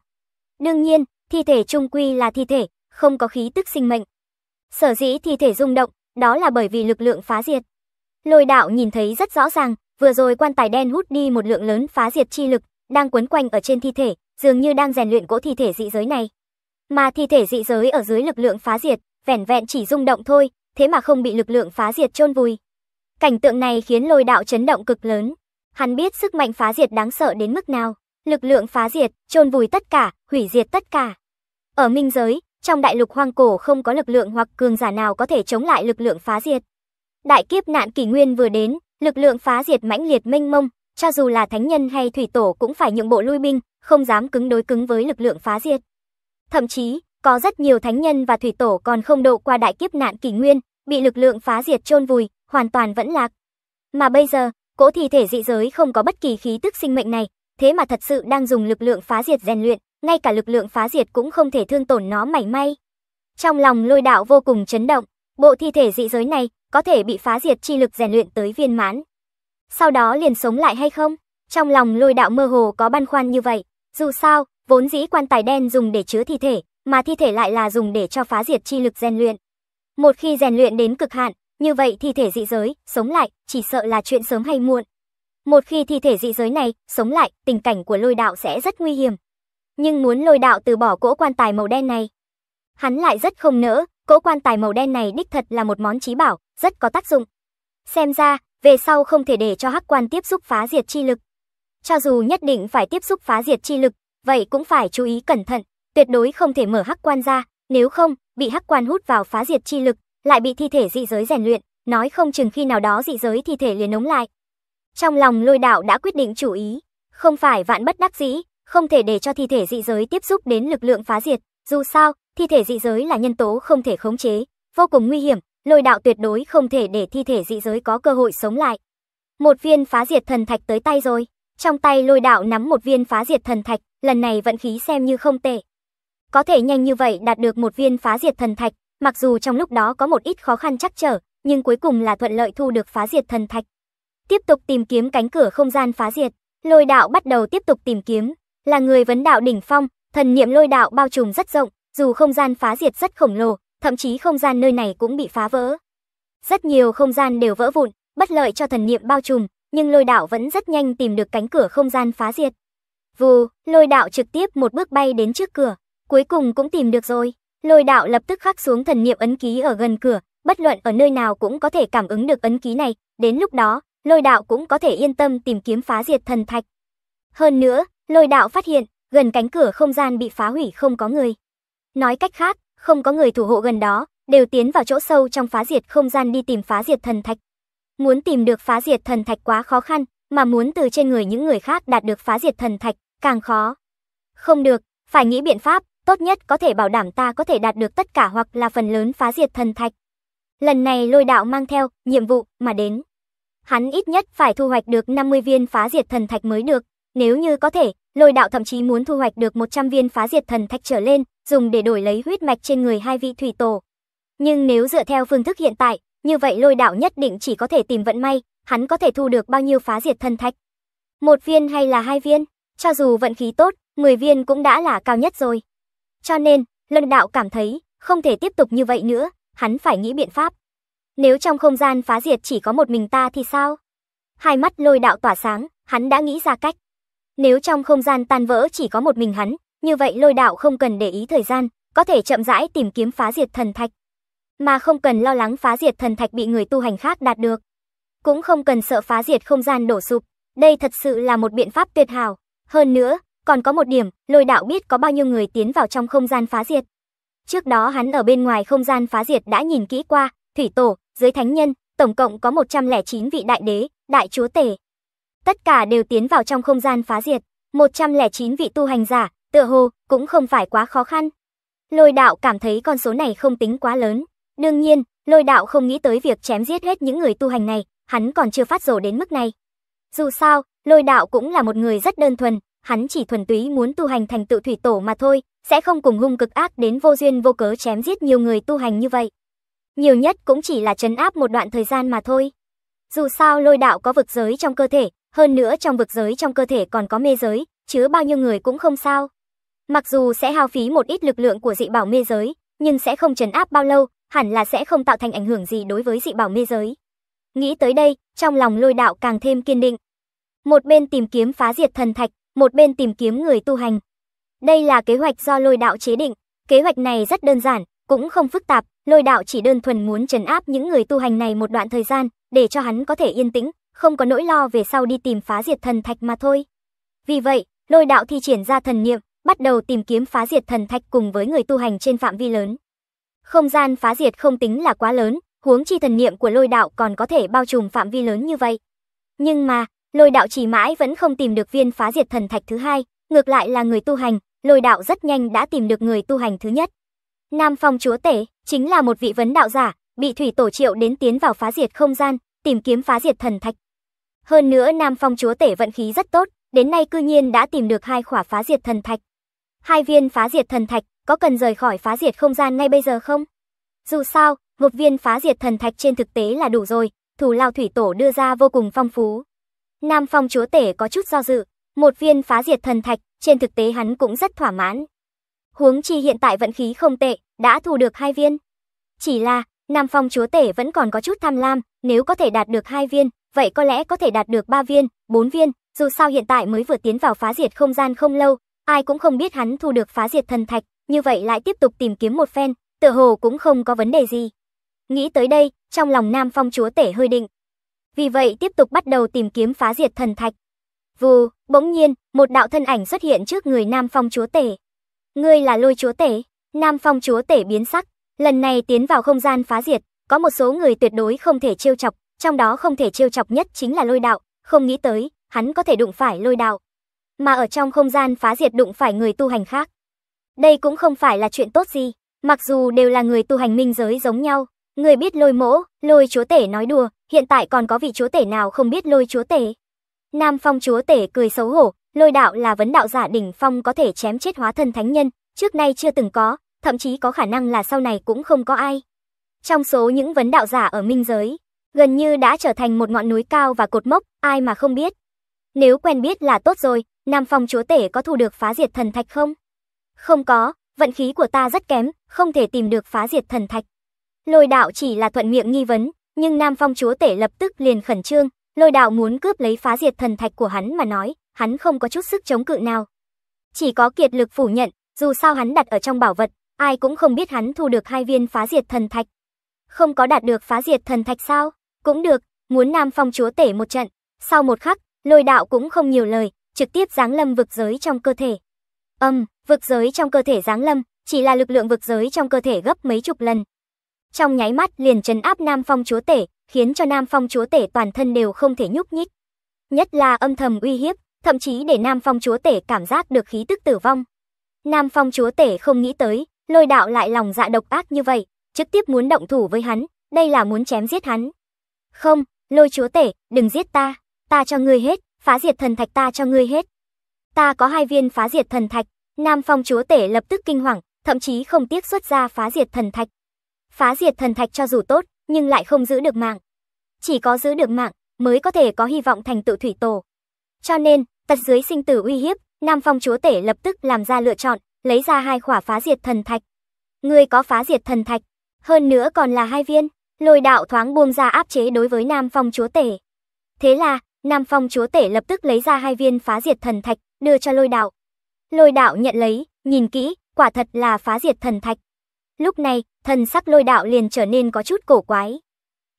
Đương nhiên, thi thể trung quy là thi thể, không có khí tức sinh mệnh. Sở dĩ thi thể rung động, đó là bởi vì lực lượng phá diệt. Lôi đạo nhìn thấy rất rõ ràng, vừa rồi quan tài đen hút đi một lượng lớn phá diệt chi lực, đang quấn quanh ở trên thi thể, dường như đang rèn luyện cỗ thi thể dị giới này. Mà thi thể dị giới ở dưới lực lượng phá diệt, vẻn vẹn chỉ rung động thôi, thế mà không bị lực lượng phá diệt chôn vùi. Cảnh tượng này khiến lôi đạo chấn động cực lớn. Hắn biết sức mạnh phá diệt đáng sợ đến mức nào. Lực lượng phá diệt, chôn vùi tất cả, hủy diệt tất cả. Ở minh giới, trong đại lục hoang cổ không có lực lượng hoặc cường giả nào có thể chống lại lực lượng phá diệt. Đại kiếp nạn kỷ nguyên vừa đến, lực lượng phá diệt mãnh liệt mênh mông, cho dù là thánh nhân hay thủy tổ cũng phải nhượng bộ lui binh, không dám cứng đối cứng với lực lượng phá diệt. Thậm chí, có rất nhiều thánh nhân và thủy tổ còn không độ qua đại kiếp nạn kỷ nguyên, bị lực lượng phá diệt chôn vùi, hoàn toàn vẫn lạc. Mà bây giờ, cỗ thi thể dị giới không có bất kỳ khí tức sinh mệnh này, thế mà thật sự đang dùng lực lượng phá diệt rèn luyện, ngay cả lực lượng phá diệt cũng không thể thương tổn nó mảy may. Trong lòng lôi đạo vô cùng chấn động, bộ thi thể dị giới này có thể bị phá diệt chi lực rèn luyện tới viên mãn. Sau đó liền sống lại hay không? Trong lòng lôi đạo mơ hồ có băn khoăn như vậy, dù sao, vốn dĩ quan tài đen dùng để chứa thi thể, mà thi thể lại là dùng để cho phá diệt chi lực rèn luyện. Một khi rèn luyện đến cực hạn, như vậy thi thể dị giới, sống lại, chỉ sợ là chuyện sớm hay muộn. Một khi thi thể dị giới này, sống lại, tình cảnh của lôi đạo sẽ rất nguy hiểm. Nhưng muốn lôi đạo từ bỏ cỗ quan tài màu đen này. Hắn lại rất không nỡ, cỗ quan tài màu đen này đích thật là một món trí bảo, rất có tác dụng. Xem ra, về sau không thể để cho hắc quan tiếp xúc phá diệt chi lực. Cho dù nhất định phải tiếp xúc phá diệt chi lực, vậy cũng phải chú ý cẩn thận, tuyệt đối không thể mở hắc quan ra, nếu không, bị hắc quan hút vào phá diệt chi lực, lại bị thi thể dị giới rèn luyện, nói không chừng khi nào đó dị giới thi thể liền nóng lại. Trong lòng lôi đạo đã quyết định chủ ý, không phải vạn bất đắc dĩ, không thể để cho thi thể dị giới tiếp xúc đến lực lượng phá diệt, dù sao, thi thể dị giới là nhân tố không thể khống chế, vô cùng nguy hiểm, lôi đạo tuyệt đối không thể để thi thể dị giới có cơ hội sống lại. Một viên phá diệt thần thạch tới tay rồi, trong tay lôi đạo nắm một viên phá diệt thần thạch, lần này vận khí xem như không tệ. Có thể nhanh như vậy đạt được một viên phá diệt thần thạch, mặc dù trong lúc đó có một ít khó khăn chắc trở, nhưng cuối cùng là thuận lợi thu được phá diệt thần thạch. Tiếp tục tìm kiếm cánh cửa không gian phá diệt, lôi đạo bắt đầu tiếp tục tìm kiếm, là người vấn đạo đỉnh phong, thần niệm lôi đạo bao trùm rất rộng, dù không gian phá diệt rất khổng lồ, thậm chí không gian nơi này cũng bị phá vỡ. Rất nhiều không gian đều vỡ vụn, bất lợi cho thần niệm bao trùm, nhưng lôi đạo vẫn rất nhanh tìm được cánh cửa không gian phá diệt. Vù, lôi đạo trực tiếp một bước bay đến trước cửa, Cuối cùng cũng tìm được rồi. Lôi đạo lập tức khắc xuống thần niệm ấn ký ở gần cửa, bất luận ở nơi nào cũng có thể cảm ứng được ấn ký này, đến lúc đó, lôi đạo cũng có thể yên tâm tìm kiếm phá diệt thần thạch. Hơn nữa, lôi đạo phát hiện, gần cánh cửa không gian bị phá hủy không có người. Nói cách khác, không có người thủ hộ gần đó, đều tiến vào chỗ sâu trong phá diệt không gian đi tìm phá diệt thần thạch. Muốn tìm được phá diệt thần thạch quá khó khăn, mà muốn từ trên người những người khác đạt được phá diệt thần thạch, càng khó. Không được, phải nghĩ biện pháp, tốt nhất có thể bảo đảm ta có thể đạt được tất cả hoặc là phần lớn phá diệt thần thạch. Lần này lôi đạo mang theo, nhiệm vụ, mà đến. Hắn ít nhất phải thu hoạch được 50 viên phá diệt thần thạch mới được, nếu như có thể, lôi đạo thậm chí muốn thu hoạch được 100 viên phá diệt thần thạch trở lên, dùng để đổi lấy huyết mạch trên người hai vị thủy tổ. Nhưng nếu dựa theo phương thức hiện tại, như vậy lôi đạo nhất định chỉ có thể tìm vận may, hắn có thể thu được bao nhiêu phá diệt thần thạch. Một viên hay là hai viên, cho dù vận khí tốt, 10 viên cũng đã là cao nhất rồi. Cho nên, Lân Đạo cảm thấy không thể tiếp tục như vậy nữa, hắn phải nghĩ biện pháp. Nếu trong không gian phá diệt chỉ có một mình ta thì sao? Hai mắt lôi đạo tỏa sáng, hắn đã nghĩ ra cách. Nếu trong không gian tan vỡ chỉ có một mình hắn, như vậy lôi đạo không cần để ý thời gian, có thể chậm rãi tìm kiếm phá diệt thần thạch. Mà không cần lo lắng phá diệt thần thạch bị người tu hành khác đạt được. Cũng không cần sợ phá diệt không gian đổ sụp, đây thật sự là một biện pháp tuyệt hảo. Hơn nữa, còn có một điểm, lôi đạo biết có bao nhiêu người tiến vào trong không gian phá diệt. Trước đó hắn ở bên ngoài không gian phá diệt đã nhìn kỹ qua, thủy tổ, dưới thánh nhân, tổng cộng có 109 vị đại đế, đại chúa tể. Tất cả đều tiến vào trong không gian phá diệt, 109 vị tu hành giả, tựa hồ cũng không phải quá khó khăn. Lôi đạo cảm thấy con số này không tính quá lớn. Đương nhiên, lôi đạo không nghĩ tới việc chém giết hết những người tu hành này, hắn còn chưa phát rồ đến mức này. Dù sao, lôi đạo cũng là một người rất đơn thuần, hắn chỉ thuần túy muốn tu hành thành tựu thủy tổ mà thôi, sẽ không cùng hung cực ác đến vô duyên vô cớ chém giết nhiều người tu hành như vậy. Nhiều nhất cũng chỉ là trấn áp một đoạn thời gian mà thôi. Dù sao lôi đạo có vực giới trong cơ thể, hơn nữa trong vực giới trong cơ thể còn có mê giới, chứa bao nhiêu người cũng không sao. Mặc dù sẽ hao phí một ít lực lượng của dị bảo mê giới, nhưng sẽ không trấn áp bao lâu, hẳn là sẽ không tạo thành ảnh hưởng gì đối với dị bảo mê giới. Nghĩ tới đây, trong lòng lôi đạo càng thêm kiên định. Một bên tìm kiếm phá diệt thần thạch, một bên tìm kiếm người tu hành. Đây là kế hoạch do lôi đạo chế định, kế hoạch này rất đơn giản, cũng không phức tạp, lôi đạo chỉ đơn thuần muốn trấn áp những người tu hành này một đoạn thời gian, để cho hắn có thể yên tĩnh, không có nỗi lo về sau đi tìm phá diệt thần thạch mà thôi. Vì vậy, lôi đạo thi triển ra thần niệm, bắt đầu tìm kiếm phá diệt thần thạch cùng với người tu hành trên phạm vi lớn. Không gian phá diệt không tính là quá lớn, huống chi thần niệm của lôi đạo còn có thể bao trùm phạm vi lớn như vậy. Nhưng mà, Lôi đạo chỉ mãi vẫn không tìm được viên phá diệt thần thạch thứ hai, ngược lại là người tu hành, lôi đạo rất nhanh đã tìm được người tu hành thứ nhất. Nam Phong Chúa Tể chính là một vị vấn đạo giả, bị thủy tổ triệu đến tiến vào phá diệt không gian, tìm kiếm phá diệt thần thạch. Hơn nữa Nam Phong Chúa Tể vận khí rất tốt, đến nay cư nhiên đã tìm được hai khỏa phá diệt thần thạch. Hai viên phá diệt thần thạch, có cần rời khỏi phá diệt không gian ngay bây giờ không? Dù sao, một viên phá diệt thần thạch trên thực tế là đủ rồi, thủ lao thủy tổ đưa ra vô cùng phong phú, Nam Phong chúa tể có chút do dự, một viên phá diệt thần thạch, trên thực tế hắn cũng rất thỏa mãn. Huống chi hiện tại vận khí không tệ, đã thu được hai viên. Chỉ là, Nam Phong chúa tể vẫn còn có chút tham lam, nếu có thể đạt được hai viên, vậy có lẽ có thể đạt được ba viên, bốn viên, dù sao hiện tại mới vừa tiến vào phá diệt không gian không lâu, ai cũng không biết hắn thu được phá diệt thần thạch, như vậy lại tiếp tục tìm kiếm một phen, tựa hồ cũng không có vấn đề gì. Nghĩ tới đây, trong lòng Nam Phong chúa tể hơi định, vì vậy tiếp tục bắt đầu tìm kiếm phá diệt thần thạch. Vù, bỗng nhiên, một đạo thân ảnh xuất hiện trước người Nam Phong Chúa Tể. Ngươi là lôi Chúa Tể, Nam Phong Chúa Tể biến sắc, lần này tiến vào không gian phá diệt, có một số người tuyệt đối không thể trêu chọc, trong đó không thể trêu chọc nhất chính là lôi đạo, không nghĩ tới, hắn có thể đụng phải lôi đạo. Mà ở trong không gian phá diệt đụng phải người tu hành khác. Đây cũng không phải là chuyện tốt gì, mặc dù đều là người tu hành minh giới giống nhau, Người biết lôi mỗ, lôi chúa tể nói đùa, hiện tại còn có vị chúa tể nào không biết lôi chúa tể? Nam phong chúa tể cười xấu hổ, lôi đạo là vấn đạo giả đỉnh phong có thể chém chết hóa thân thánh nhân, trước nay chưa từng có, thậm chí có khả năng là sau này cũng không có ai. Trong số những vấn đạo giả ở minh giới, gần như đã trở thành một ngọn núi cao và cột mốc, ai mà không biết. Nếu quen biết là tốt rồi, Nam Phong Chúa Tể có thu được phá diệt thần thạch không? Không có, vận khí của ta rất kém, không thể tìm được phá diệt thần thạch. Lôi đạo chỉ là thuận miệng nghi vấn, nhưng Nam Phong chúa tể lập tức liền khẩn trương, lôi đạo muốn cướp lấy phá diệt thần thạch của hắn mà nói, hắn không có chút sức chống cự nào. Chỉ có kiệt lực phủ nhận, dù sao hắn đặt ở trong bảo vật, ai cũng không biết hắn thu được hai viên phá diệt thần thạch. Không có đạt được phá diệt thần thạch sao? Cũng được, muốn Nam Phong chúa tể một trận. Sau một khắc, lôi đạo cũng không nhiều lời, trực tiếp giáng lâm vực giới trong cơ thể. Âm, um, vực giới trong cơ thể giáng lâm, chỉ là lực lượng vực giới trong cơ thể gấp mấy chục lần, trong nháy mắt liền trấn áp Nam Phong chúa tể, khiến cho Nam Phong chúa tể toàn thân đều không thể nhúc nhích. Nhất là âm thầm uy hiếp, thậm chí để Nam Phong chúa tể cảm giác được khí tức tử vong. Nam Phong chúa tể không nghĩ tới, lôi đạo lại lòng dạ độc ác như vậy, trực tiếp muốn động thủ với hắn, đây là muốn chém giết hắn. Không, lôi chúa tể, đừng giết ta, ta cho ngươi hết, phá diệt thần thạch ta cho ngươi hết. Ta có hai viên phá diệt thần thạch, Nam Phong chúa tể lập tức kinh hoàng, thậm chí không tiếc xuất ra phá diệt thần thạch phá diệt thần thạch cho dù tốt, nhưng lại không giữ được mạng. Chỉ có giữ được mạng, mới có thể có hy vọng thành tựu thủy tổ. Cho nên, tật dưới sinh tử uy hiếp, Nam Phong chúa tể lập tức làm ra lựa chọn, lấy ra hai khỏa phá diệt thần thạch. Người có phá diệt thần thạch, hơn nữa còn là hai viên, lôi đạo thoáng buông ra áp chế đối với Nam Phong chúa tể. Thế là, Nam Phong chúa tể lập tức lấy ra hai viên phá diệt thần thạch, đưa cho lôi đạo. Lôi đạo nhận lấy, nhìn kỹ, quả thật là phá diệt thần thạch. Lúc này, thần sắc lôi đạo liền trở nên có chút cổ quái.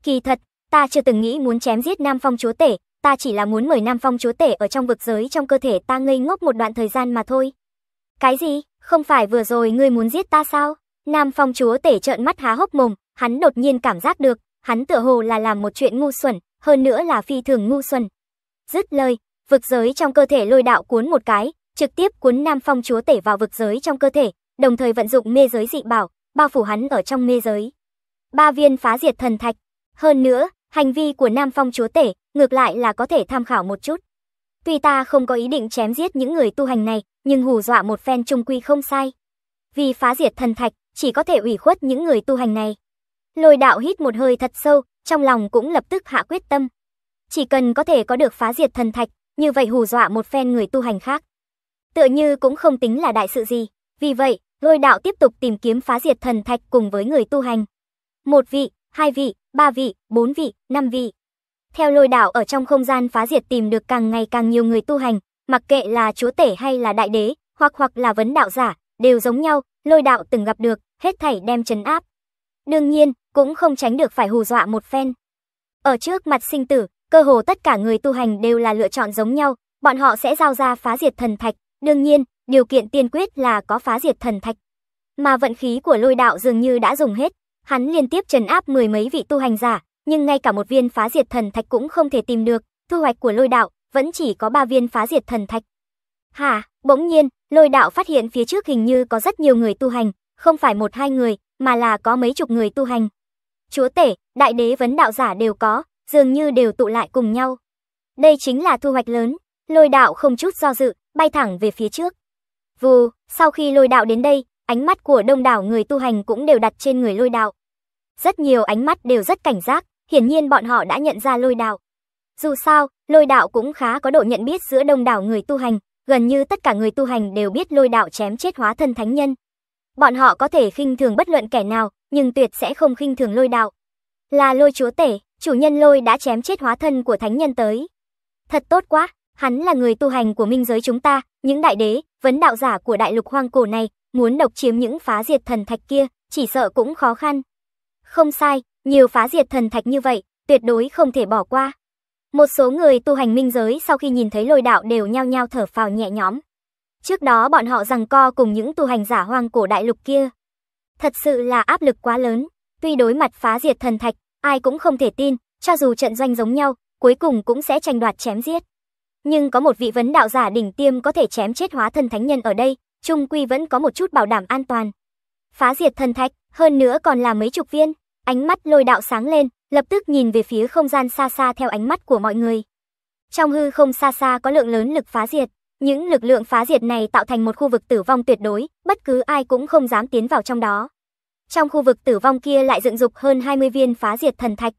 Kỳ thật, ta chưa từng nghĩ muốn chém giết Nam Phong Chúa Tể, ta chỉ là muốn mời Nam Phong Chúa Tể ở trong vực giới trong cơ thể ta ngây ngốc một đoạn thời gian mà thôi. Cái gì? Không phải vừa rồi ngươi muốn giết ta sao? Nam Phong Chúa Tể trợn mắt há hốc mồm, hắn đột nhiên cảm giác được, hắn tựa hồ là làm một chuyện ngu xuẩn, hơn nữa là phi thường ngu xuẩn. Dứt lời, vực giới trong cơ thể lôi đạo cuốn một cái, trực tiếp cuốn Nam Phong Chúa Tể vào vực giới trong cơ thể, đồng thời vận dụng mê giới dị bảo, bao phủ hắn ở trong mê giới. Ba viên phá diệt thần thạch. Hơn nữa, hành vi của Nam Phong chúa tể, ngược lại là có thể tham khảo một chút. Tuy ta không có ý định chém giết những người tu hành này, nhưng hù dọa một phen trung quy không sai. Vì phá diệt thần thạch, chỉ có thể ủy khuất những người tu hành này. Lôi đạo hít một hơi thật sâu, trong lòng cũng lập tức hạ quyết tâm. Chỉ cần có thể có được phá diệt thần thạch, như vậy hù dọa một phen người tu hành khác. Tựa như cũng không tính là đại sự gì, vì vậy, Lôi đạo tiếp tục tìm kiếm phá diệt thần thạch cùng với người tu hành. Một vị, hai vị, ba vị, bốn vị, năm vị. Theo lôi đạo ở trong không gian phá diệt tìm được càng ngày càng nhiều người tu hành, mặc kệ là chúa tể hay là đại đế, hoặc hoặc là vấn đạo giả, đều giống nhau, lôi đạo từng gặp được, hết thảy đem chấn áp. Đương nhiên, cũng không tránh được phải hù dọa một phen. Ở trước mặt sinh tử, cơ hồ tất cả người tu hành đều là lựa chọn giống nhau, bọn họ sẽ giao ra phá diệt thần thạch, đương nhiên, điều kiện tiên quyết là có phá diệt thần thạch. Mà vận khí của lôi đạo dường như đã dùng hết, hắn liên tiếp trấn áp mười mấy vị tu hành giả, nhưng ngay cả một viên phá diệt thần thạch cũng không thể tìm được, thu hoạch của lôi đạo vẫn chỉ có ba viên phá diệt thần thạch. hà, bỗng nhiên, lôi đạo phát hiện phía trước hình như có rất nhiều người tu hành, không phải một hai người, mà là có mấy chục người tu hành. Chúa tể, đại đế vấn đạo giả đều có, dường như đều tụ lại cùng nhau. Đây chính là thu hoạch lớn, lôi đạo không chút do dự, bay thẳng về phía trước. Vù, sau khi lôi đạo đến đây, ánh mắt của đông đảo người tu hành cũng đều đặt trên người lôi đạo. Rất nhiều ánh mắt đều rất cảnh giác, hiển nhiên bọn họ đã nhận ra lôi đạo. Dù sao, lôi đạo cũng khá có độ nhận biết giữa đông đảo người tu hành, gần như tất cả người tu hành đều biết lôi đạo chém chết hóa thân thánh nhân. Bọn họ có thể khinh thường bất luận kẻ nào, nhưng tuyệt sẽ không khinh thường lôi đạo. Là lôi chúa tể, chủ nhân lôi đã chém chết hóa thân của thánh nhân tới. Thật tốt quá, hắn là người tu hành của minh giới chúng ta, những đại đế, vấn đạo giả của đại lục hoang cổ này, muốn độc chiếm những phá diệt thần thạch kia, chỉ sợ cũng khó khăn. Không sai, nhiều phá diệt thần thạch như vậy, tuyệt đối không thể bỏ qua. Một số người tu hành minh giới sau khi nhìn thấy lôi đạo đều nhao nhao thở phào nhẹ nhõm. Trước đó bọn họ rằng co cùng những tu hành giả hoang cổ đại lục kia. Thật sự là áp lực quá lớn, tuy đối mặt phá diệt thần thạch, ai cũng không thể tin, cho dù trận doanh giống nhau, cuối cùng cũng sẽ tranh đoạt chém giết nhưng có một vị vấn đạo giả đỉnh tiêm có thể chém chết hóa thân thánh nhân ở đây, trung quy vẫn có một chút bảo đảm an toàn. Phá diệt thần thạch, hơn nữa còn là mấy chục viên, ánh mắt lôi đạo sáng lên, lập tức nhìn về phía không gian xa xa theo ánh mắt của mọi người. Trong hư không xa xa có lượng lớn lực phá diệt, những lực lượng phá diệt này tạo thành một khu vực tử vong tuyệt đối, bất cứ ai cũng không dám tiến vào trong đó. Trong khu vực tử vong kia lại dựng dục hơn 20 viên phá diệt thần thạch.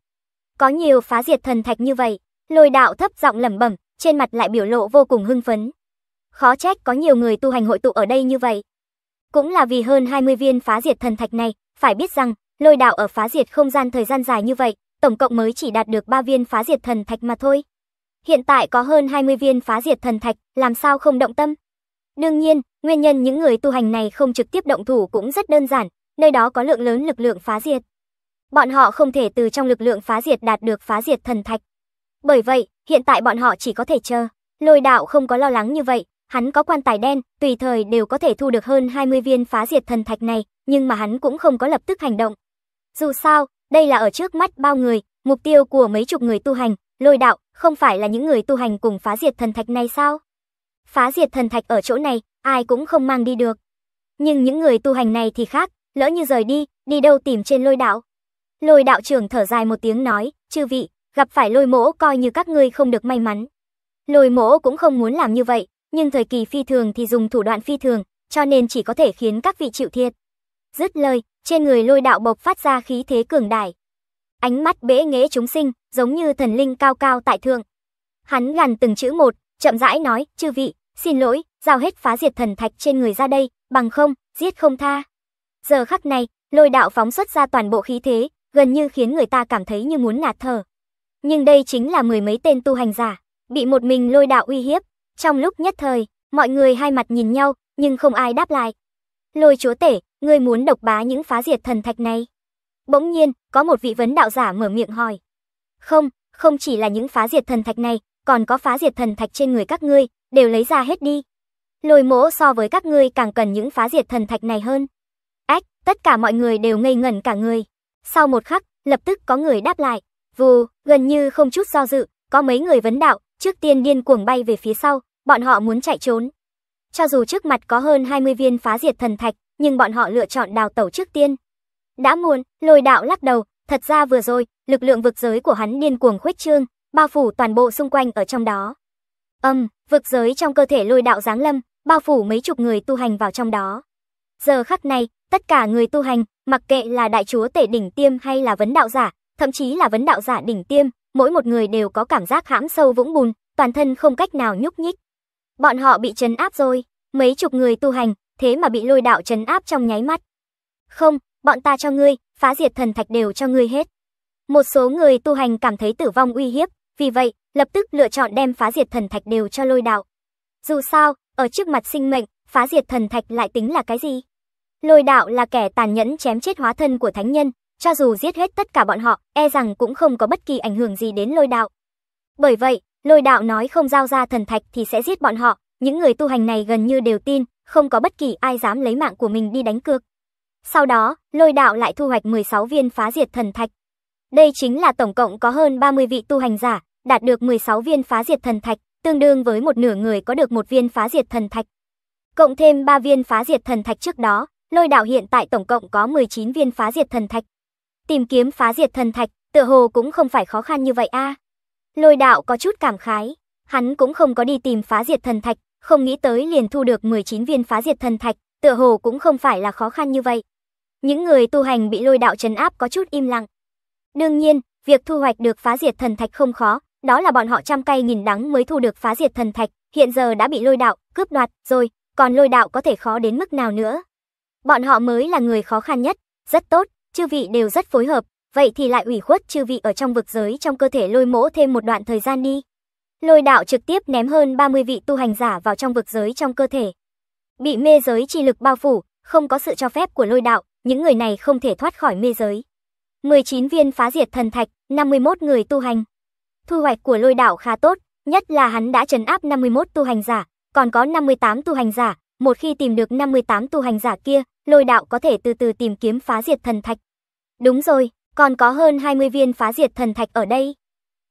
Có nhiều phá diệt thần thạch như vậy, lôi đạo thấp giọng lẩm bẩm, trên mặt lại biểu lộ vô cùng hưng phấn. Khó trách có nhiều người tu hành hội tụ ở đây như vậy. Cũng là vì hơn 20 viên phá diệt thần thạch này, phải biết rằng, lôi đạo ở phá diệt không gian thời gian dài như vậy, tổng cộng mới chỉ đạt được 3 viên phá diệt thần thạch mà thôi. Hiện tại có hơn 20 viên phá diệt thần thạch, làm sao không động tâm? Đương nhiên, nguyên nhân những người tu hành này không trực tiếp động thủ cũng rất đơn giản, nơi đó có lượng lớn lực lượng phá diệt. Bọn họ không thể từ trong lực lượng phá diệt đạt được phá diệt thần thạch. Bởi vậy, hiện tại bọn họ chỉ có thể chờ. Lôi đạo không có lo lắng như vậy, hắn có quan tài đen, tùy thời đều có thể thu được hơn 20 viên phá diệt thần thạch này, nhưng mà hắn cũng không có lập tức hành động. Dù sao, đây là ở trước mắt bao người, mục tiêu của mấy chục người tu hành, lôi đạo, không phải là những người tu hành cùng phá diệt thần thạch này sao? Phá diệt thần thạch ở chỗ này, ai cũng không mang đi được. Nhưng những người tu hành này thì khác, lỡ như rời đi, đi đâu tìm trên lôi đạo. Lôi đạo trưởng thở dài một tiếng nói, chư vị, gặp phải lôi mỗ coi như các ngươi không được may mắn. Lôi mỗ cũng không muốn làm như vậy, nhưng thời kỳ phi thường thì dùng thủ đoạn phi thường, cho nên chỉ có thể khiến các vị chịu thiệt. Dứt lời, trên người lôi đạo bộc phát ra khí thế cường đại. Ánh mắt bẽ nghế chúng sinh, giống như thần linh cao cao tại thượng. Hắn gằn từng chữ một, chậm rãi nói, chư vị, xin lỗi, giao hết phá diệt thần thạch trên người ra đây, bằng không, giết không tha. Giờ khắc này, lôi đạo phóng xuất ra toàn bộ khí thế, gần như khiến người ta cảm thấy như muốn ngạt thở nhưng đây chính là mười mấy tên tu hành giả, bị một mình lôi đạo uy hiếp. Trong lúc nhất thời, mọi người hai mặt nhìn nhau, nhưng không ai đáp lại. Lôi chúa tể, ngươi muốn độc bá những phá diệt thần thạch này. Bỗng nhiên, có một vị vấn đạo giả mở miệng hỏi. Không, không chỉ là những phá diệt thần thạch này, còn có phá diệt thần thạch trên người các ngươi, đều lấy ra hết đi. Lôi mỗ so với các ngươi càng cần những phá diệt thần thạch này hơn. Ách, tất cả mọi người đều ngây ngẩn cả người. Sau một khắc, lập tức có người đáp lại. Vù, gần như không chút do dự, có mấy người vấn đạo, trước tiên điên cuồng bay về phía sau, bọn họ muốn chạy trốn. Cho dù trước mặt có hơn 20 viên phá diệt thần thạch, nhưng bọn họ lựa chọn đào tẩu trước tiên. Đã muộn, lôi đạo lắc đầu, thật ra vừa rồi, lực lượng vực giới của hắn điên cuồng khuếch trương, bao phủ toàn bộ xung quanh ở trong đó. Âm, um, vực giới trong cơ thể lôi đạo giáng lâm, bao phủ mấy chục người tu hành vào trong đó. Giờ khắc này, tất cả người tu hành, mặc kệ là đại chúa tể đỉnh tiêm hay là vấn đạo giả, thậm chí là vấn đạo giả đỉnh tiêm, mỗi một người đều có cảm giác hãm sâu vũng bùn, toàn thân không cách nào nhúc nhích. Bọn họ bị trấn áp rồi, mấy chục người tu hành, thế mà bị lôi đạo trấn áp trong nháy mắt. Không, bọn ta cho ngươi, phá diệt thần thạch đều cho ngươi hết. Một số người tu hành cảm thấy tử vong uy hiếp, vì vậy, lập tức lựa chọn đem phá diệt thần thạch đều cho lôi đạo. Dù sao, ở trước mặt sinh mệnh, phá diệt thần thạch lại tính là cái gì? Lôi đạo là kẻ tàn nhẫn chém chết hóa thân của thánh nhân, cho dù giết hết tất cả bọn họ, e rằng cũng không có bất kỳ ảnh hưởng gì đến lôi đạo. Bởi vậy, lôi đạo nói không giao ra thần thạch thì sẽ giết bọn họ, những người tu hành này gần như đều tin, không có bất kỳ ai dám lấy mạng của mình đi đánh cược. Sau đó, lôi đạo lại thu hoạch 16 viên phá diệt thần thạch. Đây chính là tổng cộng có hơn 30 vị tu hành giả, đạt được 16 viên phá diệt thần thạch, tương đương với một nửa người có được một viên phá diệt thần thạch. Cộng thêm 3 viên phá diệt thần thạch trước đó, lôi đạo hiện tại tổng cộng có 19 viên phá diệt thần thạch, tìm kiếm phá diệt thần thạch, tựa hồ cũng không phải khó khăn như vậy a. Lôi đạo có chút cảm khái, hắn cũng không có đi tìm phá diệt thần thạch, không nghĩ tới liền thu được 19 viên phá diệt thần thạch, tựa hồ cũng không phải là khó khăn như vậy. Những người tu hành bị lôi đạo trấn áp có chút im lặng. Đương nhiên, việc thu hoạch được phá diệt thần thạch không khó, đó là bọn họ trăm cay nghìn đắng mới thu được phá diệt thần thạch, hiện giờ đã bị lôi đạo cướp đoạt rồi, còn lôi đạo có thể khó đến mức nào nữa. Bọn họ mới là người khó khăn nhất, rất tốt, chư vị đều rất phối hợp, vậy thì lại ủy khuất chư vị ở trong vực giới trong cơ thể lôi mỗ thêm một đoạn thời gian đi. Lôi đạo trực tiếp ném hơn 30 vị tu hành giả vào trong vực giới trong cơ thể. Bị mê giới chi lực bao phủ, không có sự cho phép của lôi đạo, những người này không thể thoát khỏi mê giới. 19 viên phá diệt thần thạch, 51 người tu hành. Thu hoạch của lôi đạo khá tốt, nhất là hắn đã trấn áp 51 tu hành giả, còn có 58 tu hành giả, một khi tìm được 58 tu hành giả kia, lôi đạo có thể từ từ tìm kiếm phá diệt thần thạch. Đúng rồi, còn có hơn 20 viên phá diệt thần thạch ở đây.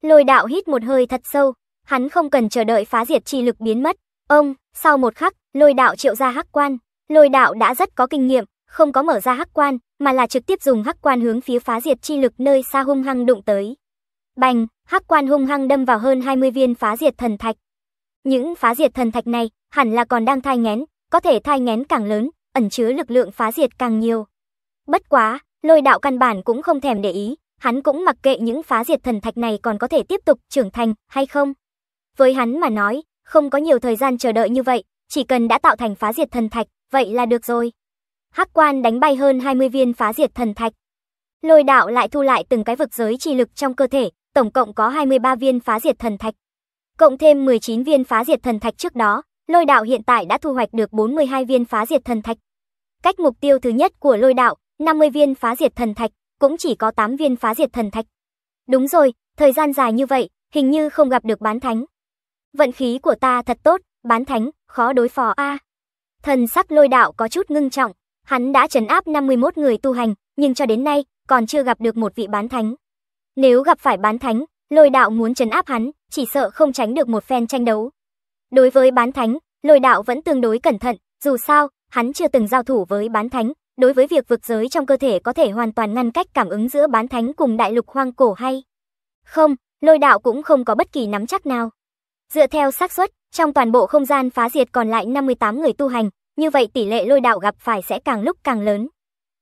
Lôi đạo hít một hơi thật sâu, hắn không cần chờ đợi phá diệt chi lực biến mất. Ông, sau một khắc, lôi đạo triệu ra hắc quan. Lôi đạo đã rất có kinh nghiệm, không có mở ra hắc quan, mà là trực tiếp dùng hắc quan hướng phía phá diệt chi lực nơi xa hung hăng đụng tới. Bành, hắc quan hung hăng đâm vào hơn 20 viên phá diệt thần thạch. Những phá diệt thần thạch này hẳn là còn đang thai ngén, có thể thai ngén càng lớn, ẩn chứa lực lượng phá diệt càng nhiều. Bất quá, lôi đạo căn bản cũng không thèm để ý, hắn cũng mặc kệ những phá diệt thần thạch này còn có thể tiếp tục trưởng thành hay không. Với hắn mà nói, không có nhiều thời gian chờ đợi như vậy, chỉ cần đã tạo thành phá diệt thần thạch, vậy là được rồi. Hắc quan đánh bay hơn 20 viên phá diệt thần thạch. Lôi đạo lại thu lại từng cái vực giới chi lực trong cơ thể, tổng cộng có 23 viên phá diệt thần thạch. Cộng thêm 19 viên phá diệt thần thạch trước đó, Lôi đạo hiện tại đã thu hoạch được 42 viên phá diệt thần thạch. Cách mục tiêu thứ nhất của lôi đạo, 50 viên phá diệt thần thạch, cũng chỉ có 8 viên phá diệt thần thạch. Đúng rồi, thời gian dài như vậy, hình như không gặp được bán thánh. Vận khí của ta thật tốt, bán thánh, khó đối phó a. Thần sắc lôi đạo có chút ngưng trọng, hắn đã trấn áp 51 người tu hành, nhưng cho đến nay, còn chưa gặp được một vị bán thánh. Nếu gặp phải bán thánh, lôi đạo muốn trấn áp hắn, chỉ sợ không tránh được một phen tranh đấu. Đối với bán thánh, lôi đạo vẫn tương đối cẩn thận, dù sao, hắn chưa từng giao thủ với bán thánh, đối với việc vực giới trong cơ thể có thể hoàn toàn ngăn cách cảm ứng giữa bán thánh cùng đại lục hoang cổ hay không, lôi đạo cũng không có bất kỳ nắm chắc nào. Dựa theo xác suất, trong toàn bộ không gian phá diệt còn lại 58 người tu hành, như vậy tỷ lệ lôi đạo gặp phải sẽ càng lúc càng lớn.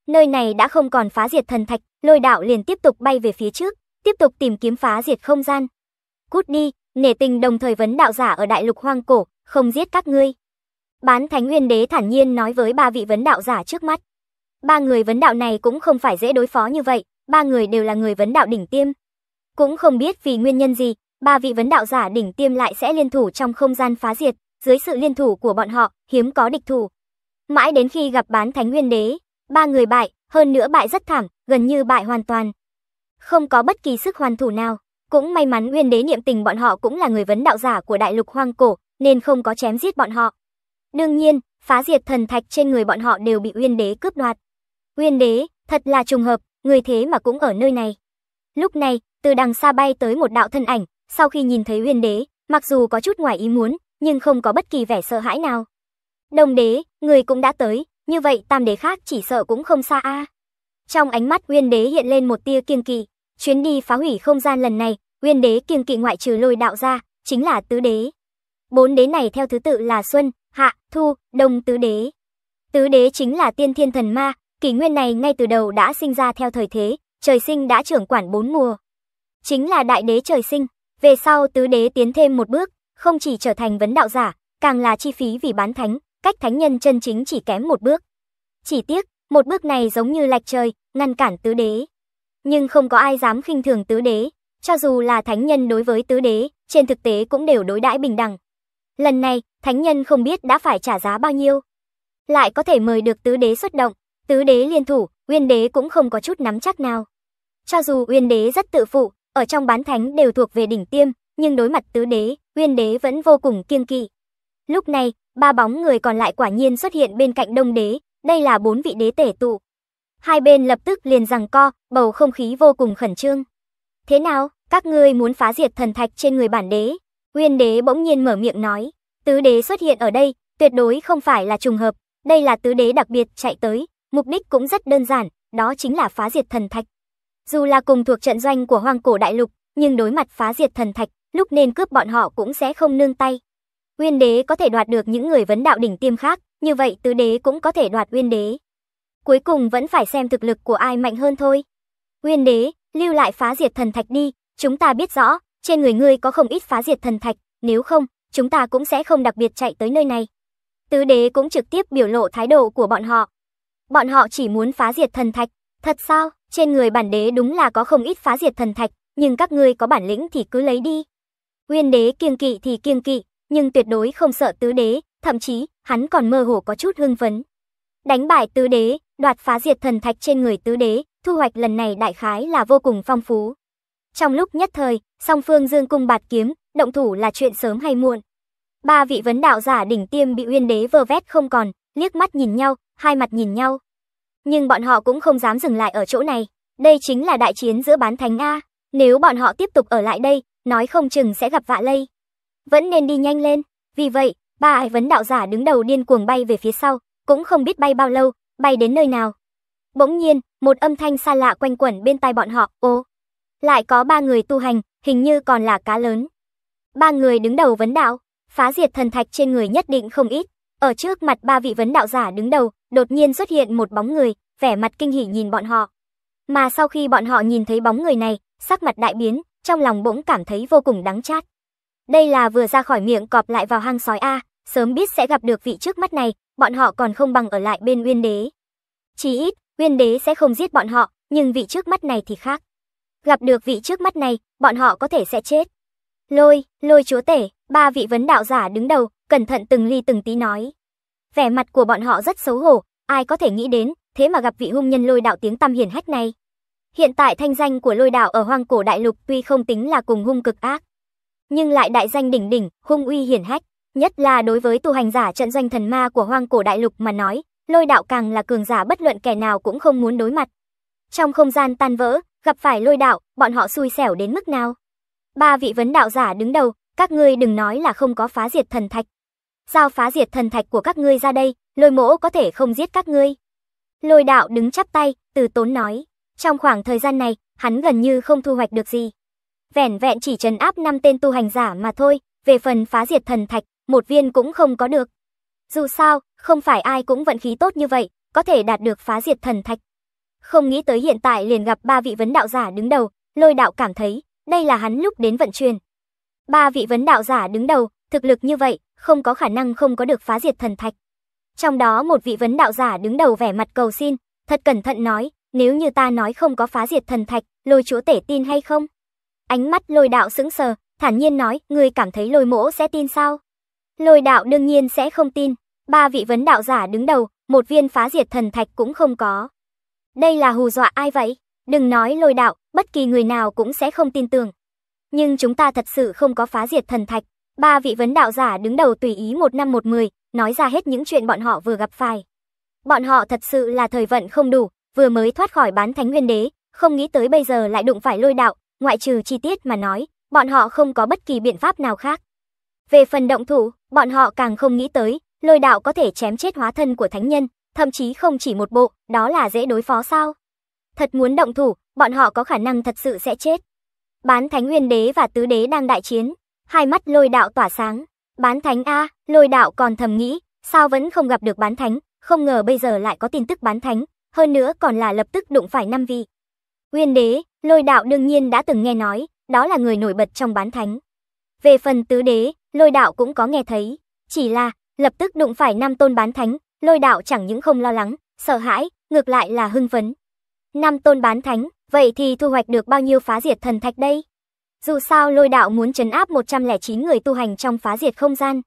Nơi này đã không còn phá diệt thần thạch, lôi đạo liền tiếp tục bay về phía trước, tiếp tục tìm kiếm phá diệt không gian. Cút đi, nể tình đồng thời vấn đạo giả ở đại lục hoang cổ, không giết các ngươi. Bán Thánh nguyên Đế thản nhiên nói với ba vị vấn đạo giả trước mắt. Ba người vấn đạo này cũng không phải dễ đối phó như vậy, ba người đều là người vấn đạo đỉnh tiêm. Cũng không biết vì nguyên nhân gì, ba vị vấn đạo giả đỉnh tiêm lại sẽ liên thủ trong không gian phá diệt, dưới sự liên thủ của bọn họ, hiếm có địch thủ. Mãi đến khi gặp bán Thánh nguyên Đế, ba người bại, hơn nữa bại rất thảm, gần như bại hoàn toàn. Không có bất kỳ sức hoàn thủ nào. Cũng may mắn nguyên Đế niệm tình bọn họ cũng là người vấn đạo giả của đại lục hoang cổ, nên không có chém giết bọn họ. Đương nhiên, phá diệt thần thạch trên người bọn họ đều bị nguyên Đế cướp đoạt. nguyên Đế, thật là trùng hợp, người thế mà cũng ở nơi này. Lúc này, từ đằng xa bay tới một đạo thân ảnh, sau khi nhìn thấy nguyên Đế, mặc dù có chút ngoài ý muốn, nhưng không có bất kỳ vẻ sợ hãi nào. Đồng đế, người cũng đã tới, như vậy tam đế khác chỉ sợ cũng không xa a. Trong ánh mắt nguyên Đế hiện lên một tia kiêng kỵ, Chuyến đi phá hủy không gian lần này, Nguyên đế kiêng kỵ ngoại trừ lôi đạo ra, chính là tứ đế. Bốn đế này theo thứ tự là Xuân, Hạ, Thu, Đông tứ đế. Tứ đế chính là tiên thiên thần ma, kỷ nguyên này ngay từ đầu đã sinh ra theo thời thế, trời sinh đã trưởng quản bốn mùa. Chính là đại đế trời sinh, về sau tứ đế tiến thêm một bước, không chỉ trở thành vấn đạo giả, càng là chi phí vì bán thánh, cách thánh nhân chân chính chỉ kém một bước. Chỉ tiếc, một bước này giống như lạch trời, ngăn cản tứ đế nhưng không có ai dám khinh thường tứ đế, cho dù là thánh nhân đối với tứ đế, trên thực tế cũng đều đối đãi bình đẳng. Lần này, thánh nhân không biết đã phải trả giá bao nhiêu, lại có thể mời được tứ đế xuất động, tứ đế liên thủ, Uyên đế cũng không có chút nắm chắc nào. Cho dù Uyên đế rất tự phụ, ở trong bán thánh đều thuộc về đỉnh tiêm, nhưng đối mặt tứ đế, Uyên đế vẫn vô cùng kiêng kỵ. Lúc này, ba bóng người còn lại quả nhiên xuất hiện bên cạnh Đông đế, đây là bốn vị đế tể tụ. Hai bên lập tức liền giằng co, bầu không khí vô cùng khẩn trương. Thế nào, các ngươi muốn phá diệt thần thạch trên người bản đế? nguyên đế bỗng nhiên mở miệng nói, tứ đế xuất hiện ở đây, tuyệt đối không phải là trùng hợp, đây là tứ đế đặc biệt chạy tới, mục đích cũng rất đơn giản, đó chính là phá diệt thần thạch. Dù là cùng thuộc trận doanh của hoang cổ đại lục, nhưng đối mặt phá diệt thần thạch, lúc nên cướp bọn họ cũng sẽ không nương tay. nguyên đế có thể đoạt được những người vấn đạo đỉnh tiêm khác, như vậy tứ đế cũng có thể đoạt nguyên đế cuối cùng vẫn phải xem thực lực của ai mạnh hơn thôi. Nguyên đế, lưu lại phá diệt thần thạch đi, chúng ta biết rõ, trên người ngươi có không ít phá diệt thần thạch, nếu không, chúng ta cũng sẽ không đặc biệt chạy tới nơi này. Tứ đế cũng trực tiếp biểu lộ thái độ của bọn họ. Bọn họ chỉ muốn phá diệt thần thạch, thật sao, trên người bản đế đúng là có không ít phá diệt thần thạch, nhưng các ngươi có bản lĩnh thì cứ lấy đi. Nguyên đế kiêng kỵ thì kiêng kỵ, nhưng tuyệt đối không sợ tứ đế, thậm chí, hắn còn mơ hồ có chút hưng phấn. Đánh bại tứ đế, Đoạt phá diệt thần thạch trên người tứ đế, thu hoạch lần này đại khái là vô cùng phong phú. Trong lúc nhất thời, song phương dương cung bạt kiếm, động thủ là chuyện sớm hay muộn. Ba vị vấn đạo giả đỉnh tiêm bị uyên đế vơ vét không còn, liếc mắt nhìn nhau, hai mặt nhìn nhau. Nhưng bọn họ cũng không dám dừng lại ở chỗ này. Đây chính là đại chiến giữa bán thánh A. Nếu bọn họ tiếp tục ở lại đây, nói không chừng sẽ gặp vạ lây. Vẫn nên đi nhanh lên. Vì vậy, ba ai vấn đạo giả đứng đầu điên cuồng bay về phía sau, cũng không biết bay bao lâu, bay đến nơi nào. Bỗng nhiên, một âm thanh xa lạ quanh quẩn bên tai bọn họ, ô. Lại có ba người tu hành, hình như còn là cá lớn. Ba người đứng đầu vấn đạo, phá diệt thần thạch trên người nhất định không ít. Ở trước mặt ba vị vấn đạo giả đứng đầu, đột nhiên xuất hiện một bóng người, vẻ mặt kinh hỉ nhìn bọn họ. Mà sau khi bọn họ nhìn thấy bóng người này, sắc mặt đại biến, trong lòng bỗng cảm thấy vô cùng đắng chát. Đây là vừa ra khỏi miệng cọp lại vào hang sói A, sớm biết sẽ gặp được vị trước mắt này, bọn họ còn không bằng ở lại bên Uyên Đế. Chí ít, Uyên Đế sẽ không giết bọn họ, nhưng vị trước mắt này thì khác. Gặp được vị trước mắt này, bọn họ có thể sẽ chết. Lôi, lôi chúa tể, ba vị vấn đạo giả đứng đầu, cẩn thận từng ly từng tí nói. Vẻ mặt của bọn họ rất xấu hổ, ai có thể nghĩ đến, thế mà gặp vị hung nhân lôi đạo tiếng tăm hiển hách này. Hiện tại thanh danh của lôi đạo ở hoang cổ đại lục tuy không tính là cùng hung cực ác, nhưng lại đại danh đỉnh đỉnh, hung uy hiển hách. Nhất là đối với tu hành giả trận doanh thần ma của hoang cổ đại lục mà nói, lôi đạo càng là cường giả bất luận kẻ nào cũng không muốn đối mặt. Trong không gian tan vỡ, gặp phải lôi đạo, bọn họ xui xẻo đến mức nào? Ba vị vấn đạo giả đứng đầu, các ngươi đừng nói là không có phá diệt thần thạch. Giao phá diệt thần thạch của các ngươi ra đây, lôi mỗ có thể không giết các ngươi. Lôi đạo đứng chắp tay, từ tốn nói. Trong khoảng thời gian này, hắn gần như không thu hoạch được gì. Vẻn vẹn chỉ trấn áp năm tên tu hành giả mà thôi, về phần phá diệt thần thạch, một viên cũng không có được. Dù sao, không phải ai cũng vận khí tốt như vậy, có thể đạt được phá diệt thần thạch. Không nghĩ tới hiện tại liền gặp ba vị vấn đạo giả đứng đầu, lôi đạo cảm thấy, đây là hắn lúc đến vận chuyển. Ba vị vấn đạo giả đứng đầu, thực lực như vậy, không có khả năng không có được phá diệt thần thạch. Trong đó một vị vấn đạo giả đứng đầu vẻ mặt cầu xin, thật cẩn thận nói, nếu như ta nói không có phá diệt thần thạch, lôi chúa tể tin hay không? Ánh mắt lôi đạo sững sờ, thản nhiên nói, người cảm thấy lôi mỗ sẽ tin sao? Lôi đạo đương nhiên sẽ không tin, ba vị vấn đạo giả đứng đầu, một viên phá diệt thần thạch cũng không có. Đây là hù dọa ai vậy? Đừng nói lôi đạo, bất kỳ người nào cũng sẽ không tin tưởng. Nhưng chúng ta thật sự không có phá diệt thần thạch. Ba vị vấn đạo giả đứng đầu tùy ý một năm một mười, nói ra hết những chuyện bọn họ vừa gặp phải. Bọn họ thật sự là thời vận không đủ, vừa mới thoát khỏi bán thánh nguyên đế, không nghĩ tới bây giờ lại đụng phải lôi đạo, ngoại trừ chi tiết mà nói, bọn họ không có bất kỳ biện pháp nào khác. Về phần động thủ, Bọn họ càng không nghĩ tới, lôi đạo có thể chém chết hóa thân của thánh nhân, thậm chí không chỉ một bộ, đó là dễ đối phó sao? Thật muốn động thủ, bọn họ có khả năng thật sự sẽ chết. Bán Thánh nguyên Đế và Tứ Đế đang đại chiến, hai mắt lôi đạo tỏa sáng. Bán Thánh A, lôi đạo còn thầm nghĩ, sao vẫn không gặp được bán Thánh, không ngờ bây giờ lại có tin tức bán Thánh, hơn nữa còn là lập tức đụng phải năm vị. nguyên Đế, lôi đạo đương nhiên đã từng nghe nói, đó là người nổi bật trong bán Thánh. Về phần tứ đế, lôi đạo cũng có nghe thấy. Chỉ là, lập tức đụng phải năm tôn bán thánh, lôi đạo chẳng những không lo lắng, sợ hãi, ngược lại là hưng phấn. Năm tôn bán thánh, vậy thì thu hoạch được bao nhiêu phá diệt thần thạch đây? Dù sao lôi đạo muốn chấn áp 109 người tu hành trong phá diệt không gian.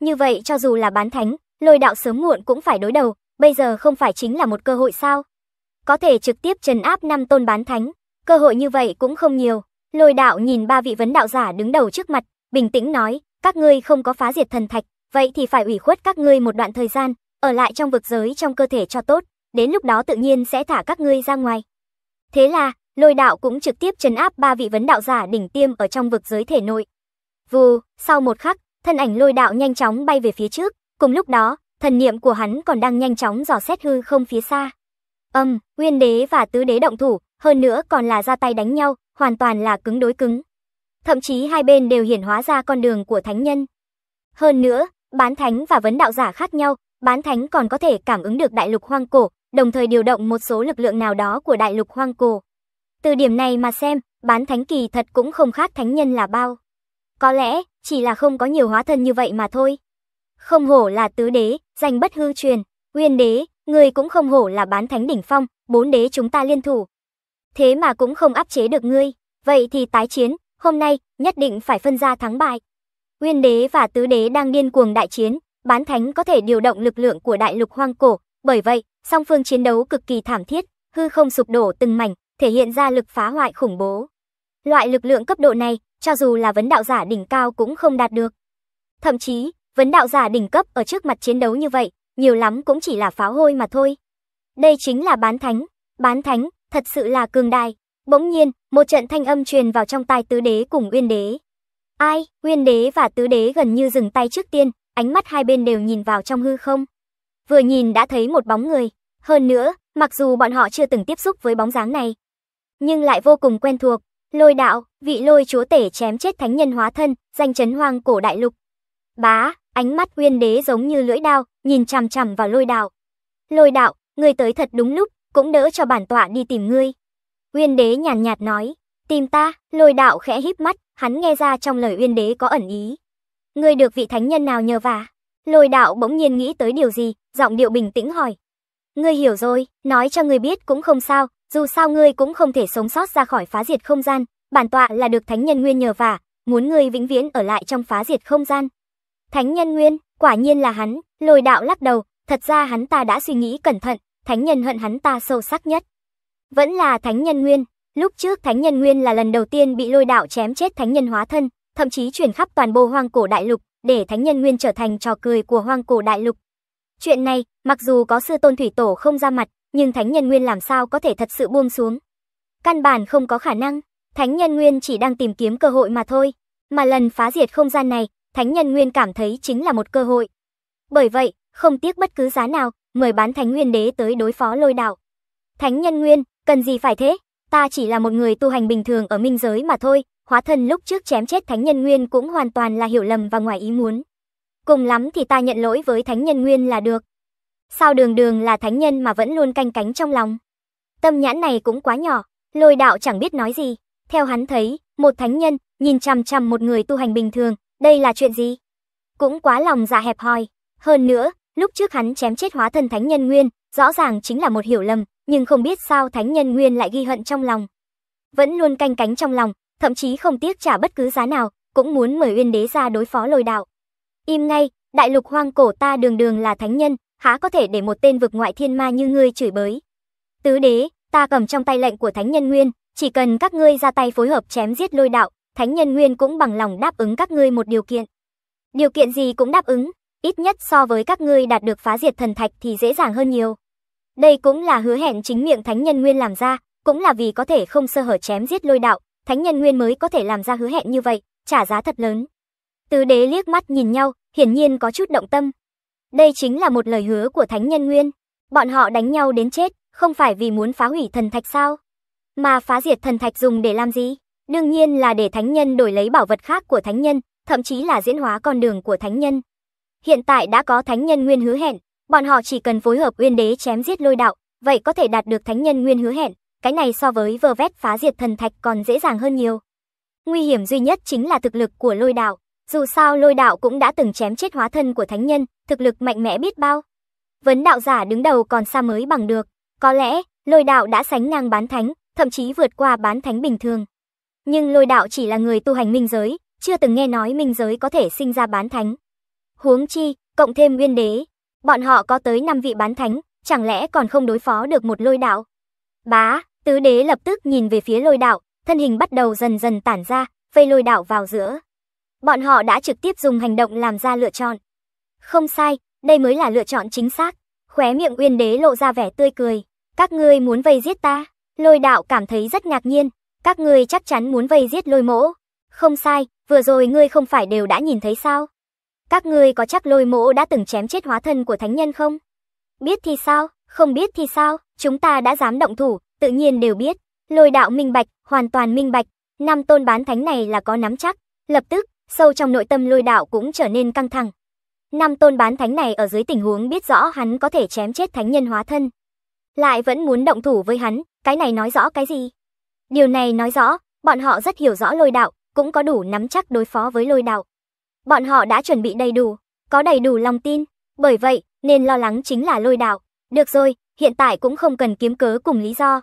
Như vậy cho dù là bán thánh, lôi đạo sớm muộn cũng phải đối đầu, bây giờ không phải chính là một cơ hội sao? Có thể trực tiếp chấn áp năm tôn bán thánh, cơ hội như vậy cũng không nhiều. Lôi đạo nhìn ba vị vấn đạo giả đứng đầu trước mặt, bình tĩnh nói, các ngươi không có phá diệt thần thạch, vậy thì phải ủy khuất các ngươi một đoạn thời gian, ở lại trong vực giới trong cơ thể cho tốt, đến lúc đó tự nhiên sẽ thả các ngươi ra ngoài. Thế là, lôi đạo cũng trực tiếp trấn áp ba vị vấn đạo giả đỉnh tiêm ở trong vực giới thể nội. Vù, sau một khắc, thân ảnh lôi đạo nhanh chóng bay về phía trước, cùng lúc đó, thần niệm của hắn còn đang nhanh chóng dò xét hư không phía xa. Âm, um, Nguyên đế và tứ đế động thủ, hơn nữa còn là ra tay đánh nhau, hoàn toàn là cứng đối cứng. Thậm chí hai bên đều hiển hóa ra con đường của thánh nhân. Hơn nữa, bán thánh và vấn đạo giả khác nhau, bán thánh còn có thể cảm ứng được đại lục hoang cổ, đồng thời điều động một số lực lượng nào đó của đại lục hoang cổ. Từ điểm này mà xem, bán thánh kỳ thật cũng không khác thánh nhân là bao. Có lẽ, chỉ là không có nhiều hóa thân như vậy mà thôi. Không hổ là tứ đế, danh bất hư truyền, uyên đế, người cũng không hổ là bán thánh đỉnh phong, bốn đế chúng ta liên thủ, thế mà cũng không áp chế được ngươi, vậy thì tái chiến, hôm nay nhất định phải phân ra thắng bại. Nguyên đế và tứ đế đang điên cuồng đại chiến, bán thánh có thể điều động lực lượng của đại lục hoang cổ, bởi vậy, song phương chiến đấu cực kỳ thảm thiết, hư không sụp đổ từng mảnh, thể hiện ra lực phá hoại khủng bố. Loại lực lượng cấp độ này, cho dù là vấn đạo giả đỉnh cao cũng không đạt được. Thậm chí, vấn đạo giả đỉnh cấp ở trước mặt chiến đấu như vậy, nhiều lắm cũng chỉ là pháo hôi mà thôi. Đây chính là bán thánh, bán thánh, thật sự là cường đại. Bỗng nhiên, một trận thanh âm truyền vào trong tai tứ đế cùng uyên đế. Ai, uyên đế và tứ đế gần như dừng tay trước tiên, ánh mắt hai bên đều nhìn vào trong hư không. Vừa nhìn đã thấy một bóng người. Hơn nữa, mặc dù bọn họ chưa từng tiếp xúc với bóng dáng này, nhưng lại vô cùng quen thuộc. Lôi đạo, vị lôi chúa tể chém chết thánh nhân hóa thân, danh chấn hoang cổ đại lục. Bá, ánh mắt uyên đế giống như lưỡi đao, nhìn chằm chằm vào lôi đạo. Lôi đạo, người tới thật đúng lúc, cũng đỡ cho bản tọa đi tìm ngươi. Uyên đế nhàn nhạt nói, tìm ta, lôi đạo khẽ híp mắt, hắn nghe ra trong lời uyên đế có ẩn ý. Ngươi được vị thánh nhân nào nhờ vả? Lôi đạo bỗng nhiên nghĩ tới điều gì, giọng điệu bình tĩnh hỏi. Ngươi hiểu rồi, nói cho ngươi biết cũng không sao, dù sao ngươi cũng không thể sống sót ra khỏi phá diệt không gian, bản tọa là được thánh nhân nguyên nhờ vả, muốn ngươi vĩnh viễn ở lại trong phá diệt không gian. Thánh nhân nguyên, quả nhiên là hắn, lôi đạo lắc đầu, thật ra hắn ta đã suy nghĩ cẩn thận, thánh nhân hận hắn ta sâu sắc nhất. Vẫn là thánh nhân nguyên, lúc trước thánh nhân nguyên là lần đầu tiên bị lôi đạo chém chết thánh nhân hóa thân, thậm chí chuyển khắp toàn bộ hoang cổ đại lục, để thánh nhân nguyên trở thành trò cười của hoang cổ đại lục. Chuyện này, mặc dù có sư tôn thủy tổ không ra mặt, nhưng thánh nhân nguyên làm sao có thể thật sự buông xuống. Căn bản không có khả năng, thánh nhân nguyên chỉ đang tìm kiếm cơ hội mà thôi, mà lần phá diệt không gian này, thánh nhân nguyên cảm thấy chính là một cơ hội. Bởi vậy, không tiếc bất cứ giá nào, mời bán Thánh Nguyên Đế tới đối phó lôi đạo. Thánh nhân Nguyên, cần gì phải thế? Ta chỉ là một người tu hành bình thường ở minh giới mà thôi, hóa thân lúc trước chém chết Thánh nhân Nguyên cũng hoàn toàn là hiểu lầm và ngoài ý muốn. Cùng lắm thì ta nhận lỗi với Thánh nhân Nguyên là được. Sao đường đường là thánh nhân mà vẫn luôn canh cánh trong lòng? Tâm nhãn này cũng quá nhỏ, lôi đạo chẳng biết nói gì. Theo hắn thấy, một thánh nhân, nhìn chằm chằm một người tu hành bình thường, đây là chuyện gì? Cũng quá lòng dạ hẹp hòi. Hơn nữa, Lúc trước hắn chém chết hóa thân thánh nhân nguyên, rõ ràng chính là một hiểu lầm, nhưng không biết sao thánh nhân nguyên lại ghi hận trong lòng. Vẫn luôn canh cánh trong lòng, thậm chí không tiếc trả bất cứ giá nào, cũng muốn mời Uyên đế ra đối phó lôi đạo. Im ngay, đại lục hoang cổ ta đường đường là thánh nhân, há có thể để một tên vực ngoại thiên ma như ngươi chửi bới. Tứ đế, ta cầm trong tay lệnh của thánh nhân nguyên, chỉ cần các ngươi ra tay phối hợp chém giết lôi đạo, thánh nhân nguyên cũng bằng lòng đáp ứng các ngươi một điều kiện. Điều kiện gì cũng đáp ứng, ít nhất so với các ngươi đạt được phá diệt thần thạch thì dễ dàng hơn nhiều. Đây cũng là hứa hẹn chính miệng thánh nhân nguyên làm ra, cũng là vì có thể không sơ hở chém giết lôi đạo, thánh nhân nguyên mới có thể làm ra hứa hẹn như vậy, trả giá thật lớn. Tứ đế liếc mắt nhìn nhau, hiển nhiên có chút động tâm. Đây chính là một lời hứa của thánh nhân nguyên. Bọn họ đánh nhau đến chết, không phải vì muốn phá hủy thần thạch sao? Mà phá diệt thần thạch dùng để làm gì? Đương nhiên là để thánh nhân đổi lấy bảo vật khác của thánh nhân, thậm chí là diễn hóa con đường của thánh nhân hiện tại đã có thánh nhân nguyên hứa hẹn, bọn họ chỉ cần phối hợp uyên đế chém giết lôi đạo, vậy có thể đạt được thánh nhân nguyên hứa hẹn, cái này so với vờ vét phá diệt thần thạch còn dễ dàng hơn nhiều. Nguy hiểm duy nhất chính là thực lực của lôi đạo, dù sao lôi đạo cũng đã từng chém chết hóa thân của thánh nhân, thực lực mạnh mẽ biết bao. Vấn đạo giả đứng đầu còn xa mới bằng được, có lẽ lôi đạo đã sánh ngang bán thánh, thậm chí vượt qua bán thánh bình thường. Nhưng lôi đạo chỉ là người tu hành minh giới, chưa từng nghe nói minh giới có thể sinh ra bán thánh. Huống chi, cộng thêm Nguyên Đế, bọn họ có tới 5 vị bán thánh, chẳng lẽ còn không đối phó được một lôi đạo? Bá, tứ đế lập tức nhìn về phía lôi đạo, thân hình bắt đầu dần dần tản ra, vây lôi đạo vào giữa. Bọn họ đã trực tiếp dùng hành động làm ra lựa chọn. Không sai, đây mới là lựa chọn chính xác. Khóe miệng nguyên Đế lộ ra vẻ tươi cười, các ngươi muốn vây giết ta? Lôi đạo cảm thấy rất ngạc nhiên, các ngươi chắc chắn muốn vây giết Lôi Mỗ. Không sai, vừa rồi ngươi không phải đều đã nhìn thấy sao? Các ngươi có chắc lôi mỗ đã từng chém chết hóa thân của thánh nhân không? Biết thì sao, không biết thì sao, chúng ta đã dám động thủ, tự nhiên đều biết. Lôi đạo minh bạch, hoàn toàn minh bạch, năm tôn bán thánh này là có nắm chắc. Lập tức, sâu trong nội tâm lôi đạo cũng trở nên căng thẳng. Năm tôn bán thánh này ở dưới tình huống biết rõ hắn có thể chém chết thánh nhân hóa thân. Lại vẫn muốn động thủ với hắn, cái này nói rõ cái gì? Điều này nói rõ, bọn họ rất hiểu rõ lôi đạo, cũng có đủ nắm chắc đối phó với lôi đạo. Bọn họ đã chuẩn bị đầy đủ, có đầy đủ lòng tin, bởi vậy nên lo lắng chính là lôi đạo. Được rồi, hiện tại cũng không cần kiếm cớ cùng lý do.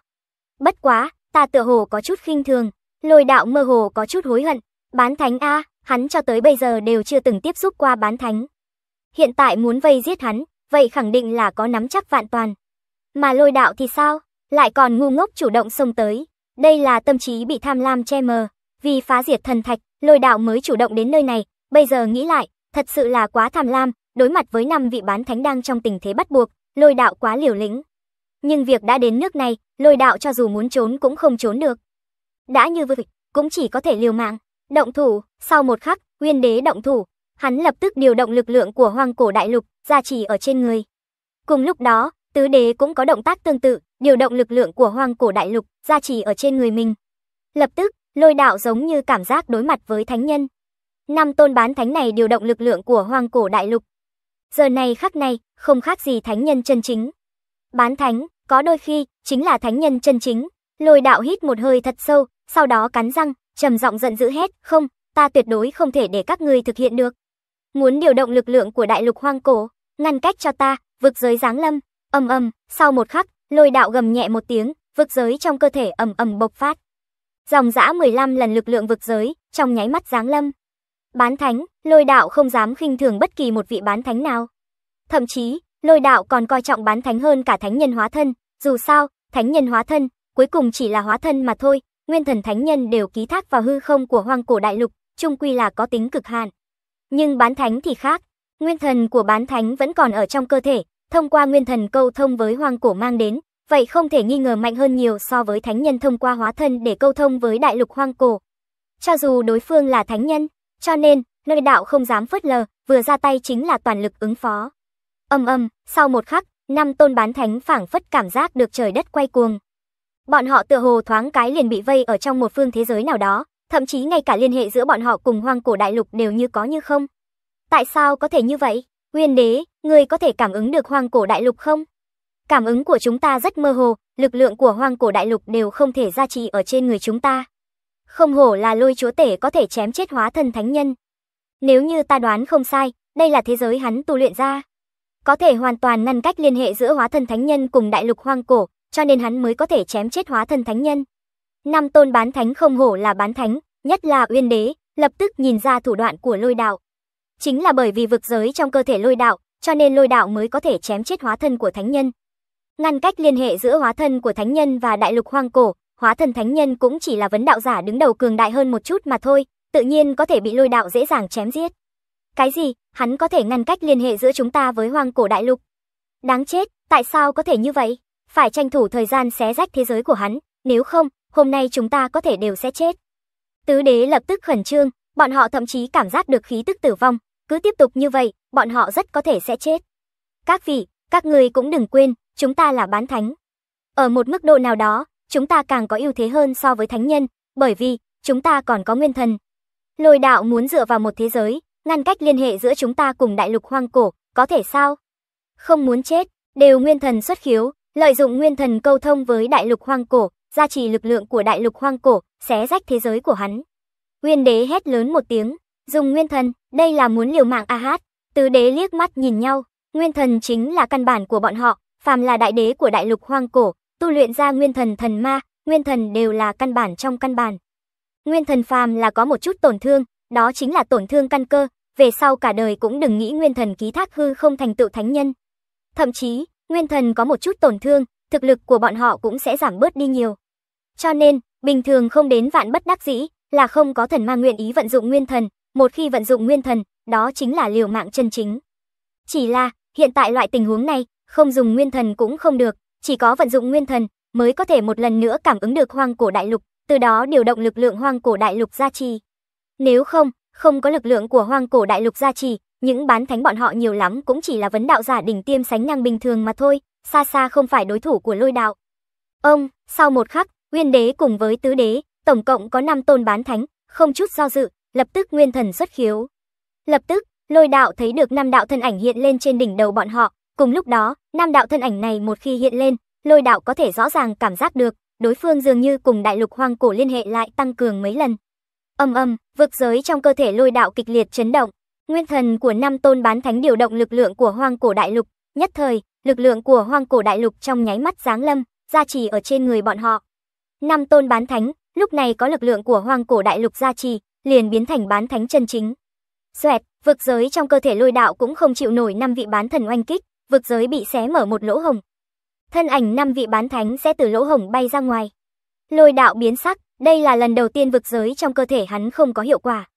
Bất quá, ta tựa hồ có chút khinh thường, lôi đạo mơ hồ có chút hối hận. Bán thánh A, hắn cho tới bây giờ đều chưa từng tiếp xúc qua bán thánh. Hiện tại muốn vây giết hắn, vậy khẳng định là có nắm chắc vạn toàn. Mà lôi đạo thì sao? Lại còn ngu ngốc chủ động xông tới. Đây là tâm trí bị tham lam che mờ. Vì phá diệt thần thạch, lôi đạo mới chủ động đến nơi này, Bây giờ nghĩ lại, thật sự là quá tham lam, đối mặt với năm vị bán thánh đang trong tình thế bắt buộc, lôi đạo quá liều lĩnh. Nhưng việc đã đến nước này, lôi đạo cho dù muốn trốn cũng không trốn được. Đã như vậy, cũng chỉ có thể liều mạng. Động thủ, sau một khắc, Nguyên Đế động thủ, hắn lập tức điều động lực lượng của Hoang Cổ Đại Lục gia trì ở trên người. Cùng lúc đó, Tứ Đế cũng có động tác tương tự, điều động lực lượng của Hoang Cổ Đại Lục gia trì ở trên người mình. Lập tức, lôi đạo giống như cảm giác đối mặt với thánh nhân, Năm tôn bán thánh này điều động lực lượng của hoang cổ đại lục. Giờ này khắc này, không khác gì thánh nhân chân chính. Bán thánh, có đôi khi, chính là thánh nhân chân chính. Lôi đạo hít một hơi thật sâu, sau đó cắn răng, trầm giọng giận dữ hết không, ta tuyệt đối không thể để các ngươi thực hiện được. Muốn điều động lực lượng của đại lục hoang cổ, ngăn cách cho ta, vực giới giáng lâm, ầm ầm, sau một khắc, lôi đạo gầm nhẹ một tiếng, vực giới trong cơ thể ầm ầm bộc phát. Dòng dã 15 lần lực lượng vực giới, trong nháy mắt giáng lâm. Bán thánh, lôi đạo không dám khinh thường bất kỳ một vị bán thánh nào. Thậm chí, lôi đạo còn coi trọng bán thánh hơn cả thánh nhân hóa thân, dù sao, thánh nhân hóa thân, cuối cùng chỉ là hóa thân mà thôi, nguyên thần thánh nhân đều ký thác vào hư không của hoang cổ đại lục, chung quy là có tính cực hạn. Nhưng bán thánh thì khác, nguyên thần của bán thánh vẫn còn ở trong cơ thể, thông qua nguyên thần câu thông với hoang cổ mang đến, vậy không thể nghi ngờ mạnh hơn nhiều so với thánh nhân thông qua hóa thân để câu thông với đại lục hoang cổ. Cho dù đối phương là thánh nhân, cho nên, nơi đạo không dám phớt lờ, vừa ra tay chính là toàn lực ứng phó. Âm âm, sau một khắc, năm tôn bán thánh phảng phất cảm giác được trời đất quay cuồng. Bọn họ tựa hồ thoáng cái liền bị vây ở trong một phương thế giới nào đó, thậm chí ngay cả liên hệ giữa bọn họ cùng hoang cổ đại lục đều như có như không. Tại sao có thể như vậy? Nguyên đế, ngươi có thể cảm ứng được hoang cổ đại lục không? Cảm ứng của chúng ta rất mơ hồ, lực lượng của hoang cổ đại lục đều không thể gia trì ở trên người chúng ta. Không hổ là lôi chúa tể có thể chém chết hóa thần thánh nhân. Nếu như ta đoán không sai, đây là thế giới hắn tu luyện ra. Có thể hoàn toàn ngăn cách liên hệ giữa hóa thần thánh nhân cùng đại lục hoang cổ, cho nên hắn mới có thể chém chết hóa thần thánh nhân. Năm tôn bán thánh không hổ là bán thánh, nhất là uyên đế, lập tức nhìn ra thủ đoạn của lôi đạo. Chính là bởi vì vực giới trong cơ thể lôi đạo, cho nên lôi đạo mới có thể chém chết hóa thân của thánh nhân. Ngăn cách liên hệ giữa hóa thân của thánh nhân và đại lục hoang cổ, hóa thần thánh nhân cũng chỉ là vấn đạo giả đứng đầu cường đại hơn một chút mà thôi, tự nhiên có thể bị lôi đạo dễ dàng chém giết. Cái gì, hắn có thể ngăn cách liên hệ giữa chúng ta với hoang cổ đại lục. Đáng chết, tại sao có thể như vậy? Phải tranh thủ thời gian xé rách thế giới của hắn, nếu không, hôm nay chúng ta có thể đều sẽ chết. Tứ đế lập tức khẩn trương, bọn họ thậm chí cảm giác được khí tức tử vong, cứ tiếp tục như vậy, bọn họ rất có thể sẽ chết. Các vị, các người cũng đừng quên, chúng ta là bán thánh. Ở một mức độ nào đó, chúng ta càng có ưu thế hơn so với thánh nhân, bởi vì chúng ta còn có nguyên thần. Lôi đạo muốn dựa vào một thế giới, ngăn cách liên hệ giữa chúng ta cùng đại lục hoang cổ, có thể sao? Không muốn chết, đều nguyên thần xuất khiếu, lợi dụng nguyên thần câu thông với đại lục hoang cổ, gia trì lực lượng của đại lục hoang cổ, xé rách thế giới của hắn. Nguyên đế hét lớn một tiếng, dùng nguyên thần, đây là muốn liều mạng a hát, tứ đế liếc mắt nhìn nhau, nguyên thần chính là căn bản của bọn họ, phàm là đại đế của đại lục hoang cổ, tu luyện ra nguyên thần thần ma, nguyên thần đều là căn bản trong căn bản. Nguyên thần phàm là có một chút tổn thương, đó chính là tổn thương căn cơ, về sau cả đời cũng đừng nghĩ nguyên thần ký thác hư không thành tựu thánh nhân. Thậm chí, nguyên thần có một chút tổn thương, thực lực của bọn họ cũng sẽ giảm bớt đi nhiều. Cho nên, bình thường không đến vạn bất đắc dĩ, là không có thần ma nguyện ý vận dụng nguyên thần, một khi vận dụng nguyên thần, đó chính là liều mạng chân chính. Chỉ là, hiện tại loại tình huống này, không dùng nguyên thần cũng không được, chỉ có vận dụng nguyên thần mới có thể một lần nữa cảm ứng được hoang cổ đại lục, từ đó điều động lực lượng hoang cổ đại lục gia trì. Nếu không, không có lực lượng của hoang cổ đại lục gia trì, những bán thánh bọn họ nhiều lắm cũng chỉ là vấn đạo giả đỉnh tiêm sánh ngang bình thường mà thôi, xa xa không phải đối thủ của lôi đạo. Ông, sau một khắc, Nguyên đế cùng với tứ đế, tổng cộng có 5 tôn bán thánh, không chút do dự, lập tức nguyên thần xuất khiếu. Lập tức, lôi đạo thấy được năm đạo thân ảnh hiện lên trên đỉnh đầu bọn họ, Cùng lúc đó, nam đạo thân ảnh này một khi hiện lên, lôi đạo có thể rõ ràng cảm giác được, đối phương dường như cùng đại lục hoang cổ liên hệ lại tăng cường mấy lần. Âm âm, vực giới trong cơ thể lôi đạo kịch liệt chấn động. Nguyên thần của năm tôn bán thánh điều động lực lượng của hoang cổ đại lục. Nhất thời, lực lượng của hoang cổ đại lục trong nháy mắt giáng lâm, gia trì ở trên người bọn họ. Năm tôn bán thánh, lúc này có lực lượng của hoang cổ đại lục gia trì, liền biến thành bán thánh chân chính. Xoẹt, vực giới trong cơ thể lôi đạo cũng không chịu nổi năm vị bán thần oanh kích, vực giới bị xé mở một lỗ hồng. Thân ảnh năm vị bán thánh sẽ từ lỗ hồng bay ra ngoài. Lôi đạo biến sắc, đây là lần đầu tiên vực giới trong cơ thể hắn không có hiệu quả.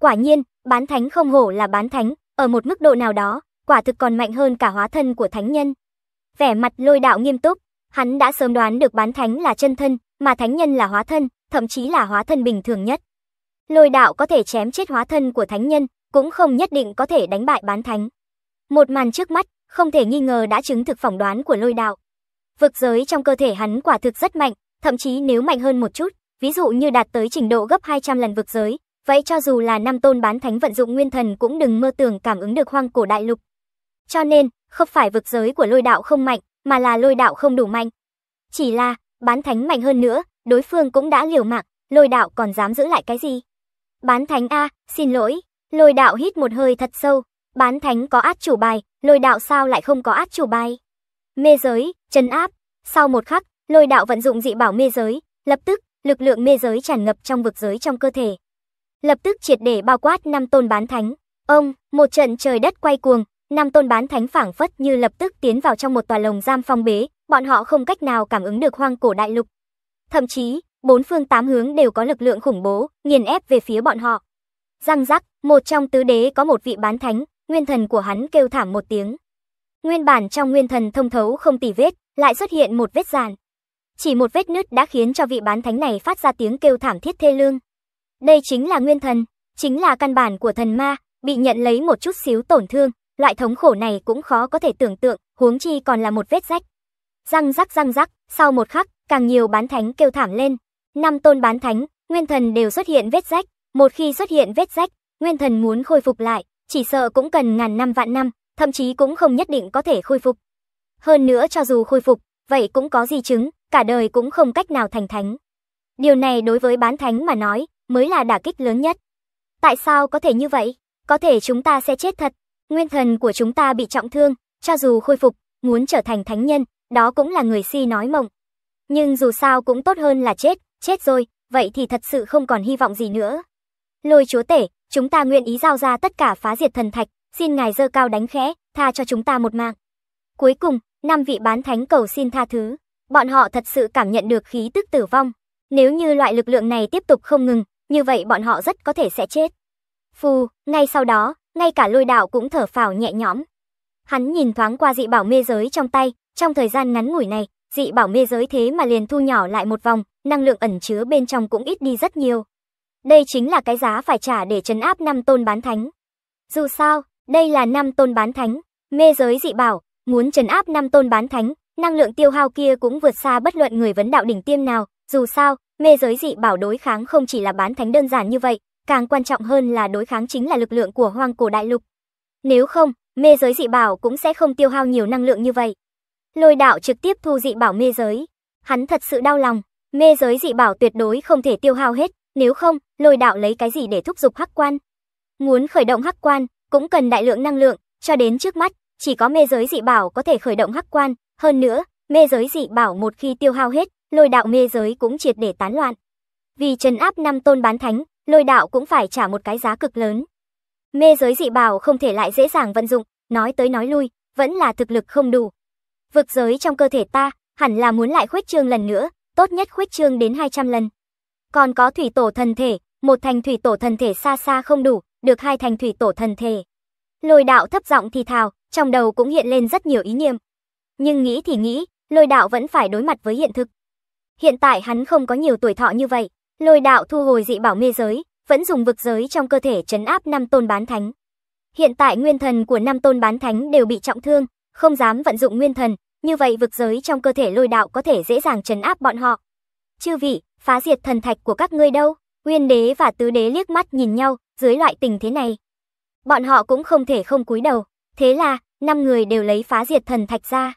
Quả nhiên, bán thánh không hổ là bán thánh, ở một mức độ nào đó, quả thực còn mạnh hơn cả hóa thân của thánh nhân. Vẻ mặt lôi đạo nghiêm túc, hắn đã sớm đoán được bán thánh là chân thân, mà thánh nhân là hóa thân, thậm chí là hóa thân bình thường nhất. Lôi đạo có thể chém chết hóa thân của thánh nhân, cũng không nhất định có thể đánh bại bán thánh. Một màn trước mắt, không thể nghi ngờ đã chứng thực phỏng đoán của lôi đạo. Vực giới trong cơ thể hắn quả thực rất mạnh, thậm chí nếu mạnh hơn một chút, ví dụ như đạt tới trình độ gấp 200 lần vực giới, vậy cho dù là năm tôn bán thánh vận dụng nguyên thần cũng đừng mơ tưởng cảm ứng được hoang cổ đại lục. Cho nên, không phải vực giới của lôi đạo không mạnh, mà là lôi đạo không đủ mạnh. Chỉ là, bán thánh mạnh hơn nữa, đối phương cũng đã liều mạng, lôi đạo còn dám giữ lại cái gì? Bán thánh A, xin lỗi, lôi đạo hít một hơi thật sâu, Bán thánh có át chủ bài, lôi đạo sao lại không có át chủ bài? Mê giới, chân áp. Sau một khắc, lôi đạo vận dụng dị bảo mê giới, lập tức, lực lượng mê giới tràn ngập trong vực giới trong cơ thể. Lập tức triệt để bao quát năm tôn bán thánh. Ông, một trận trời đất quay cuồng, năm tôn bán thánh phảng phất như lập tức tiến vào trong một tòa lồng giam phong bế, bọn họ không cách nào cảm ứng được hoang cổ đại lục. Thậm chí, bốn phương tám hướng đều có lực lượng khủng bố, nghiền ép về phía bọn họ. Răng rắc, một trong tứ đế có một vị bán thánh, nguyên thần của hắn kêu thảm một tiếng. Nguyên bản trong nguyên thần thông thấu không tỉ vết, lại xuất hiện một vết giàn. Chỉ một vết nứt đã khiến cho vị bán thánh này phát ra tiếng kêu thảm thiết thê lương. Đây chính là nguyên thần, chính là căn bản của thần ma, bị nhận lấy một chút xíu tổn thương, loại thống khổ này cũng khó có thể tưởng tượng, huống chi còn là một vết rách. Răng rắc răng rắc, sau một khắc, càng nhiều bán thánh kêu thảm lên. Năm tôn bán thánh, nguyên thần đều xuất hiện vết rách, một khi xuất hiện vết rách, nguyên thần muốn khôi phục lại, chỉ sợ cũng cần ngàn năm vạn năm, thậm chí cũng không nhất định có thể khôi phục. Hơn nữa cho dù khôi phục, vậy cũng có gì chứng, cả đời cũng không cách nào thành thánh. Điều này đối với bán thánh mà nói, mới là đả kích lớn nhất. Tại sao có thể như vậy? Có thể chúng ta sẽ chết thật, nguyên thần của chúng ta bị trọng thương, cho dù khôi phục, muốn trở thành thánh nhân, đó cũng là người si nói mộng. Nhưng dù sao cũng tốt hơn là chết, chết rồi, vậy thì thật sự không còn hy vọng gì nữa. Lôi chúa tể, chúng ta nguyện ý giao ra tất cả phá diệt thần thạch, xin ngài dơ cao đánh khẽ, tha cho chúng ta một mạng. Cuối cùng, năm vị bán thánh cầu xin tha thứ. Bọn họ thật sự cảm nhận được khí tức tử vong. Nếu như loại lực lượng này tiếp tục không ngừng, như vậy bọn họ rất có thể sẽ chết. Phù, ngay sau đó, ngay cả lôi đạo cũng thở phào nhẹ nhõm. Hắn nhìn thoáng qua dị bảo mê giới trong tay, trong thời gian ngắn ngủi này, dị bảo mê giới thế mà liền thu nhỏ lại một vòng, năng lượng ẩn chứa bên trong cũng ít đi rất nhiều. Đây chính là cái giá phải trả để trấn áp năm tôn bán thánh. Dù sao, đây là năm tôn bán thánh, mê giới dị bảo, muốn trấn áp năm tôn bán thánh, năng lượng tiêu hao kia cũng vượt xa bất luận người vấn đạo đỉnh tiêm nào, dù sao, mê giới dị bảo đối kháng không chỉ là bán thánh đơn giản như vậy, càng quan trọng hơn là đối kháng chính là lực lượng của hoang cổ đại lục. Nếu không, mê giới dị bảo cũng sẽ không tiêu hao nhiều năng lượng như vậy. Lôi đạo trực tiếp thu dị bảo mê giới. Hắn thật sự đau lòng, mê giới dị bảo tuyệt đối không thể tiêu hao hết, nếu không, lôi đạo lấy cái gì để thúc giục hắc quan? Muốn khởi động hắc quan, cũng cần đại lượng năng lượng, cho đến trước mắt, chỉ có mê giới dị bảo có thể khởi động hắc quan, hơn nữa, mê giới dị bảo một khi tiêu hao hết, lôi đạo mê giới cũng triệt để tán loạn. Vì trấn áp năm tôn bán thánh, lôi đạo cũng phải trả một cái giá cực lớn. Mê giới dị bảo không thể lại dễ dàng vận dụng, nói tới nói lui, vẫn là thực lực không đủ. Vực giới trong cơ thể ta, hẳn là muốn lại khuếch trương lần nữa, tốt nhất khuếch trương đến 200 lần. Còn có thủy tổ thần thể, một thành thủy tổ thần thể xa xa không đủ, được hai thành thủy tổ thần thể. Lôi đạo thấp giọng thì thào, trong đầu cũng hiện lên rất nhiều ý niệm. Nhưng nghĩ thì nghĩ, lôi đạo vẫn phải đối mặt với hiện thực. Hiện tại hắn không có nhiều tuổi thọ như vậy, lôi đạo thu hồi dị bảo mê giới, vẫn dùng vực giới trong cơ thể trấn áp năm tôn bán thánh. Hiện tại nguyên thần của năm tôn bán thánh đều bị trọng thương, không dám vận dụng nguyên thần, như vậy vực giới trong cơ thể lôi đạo có thể dễ dàng trấn áp bọn họ. Chư vị, phá diệt thần thạch của các ngươi đâu? Nguyên đế và tứ đế liếc mắt nhìn nhau, dưới loại tình thế này. Bọn họ cũng không thể không cúi đầu, thế là, năm người đều lấy phá diệt thần thạch ra.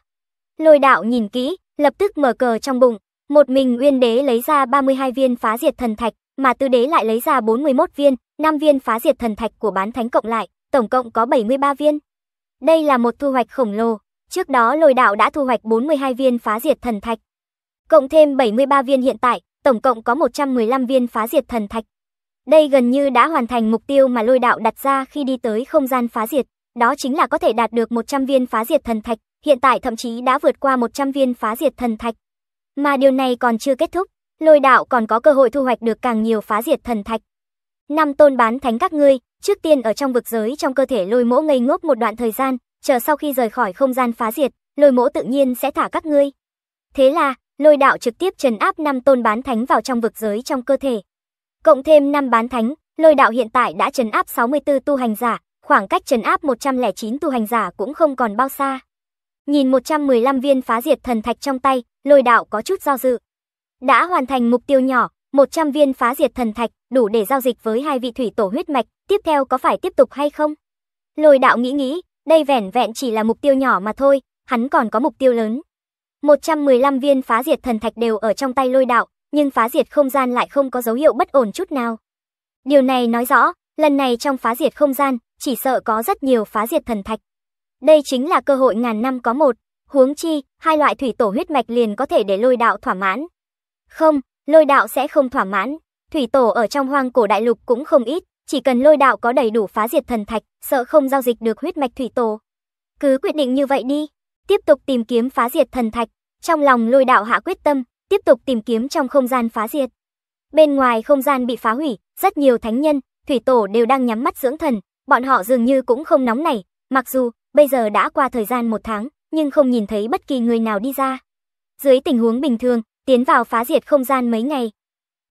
Lôi đạo nhìn kỹ, lập tức mở cờ trong bụng, một mình nguyên đế lấy ra 32 viên phá diệt thần thạch, mà tứ đế lại lấy ra 41 viên, 5 viên phá diệt thần thạch của bán thánh cộng lại, tổng cộng có 73 viên. Đây là một thu hoạch khổng lồ, trước đó lôi đạo đã thu hoạch 42 viên phá diệt thần thạch. Cộng thêm 73 viên hiện tại, tổng cộng có 115 viên phá diệt thần thạch. Đây gần như đã hoàn thành mục tiêu mà lôi đạo đặt ra khi đi tới không gian phá diệt, đó chính là có thể đạt được 100 viên phá diệt thần thạch, hiện tại thậm chí đã vượt qua 100 viên phá diệt thần thạch. Mà điều này còn chưa kết thúc, lôi đạo còn có cơ hội thu hoạch được càng nhiều phá diệt thần thạch. Năm tôn bán thánh các ngươi, trước tiên ở trong vực giới trong cơ thể lôi mỗ ngây ngốc một đoạn thời gian, chờ sau khi rời khỏi không gian phá diệt, lôi mỗ tự nhiên sẽ thả các ngươi. Thế là, lôi đạo trực tiếp trấn áp năm tôn bán thánh vào trong vực giới trong cơ thể. Cộng thêm năm bán thánh, lôi đạo hiện tại đã trấn áp 64 tu hành giả, khoảng cách trấn áp 109 tu hành giả cũng không còn bao xa. Nhìn 115 viên phá diệt thần thạch trong tay, lôi đạo có chút do dự. Đã hoàn thành mục tiêu nhỏ, 100 viên phá diệt thần thạch, đủ để giao dịch với hai vị thủy tổ huyết mạch, tiếp theo có phải tiếp tục hay không? Lôi đạo nghĩ nghĩ, đây vẻn vẹn chỉ là mục tiêu nhỏ mà thôi, hắn còn có mục tiêu lớn. 115 viên phá diệt thần thạch đều ở trong tay lôi đạo, nhưng phá diệt không gian lại không có dấu hiệu bất ổn chút nào. Điều này nói rõ, lần này trong phá diệt không gian, chỉ sợ có rất nhiều phá diệt thần thạch. Đây chính là cơ hội ngàn năm có một, huống chi, hai loại thủy tổ huyết mạch liền có thể để lôi đạo thỏa mãn. Không, lôi đạo sẽ không thỏa mãn, thủy tổ ở trong hoang cổ đại lục cũng không ít, chỉ cần lôi đạo có đầy đủ phá diệt thần thạch, sợ không giao dịch được huyết mạch thủy tổ. Cứ quyết định như vậy đi tiếp tục tìm kiếm phá diệt thần thạch, trong lòng lôi đạo hạ quyết tâm, tiếp tục tìm kiếm trong không gian phá diệt. Bên ngoài không gian bị phá hủy, rất nhiều thánh nhân, thủy tổ đều đang nhắm mắt dưỡng thần, bọn họ dường như cũng không nóng nảy, mặc dù bây giờ đã qua thời gian một tháng, nhưng không nhìn thấy bất kỳ người nào đi ra. Dưới tình huống bình thường, tiến vào phá diệt không gian mấy ngày.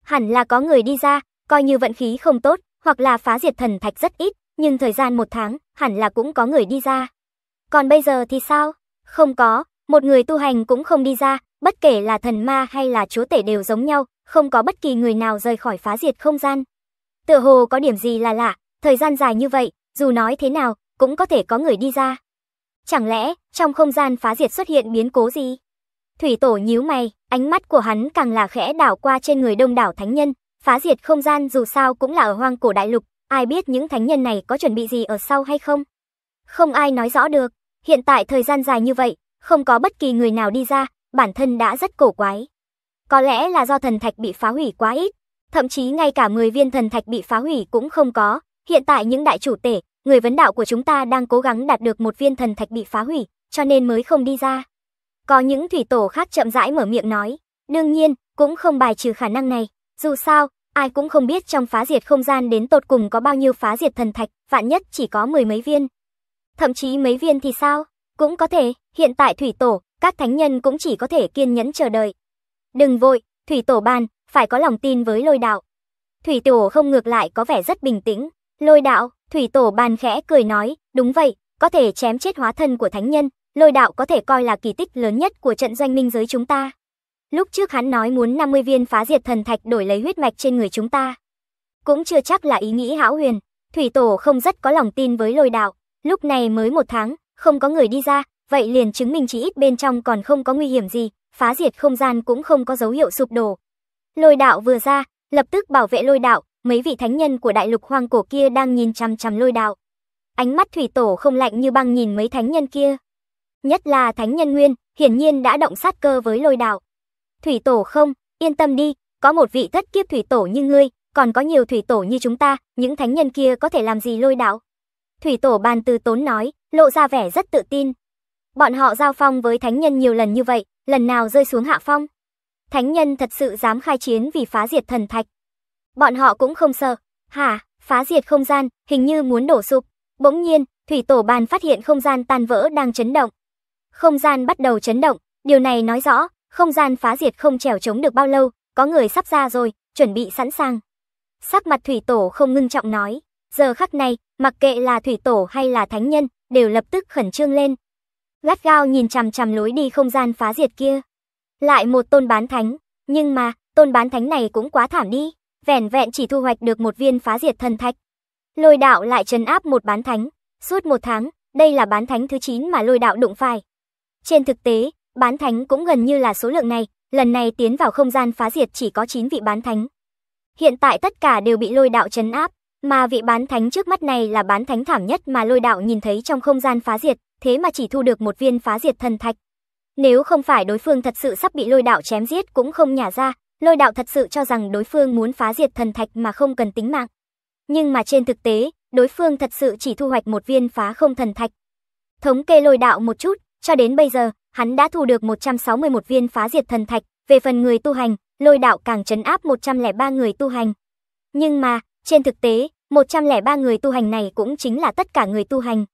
Hẳn là có người đi ra, coi như vận khí không tốt, hoặc là phá diệt thần thạch rất ít, nhưng thời gian một tháng, hẳn là cũng có người đi ra. Còn bây giờ thì sao? Không có, một người tu hành cũng không đi ra, bất kể là thần ma hay là chúa tể đều giống nhau, không có bất kỳ người nào rời khỏi phá diệt không gian. Tựa hồ có điểm gì là lạ, thời gian dài như vậy, dù nói thế nào, cũng có thể có người đi ra. Chẳng lẽ, trong không gian phá diệt xuất hiện biến cố gì? Thủy tổ nhíu mày, ánh mắt của hắn càng là khẽ đảo qua trên người đông đảo thánh nhân, phá diệt không gian dù sao cũng là ở hoang cổ đại lục, ai biết những thánh nhân này có chuẩn bị gì ở sau hay không? Không ai nói rõ được. Hiện tại thời gian dài như vậy, không có bất kỳ người nào đi ra, bản thân đã rất cổ quái. Có lẽ là do thần thạch bị phá hủy quá ít, thậm chí ngay cả 10 viên thần thạch bị phá hủy cũng không có. Hiện tại những đại chủ tể, người vấn đạo của chúng ta đang cố gắng đạt được một viên thần thạch bị phá hủy, cho nên mới không đi ra. Có những thủy tổ khác chậm rãi mở miệng nói, đương nhiên, cũng không bài trừ khả năng này. Dù sao, ai cũng không biết trong phá diệt không gian đến tột cùng có bao nhiêu phá diệt thần thạch, vạn nhất chỉ có mười mấy viên thậm chí mấy viên thì sao? Cũng có thể, hiện tại thủy tổ, các thánh nhân cũng chỉ có thể kiên nhẫn chờ đợi. Đừng vội, thủy tổ bàn, phải có lòng tin với lôi đạo. Thủy tổ không ngược lại có vẻ rất bình tĩnh. Lôi đạo, thủy tổ bàn khẽ cười nói, đúng vậy, có thể chém chết hóa thân của thánh nhân, lôi đạo có thể coi là kỳ tích lớn nhất của trận doanh minh giới chúng ta. Lúc trước hắn nói muốn 50 viên phá diệt thần thạch đổi lấy huyết mạch trên người chúng ta. Cũng chưa chắc là ý nghĩ hão huyền, thủy tổ không rất có lòng tin với lôi đạo. Lúc này mới một tháng, không có người đi ra, vậy liền chứng minh chỉ ít bên trong còn không có nguy hiểm gì, phá diệt không gian cũng không có dấu hiệu sụp đổ. Lôi đạo vừa ra, lập tức bảo vệ lôi đạo, mấy vị thánh nhân của đại lục hoang cổ kia đang nhìn chằm chằm lôi đạo. Ánh mắt thủy tổ không lạnh như băng nhìn mấy thánh nhân kia. Nhất là thánh nhân nguyên, hiển nhiên đã động sát cơ với lôi đạo. Thủy tổ không, yên tâm đi, có một vị thất kiếp thủy tổ như ngươi, còn có nhiều thủy tổ như chúng ta, những thánh nhân kia có thể làm gì lôi đạo. Thủy tổ bàn từ tốn nói, lộ ra vẻ rất tự tin. Bọn họ giao phong với thánh nhân nhiều lần như vậy, lần nào rơi xuống hạ phong. Thánh nhân thật sự dám khai chiến vì phá diệt thần thạch. Bọn họ cũng không sợ. Hả, phá diệt không gian, hình như muốn đổ sụp. Bỗng nhiên, thủy tổ bàn phát hiện không gian tan vỡ đang chấn động. Không gian bắt đầu chấn động, điều này nói rõ, không gian phá diệt không trèo chống được bao lâu, có người sắp ra rồi, chuẩn bị sẵn sàng. Sắc mặt thủy tổ không ngưng trọng nói, Giờ khắc này, mặc kệ là thủy tổ hay là thánh nhân, đều lập tức khẩn trương lên. Gắt gao nhìn chằm chằm lối đi không gian phá diệt kia. Lại một tôn bán thánh, nhưng mà, tôn bán thánh này cũng quá thảm đi, vẻn vẹn chỉ thu hoạch được một viên phá diệt thần thạch. Lôi đạo lại trấn áp một bán thánh, suốt một tháng, đây là bán thánh thứ 9 mà lôi đạo đụng phải. Trên thực tế, bán thánh cũng gần như là số lượng này, lần này tiến vào không gian phá diệt chỉ có 9 vị bán thánh. Hiện tại tất cả đều bị lôi đạo trấn áp. Mà vị bán thánh trước mắt này là bán thánh thảm nhất mà lôi đạo nhìn thấy trong không gian phá diệt, thế mà chỉ thu được một viên phá diệt thần thạch. Nếu không phải đối phương thật sự sắp bị lôi đạo chém giết cũng không nhả ra, lôi đạo thật sự cho rằng đối phương muốn phá diệt thần thạch mà không cần tính mạng. Nhưng mà trên thực tế, đối phương thật sự chỉ thu hoạch một viên phá không thần thạch. Thống kê lôi đạo một chút, cho đến bây giờ, hắn đã thu được 161 viên phá diệt thần thạch, về phần người tu hành, lôi đạo càng trấn áp 103 người tu hành. Nhưng mà, trên thực tế, 103 người tu hành này cũng chính là tất cả người tu hành.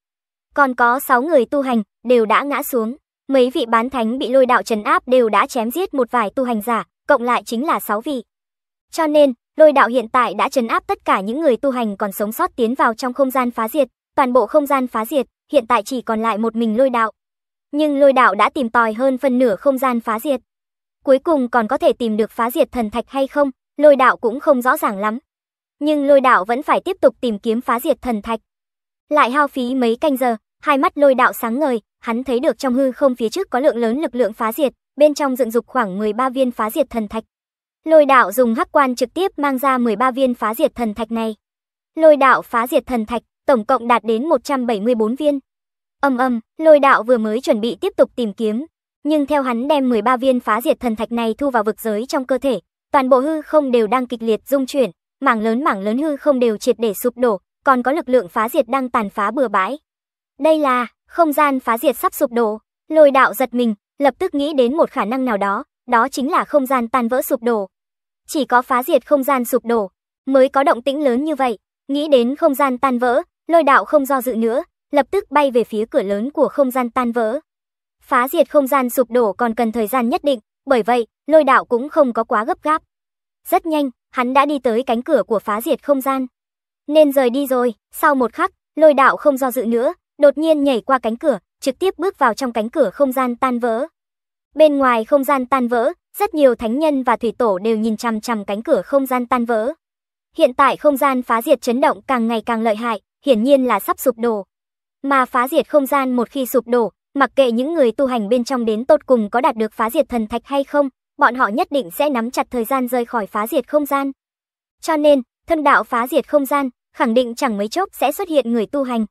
Còn có 6 người tu hành, đều đã ngã xuống. Mấy vị bán thánh bị lôi đạo trấn áp đều đã chém giết một vài tu hành giả, cộng lại chính là 6 vị. Cho nên, lôi đạo hiện tại đã trấn áp tất cả những người tu hành còn sống sót tiến vào trong không gian phá diệt. Toàn bộ không gian phá diệt, hiện tại chỉ còn lại một mình lôi đạo. Nhưng lôi đạo đã tìm tòi hơn phần nửa không gian phá diệt. Cuối cùng còn có thể tìm được phá diệt thần thạch hay không, lôi đạo cũng không rõ ràng lắm nhưng lôi đạo vẫn phải tiếp tục tìm kiếm phá diệt thần thạch. Lại hao phí mấy canh giờ, hai mắt lôi đạo sáng ngời, hắn thấy được trong hư không phía trước có lượng lớn lực lượng phá diệt, bên trong dựng dục khoảng 13 viên phá diệt thần thạch. Lôi đạo dùng hắc quan trực tiếp mang ra 13 viên phá diệt thần thạch này. Lôi đạo phá diệt thần thạch, tổng cộng đạt đến 174 viên. Âm âm, lôi đạo vừa mới chuẩn bị tiếp tục tìm kiếm, nhưng theo hắn đem 13 viên phá diệt thần thạch này thu vào vực giới trong cơ thể, toàn bộ hư không đều đang kịch liệt rung chuyển, mảng lớn mảng lớn hư không đều triệt để sụp đổ, còn có lực lượng phá diệt đang tàn phá bừa bãi. Đây là, không gian phá diệt sắp sụp đổ, lôi đạo giật mình, lập tức nghĩ đến một khả năng nào đó, đó chính là không gian tan vỡ sụp đổ. Chỉ có phá diệt không gian sụp đổ, mới có động tĩnh lớn như vậy, nghĩ đến không gian tan vỡ, lôi đạo không do dự nữa, lập tức bay về phía cửa lớn của không gian tan vỡ. Phá diệt không gian sụp đổ còn cần thời gian nhất định, bởi vậy, lôi đạo cũng không có quá gấp gáp. Rất nhanh, hắn đã đi tới cánh cửa của phá diệt không gian. Nên rời đi rồi, sau một khắc, lôi đạo không do dự nữa, đột nhiên nhảy qua cánh cửa, trực tiếp bước vào trong cánh cửa không gian tan vỡ. Bên ngoài không gian tan vỡ, rất nhiều thánh nhân và thủy tổ đều nhìn chằm chằm cánh cửa không gian tan vỡ. Hiện tại không gian phá diệt chấn động càng ngày càng lợi hại, hiển nhiên là sắp sụp đổ. Mà phá diệt không gian một khi sụp đổ, mặc kệ những người tu hành bên trong đến tột cùng có đạt được phá diệt thần thạch hay không, bọn họ nhất định sẽ nắm chặt thời gian rời khỏi phá diệt không gian. Cho nên, thân đạo phá diệt không gian, khẳng định chẳng mấy chốc sẽ xuất hiện người tu hành.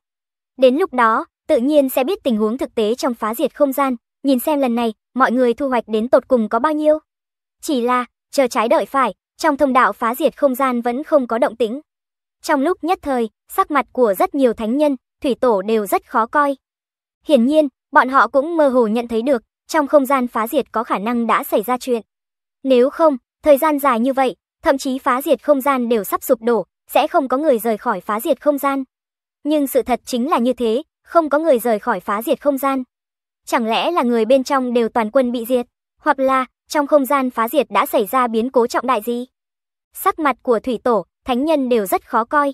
Đến lúc đó, tự nhiên sẽ biết tình huống thực tế trong phá diệt không gian, nhìn xem lần này, mọi người thu hoạch đến tột cùng có bao nhiêu. Chỉ là, chờ trái đợi phải, trong thông đạo phá diệt không gian vẫn không có động tĩnh. Trong lúc nhất thời, sắc mặt của rất nhiều thánh nhân, thủy tổ đều rất khó coi. Hiển nhiên, bọn họ cũng mơ hồ nhận thấy được, trong không gian phá diệt có khả năng đã xảy ra chuyện. Nếu không, thời gian dài như vậy, thậm chí phá diệt không gian đều sắp sụp đổ, sẽ không có người rời khỏi phá diệt không gian. Nhưng sự thật chính là như thế, không có người rời khỏi phá diệt không gian. Chẳng lẽ là người bên trong đều toàn quân bị diệt, hoặc là trong không gian phá diệt đã xảy ra biến cố trọng đại gì? Sắc mặt của thủy tổ, thánh nhân đều rất khó coi.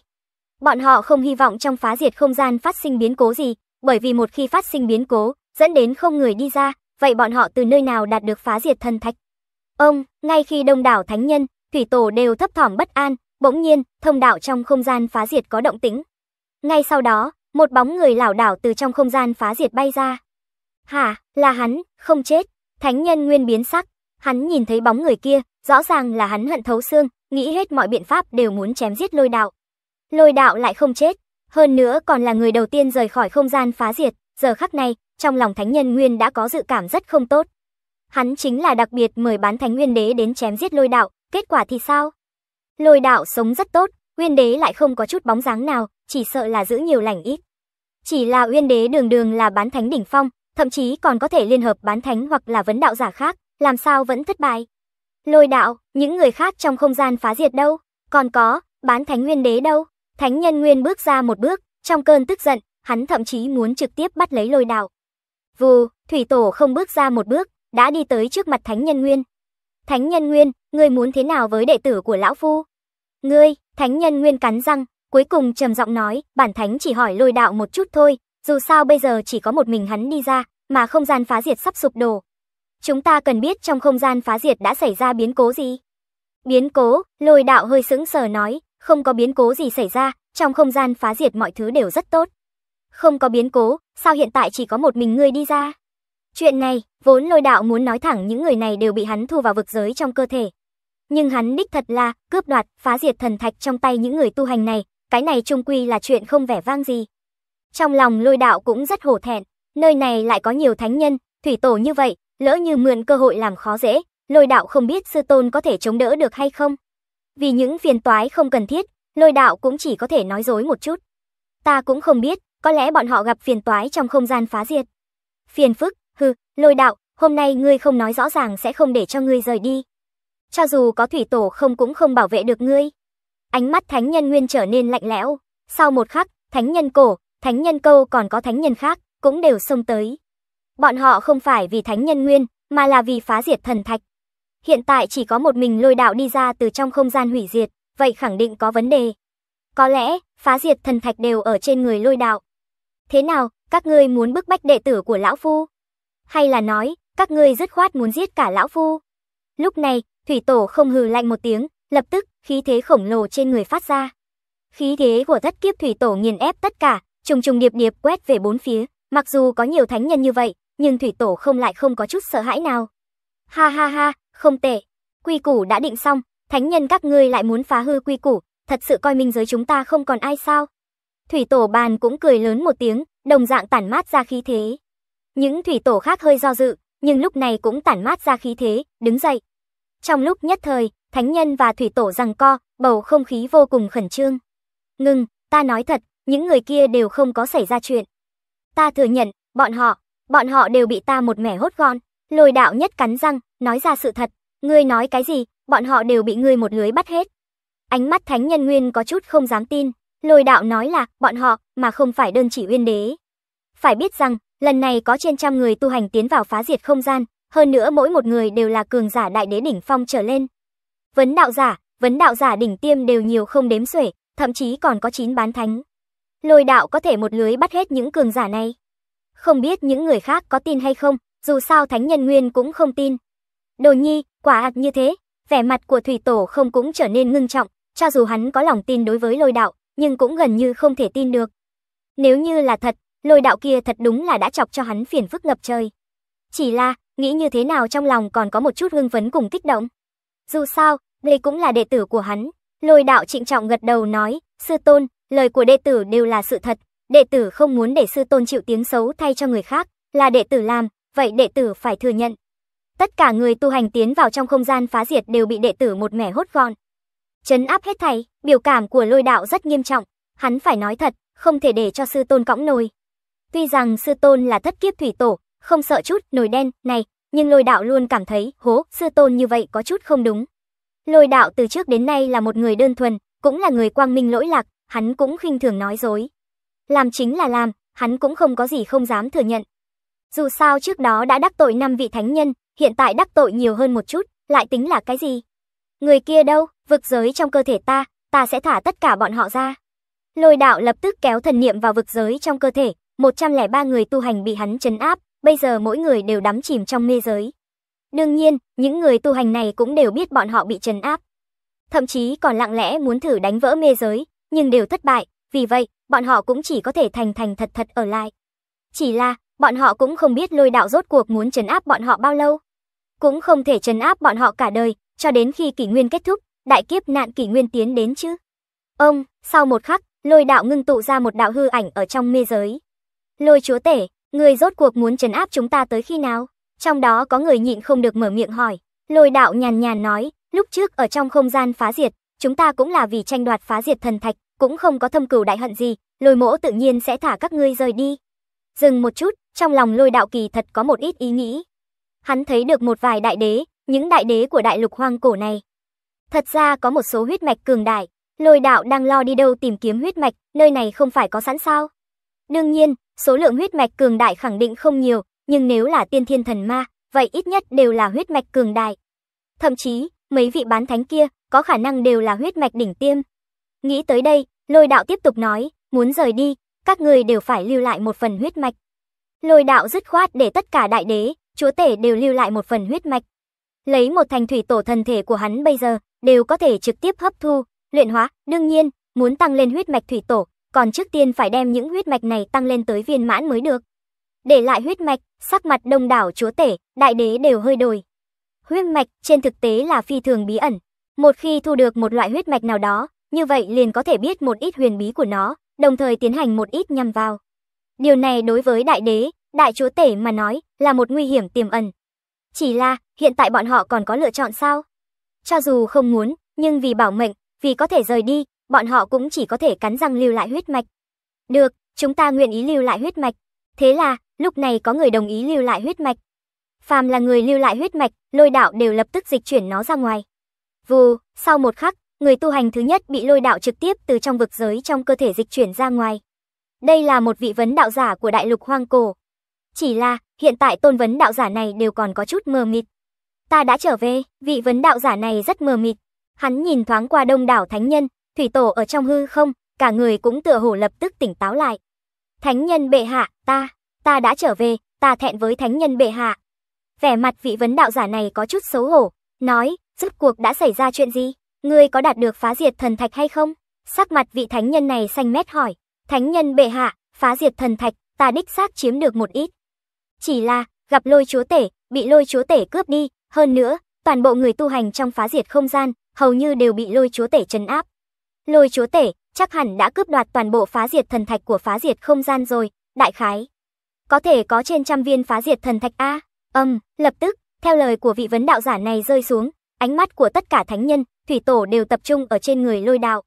Bọn họ không hy vọng trong phá diệt không gian phát sinh biến cố gì, bởi vì một khi phát sinh biến cố, dẫn đến không người đi ra, vậy bọn họ từ nơi nào đạt được phá diệt thần thạch? Ông, ngay khi đông đảo thánh nhân, thủy tổ đều thấp thỏm bất an, bỗng nhiên, thông đạo trong không gian phá diệt có động tĩnh. Ngay sau đó, một bóng người lảo đảo từ trong không gian phá diệt bay ra. Hả, là hắn, không chết. Thánh nhân nguyên biến sắc, hắn nhìn thấy bóng người kia, rõ ràng là hắn hận thấu xương, nghĩ hết mọi biện pháp đều muốn chém giết lôi đạo. Lôi đạo lại không chết, hơn nữa còn là người đầu tiên rời khỏi không gian phá diệt, Giờ khắc này, trong lòng Thánh Nhân Nguyên đã có dự cảm rất không tốt. Hắn chính là đặc biệt mời bán Thánh Nguyên Đế đến chém giết lôi đạo, kết quả thì sao? Lôi đạo sống rất tốt, Nguyên Đế lại không có chút bóng dáng nào, chỉ sợ là giữ nhiều lành ít. Chỉ là Nguyên Đế đường đường là bán thánh đỉnh phong, thậm chí còn có thể liên hợp bán thánh hoặc là vấn đạo giả khác, làm sao vẫn thất bại. Lôi đạo, những người khác trong không gian phá diệt đâu, còn có, bán thánh Nguyên Đế đâu. Thánh nhân Nguyên bước ra một bước, trong cơn tức giận, hắn thậm chí muốn trực tiếp bắt lấy lôi đảo. Vù, thủy tổ không bước ra một bước, đã đi tới trước mặt Thánh Nhân Nguyên. Thánh Nhân Nguyên, ngươi muốn thế nào với đệ tử của lão phu? Ngươi, Thánh Nhân Nguyên cắn răng, cuối cùng trầm giọng nói, bản thánh chỉ hỏi lôi đạo một chút thôi, dù sao bây giờ chỉ có một mình hắn đi ra, mà không gian phá diệt sắp sụp đổ. Chúng ta cần biết trong không gian phá diệt đã xảy ra biến cố gì? Biến cố, lôi đạo hơi sững sờ nói, không có biến cố gì xảy ra, trong không gian phá diệt mọi thứ đều rất tốt không có biến cố, sao hiện tại chỉ có một mình ngươi đi ra? Chuyện này, vốn lôi đạo muốn nói thẳng những người này đều bị hắn thu vào vực giới trong cơ thể. Nhưng hắn đích thật là cướp đoạt, phá diệt thần thạch trong tay những người tu hành này, cái này trung quy là chuyện không vẻ vang gì. Trong lòng lôi đạo cũng rất hổ thẹn, nơi này lại có nhiều thánh nhân, thủy tổ như vậy, lỡ như mượn cơ hội làm khó dễ, lôi đạo không biết sư tôn có thể chống đỡ được hay không. Vì những phiền toái không cần thiết, lôi đạo cũng chỉ có thể nói dối một chút. Ta cũng không biết, có lẽ bọn họ gặp phiền toái trong không gian phá diệt. Phiền phức, hừ, lôi đạo, hôm nay ngươi không nói rõ ràng sẽ không để cho ngươi rời đi. Cho dù có thủy tổ không cũng không bảo vệ được ngươi. Ánh mắt thánh nhân nguyên trở nên lạnh lẽo, sau một khắc, thánh nhân cổ, thánh nhân câu còn có thánh nhân khác, cũng đều xông tới. Bọn họ không phải vì thánh nhân nguyên, mà là vì phá diệt thần thạch. Hiện tại chỉ có một mình lôi đạo đi ra từ trong không gian hủy diệt, vậy khẳng định có vấn đề. Có lẽ, phá diệt thần thạch đều ở trên người lôi đạo. Thế nào, các ngươi muốn bức bách đệ tử của lão phu? Hay là nói, các ngươi dứt khoát muốn giết cả lão phu? Lúc này, thủy tổ không hừ lạnh một tiếng, lập tức khí thế khổng lồ trên người phát ra. Khí thế của thất kiếp thủy tổ nghiền ép tất cả, trùng trùng điệp điệp quét về bốn phía, mặc dù có nhiều thánh nhân như vậy, nhưng thủy tổ không lại không có chút sợ hãi nào. Ha ha ha, không tệ, quy củ đã định xong, thánh nhân các ngươi lại muốn phá hư quy củ, thật sự coi minh giới chúng ta không còn ai sao? Thủy tổ bàn cũng cười lớn một tiếng, đồng dạng tản mát ra khí thế. Những thủy tổ khác hơi do dự, nhưng lúc này cũng tản mát ra khí thế, đứng dậy. Trong lúc nhất thời, thánh nhân và thủy tổ rằng co, bầu không khí vô cùng khẩn trương. Ngưng, ta nói thật, những người kia đều không có xảy ra chuyện. Ta thừa nhận, bọn họ, bọn họ đều bị ta một mẻ hốt gọn. Lôi đạo nhất cắn răng, nói ra sự thật. Ngươi nói cái gì, bọn họ đều bị ngươi một lưới bắt hết. Ánh mắt thánh nhân nguyên có chút không dám tin. Lôi đạo nói là bọn họ mà không phải đơn chỉ uyên đế. Phải biết rằng, lần này có trên trăm người tu hành tiến vào phá diệt không gian, hơn nữa mỗi một người đều là cường giả đại đế đỉnh phong trở lên. Vấn đạo giả, vấn đạo giả đỉnh tiêm đều nhiều không đếm xuể, thậm chí còn có chín bán thánh. Lôi đạo có thể một lưới bắt hết những cường giả này. Không biết những người khác có tin hay không, dù sao thánh nhân nguyên cũng không tin. Đồ nhi, quả ạt như thế, vẻ mặt của thủy tổ không cũng trở nên ngưng trọng, cho dù hắn có lòng tin đối với lôi đạo, nhưng cũng gần như không thể tin được. Nếu như là thật, lôi đạo kia thật đúng là đã chọc cho hắn phiền phức ngập trời. Chỉ là, nghĩ như thế nào trong lòng còn có một chút hưng phấn cùng kích động. Dù sao, đây cũng là đệ tử của hắn. Lôi đạo trịnh trọng gật đầu nói, sư tôn, lời của đệ tử đều là sự thật. Đệ tử không muốn để sư tôn chịu tiếng xấu thay cho người khác, là đệ tử làm, vậy đệ tử phải thừa nhận. Tất cả người tu hành tiến vào trong không gian phá diệt đều bị đệ tử một mẻ hốt gọn. Chấn áp hết thảy, biểu cảm của lôi đạo rất nghiêm trọng, hắn phải nói thật, không thể để cho sư tôn cõng nồi. Tuy rằng sư tôn là thất kiếp thủy tổ, không sợ chút nồi đen này, nhưng lôi đạo luôn cảm thấy hố sư tôn như vậy có chút không đúng. Lôi đạo từ trước đến nay là một người đơn thuần, cũng là người quang minh lỗi lạc, hắn cũng khinh thường nói dối. Làm chính là làm, hắn cũng không có gì không dám thừa nhận. Dù sao trước đó đã đắc tội năm vị thánh nhân, hiện tại đắc tội nhiều hơn một chút, lại tính là cái gì? Người kia đâu, vực giới trong cơ thể ta, ta sẽ thả tất cả bọn họ ra. Lôi đạo lập tức kéo thần niệm vào vực giới trong cơ thể, 103 người tu hành bị hắn chấn áp, bây giờ mỗi người đều đắm chìm trong mê giới. Đương nhiên, những người tu hành này cũng đều biết bọn họ bị chấn áp. Thậm chí còn lặng lẽ muốn thử đánh vỡ mê giới, nhưng đều thất bại, vì vậy, bọn họ cũng chỉ có thể thành thành thật thật ở lại. Chỉ là, bọn họ cũng không biết lôi đạo rốt cuộc muốn chấn áp bọn họ bao lâu. Cũng không thể chấn áp bọn họ cả đời, cho đến khi kỷ nguyên kết thúc, đại kiếp nạn kỷ nguyên tiến đến chứ. Ông, sau một khắc, lôi đạo ngưng tụ ra một đạo hư ảnh ở trong mê giới. Lôi chúa tể, người rốt cuộc muốn trấn áp chúng ta tới khi nào? Trong đó có người nhịn không được mở miệng hỏi. Lôi đạo nhàn nhàn nói, lúc trước ở trong không gian phá diệt, chúng ta cũng là vì tranh đoạt phá diệt thần thạch, cũng không có thâm cừu đại hận gì, lôi mỗ tự nhiên sẽ thả các ngươi rời đi. Dừng một chút, trong lòng lôi đạo kỳ thật có một ít ý nghĩ. Hắn thấy được một vài đại đế, những đại đế của đại lục hoang cổ này. Thật ra có một số huyết mạch cường đại, lôi đạo đang lo đi đâu tìm kiếm huyết mạch, nơi này không phải có sẵn sao. Đương nhiên, số lượng huyết mạch cường đại khẳng định không nhiều, nhưng nếu là tiên thiên thần ma, vậy ít nhất đều là huyết mạch cường đại. Thậm chí, mấy vị bán thánh kia có khả năng đều là huyết mạch đỉnh tiêm. Nghĩ tới đây, lôi đạo tiếp tục nói, muốn rời đi, các người đều phải lưu lại một phần huyết mạch. Lôi đạo dứt khoát để tất cả đại đế, chúa tể đều lưu lại một phần huyết mạch lấy một thành thủy tổ thần thể của hắn bây giờ, đều có thể trực tiếp hấp thu, luyện hóa. Đương nhiên, muốn tăng lên huyết mạch thủy tổ, còn trước tiên phải đem những huyết mạch này tăng lên tới viên mãn mới được. Để lại huyết mạch, sắc mặt đông đảo chúa tể, đại đế đều hơi đổi. Huyết mạch trên thực tế là phi thường bí ẩn. Một khi thu được một loại huyết mạch nào đó, như vậy liền có thể biết một ít huyền bí của nó, đồng thời tiến hành một ít nhằm vào. Điều này đối với đại đế, đại chúa tể mà nói là một nguy hiểm tiềm ẩn. Chỉ là, hiện tại bọn họ còn có lựa chọn sao? Cho dù không muốn, nhưng vì bảo mệnh, vì có thể rời đi, bọn họ cũng chỉ có thể cắn răng lưu lại huyết mạch. Được, chúng ta nguyện ý lưu lại huyết mạch. Thế là, lúc này có người đồng ý lưu lại huyết mạch. Phàm là người lưu lại huyết mạch, lôi đạo đều lập tức dịch chuyển nó ra ngoài. Vù, sau một khắc, người tu hành thứ nhất bị lôi đạo trực tiếp từ trong vực giới trong cơ thể dịch chuyển ra ngoài. Đây là một vị vấn đạo giả của đại lục hoang cổ. Chỉ là, hiện tại tôn vấn đạo giả này đều còn có chút mờ mịt ta đã trở về, vị vấn đạo giả này rất mờ mịt. Hắn nhìn thoáng qua đông đảo thánh nhân, thủy tổ ở trong hư không, cả người cũng tựa hồ lập tức tỉnh táo lại. Thánh nhân bệ hạ, ta, ta đã trở về, ta thẹn với thánh nhân bệ hạ. Vẻ mặt vị vấn đạo giả này có chút xấu hổ, nói, rốt cuộc đã xảy ra chuyện gì, ngươi có đạt được phá diệt thần thạch hay không? Sắc mặt vị thánh nhân này xanh mét hỏi, thánh nhân bệ hạ, phá diệt thần thạch, ta đích xác chiếm được một ít. Chỉ là, gặp lôi chúa tể, bị lôi chúa tể cướp đi, hơn nữa, toàn bộ người tu hành trong phá diệt không gian, hầu như đều bị lôi chúa tể trấn áp. Lôi chúa tể chắc hẳn đã cướp đoạt toàn bộ phá diệt thần thạch của phá diệt không gian rồi, đại khái. Có thể có trên trăm viên phá diệt thần thạch a. Âm, um, lập tức, theo lời của vị vấn đạo giả này rơi xuống, ánh mắt của tất cả thánh nhân, thủy tổ đều tập trung ở trên người Lôi đạo.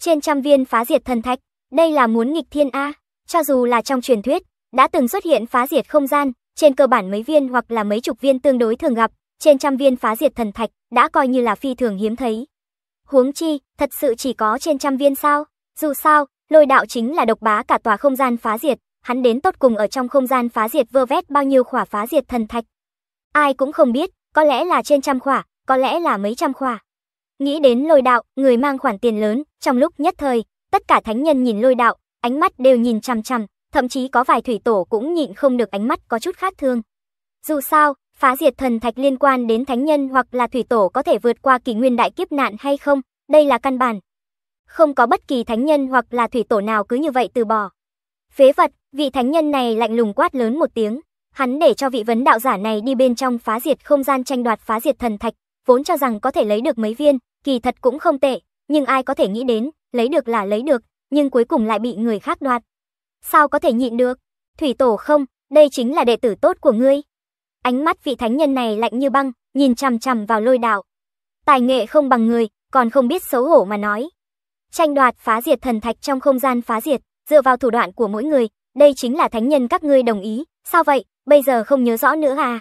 Trên trăm viên phá diệt thần thạch, đây là muốn nghịch thiên a, cho dù là trong truyền thuyết đã từng xuất hiện phá diệt không gian, trên cơ bản mấy viên hoặc là mấy chục viên tương đối thường gặp, trên trăm viên phá diệt thần thạch đã coi như là phi thường hiếm thấy. Huống chi, thật sự chỉ có trên trăm viên sao? Dù sao, lôi đạo chính là độc bá cả tòa không gian phá diệt, hắn đến tốt cùng ở trong không gian phá diệt vơ vét bao nhiêu khỏa phá diệt thần thạch. Ai cũng không biết, có lẽ là trên trăm khỏa, có lẽ là mấy trăm khỏa. Nghĩ đến lôi đạo, người mang khoản tiền lớn, trong lúc nhất thời, tất cả thánh nhân nhìn lôi đạo, ánh mắt đều nhìn chằm chằm, thậm chí có vài thủy tổ cũng nhịn không được ánh mắt có chút khác thương. Dù sao, phá diệt thần thạch liên quan đến thánh nhân hoặc là thủy tổ có thể vượt qua kỷ nguyên đại kiếp nạn hay không, đây là căn bản. Không có bất kỳ thánh nhân hoặc là thủy tổ nào cứ như vậy từ bỏ. Phế vật, vị thánh nhân này lạnh lùng quát lớn một tiếng, hắn để cho vị vấn đạo giả này đi bên trong phá diệt không gian tranh đoạt phá diệt thần thạch, vốn cho rằng có thể lấy được mấy viên, kỳ thật cũng không tệ, nhưng ai có thể nghĩ đến, lấy được là lấy được, nhưng cuối cùng lại bị người khác đoạt. Sao có thể nhịn được? Thủy tổ không, đây chính là đệ tử tốt của ngươi, Ánh mắt vị thánh nhân này lạnh như băng, nhìn chằm chằm vào lôi đạo. Tài nghệ không bằng người, còn không biết xấu hổ mà nói. Tranh đoạt phá diệt thần thạch trong không gian phá diệt, dựa vào thủ đoạn của mỗi người, đây chính là thánh nhân các ngươi đồng ý, sao vậy, bây giờ không nhớ rõ nữa à?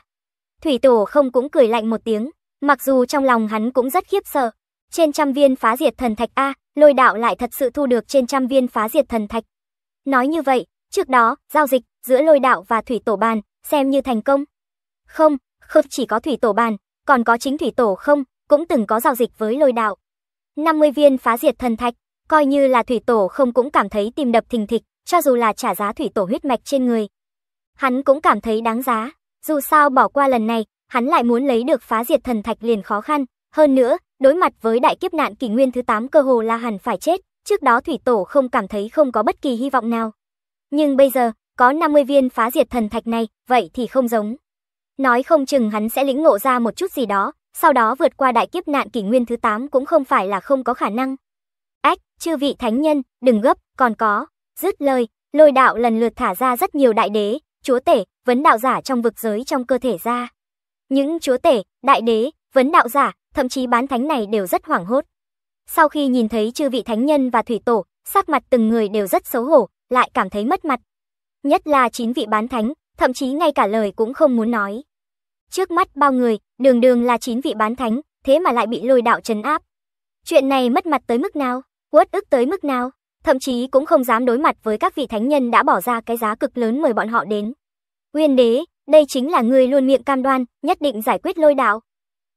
Thủy tổ không cũng cười lạnh một tiếng, mặc dù trong lòng hắn cũng rất khiếp sợ. Trên trăm viên phá diệt thần thạch A, lôi đạo lại thật sự thu được trên trăm viên phá diệt thần thạch. Nói như vậy, trước đó, giao dịch giữa lôi đạo và thủy tổ bàn, xem như thành công. Không, không chỉ có thủy tổ bàn, còn có chính thủy tổ không, cũng từng có giao dịch với lôi đạo. 50 viên phá diệt thần thạch, coi như là thủy tổ không cũng cảm thấy tìm đập thình thịch, cho dù là trả giá thủy tổ huyết mạch trên người. Hắn cũng cảm thấy đáng giá, dù sao bỏ qua lần này, hắn lại muốn lấy được phá diệt thần thạch liền khó khăn, hơn nữa, đối mặt với đại kiếp nạn kỷ nguyên thứ 8 cơ hồ là hẳn phải chết, trước đó thủy tổ không cảm thấy không có bất kỳ hy vọng nào. Nhưng bây giờ, có 50 viên phá diệt thần thạch này, vậy thì không giống. Nói không chừng hắn sẽ lĩnh ngộ ra một chút gì đó, sau đó vượt qua đại kiếp nạn kỷ nguyên thứ 8 cũng không phải là không có khả năng. Ách, chư vị thánh nhân, đừng gấp, còn có. Dứt lời, lôi đạo lần lượt thả ra rất nhiều đại đế, chúa tể, vấn đạo giả trong vực giới trong cơ thể ra. Những chúa tể, đại đế, vấn đạo giả, thậm chí bán thánh này đều rất hoảng hốt. Sau khi nhìn thấy chư vị thánh nhân và thủy tổ, sắc mặt từng người đều rất xấu hổ, lại cảm thấy mất mặt. Nhất là chín vị bán thánh, thậm chí ngay cả lời cũng không muốn nói. Trước mắt bao người, đường đường là chín vị bán thánh, thế mà lại bị lôi đạo trấn áp. Chuyện này mất mặt tới mức nào, uất ức tới mức nào, thậm chí cũng không dám đối mặt với các vị thánh nhân đã bỏ ra cái giá cực lớn mời bọn họ đến. nguyên đế, đây chính là người luôn miệng cam đoan, nhất định giải quyết lôi đạo.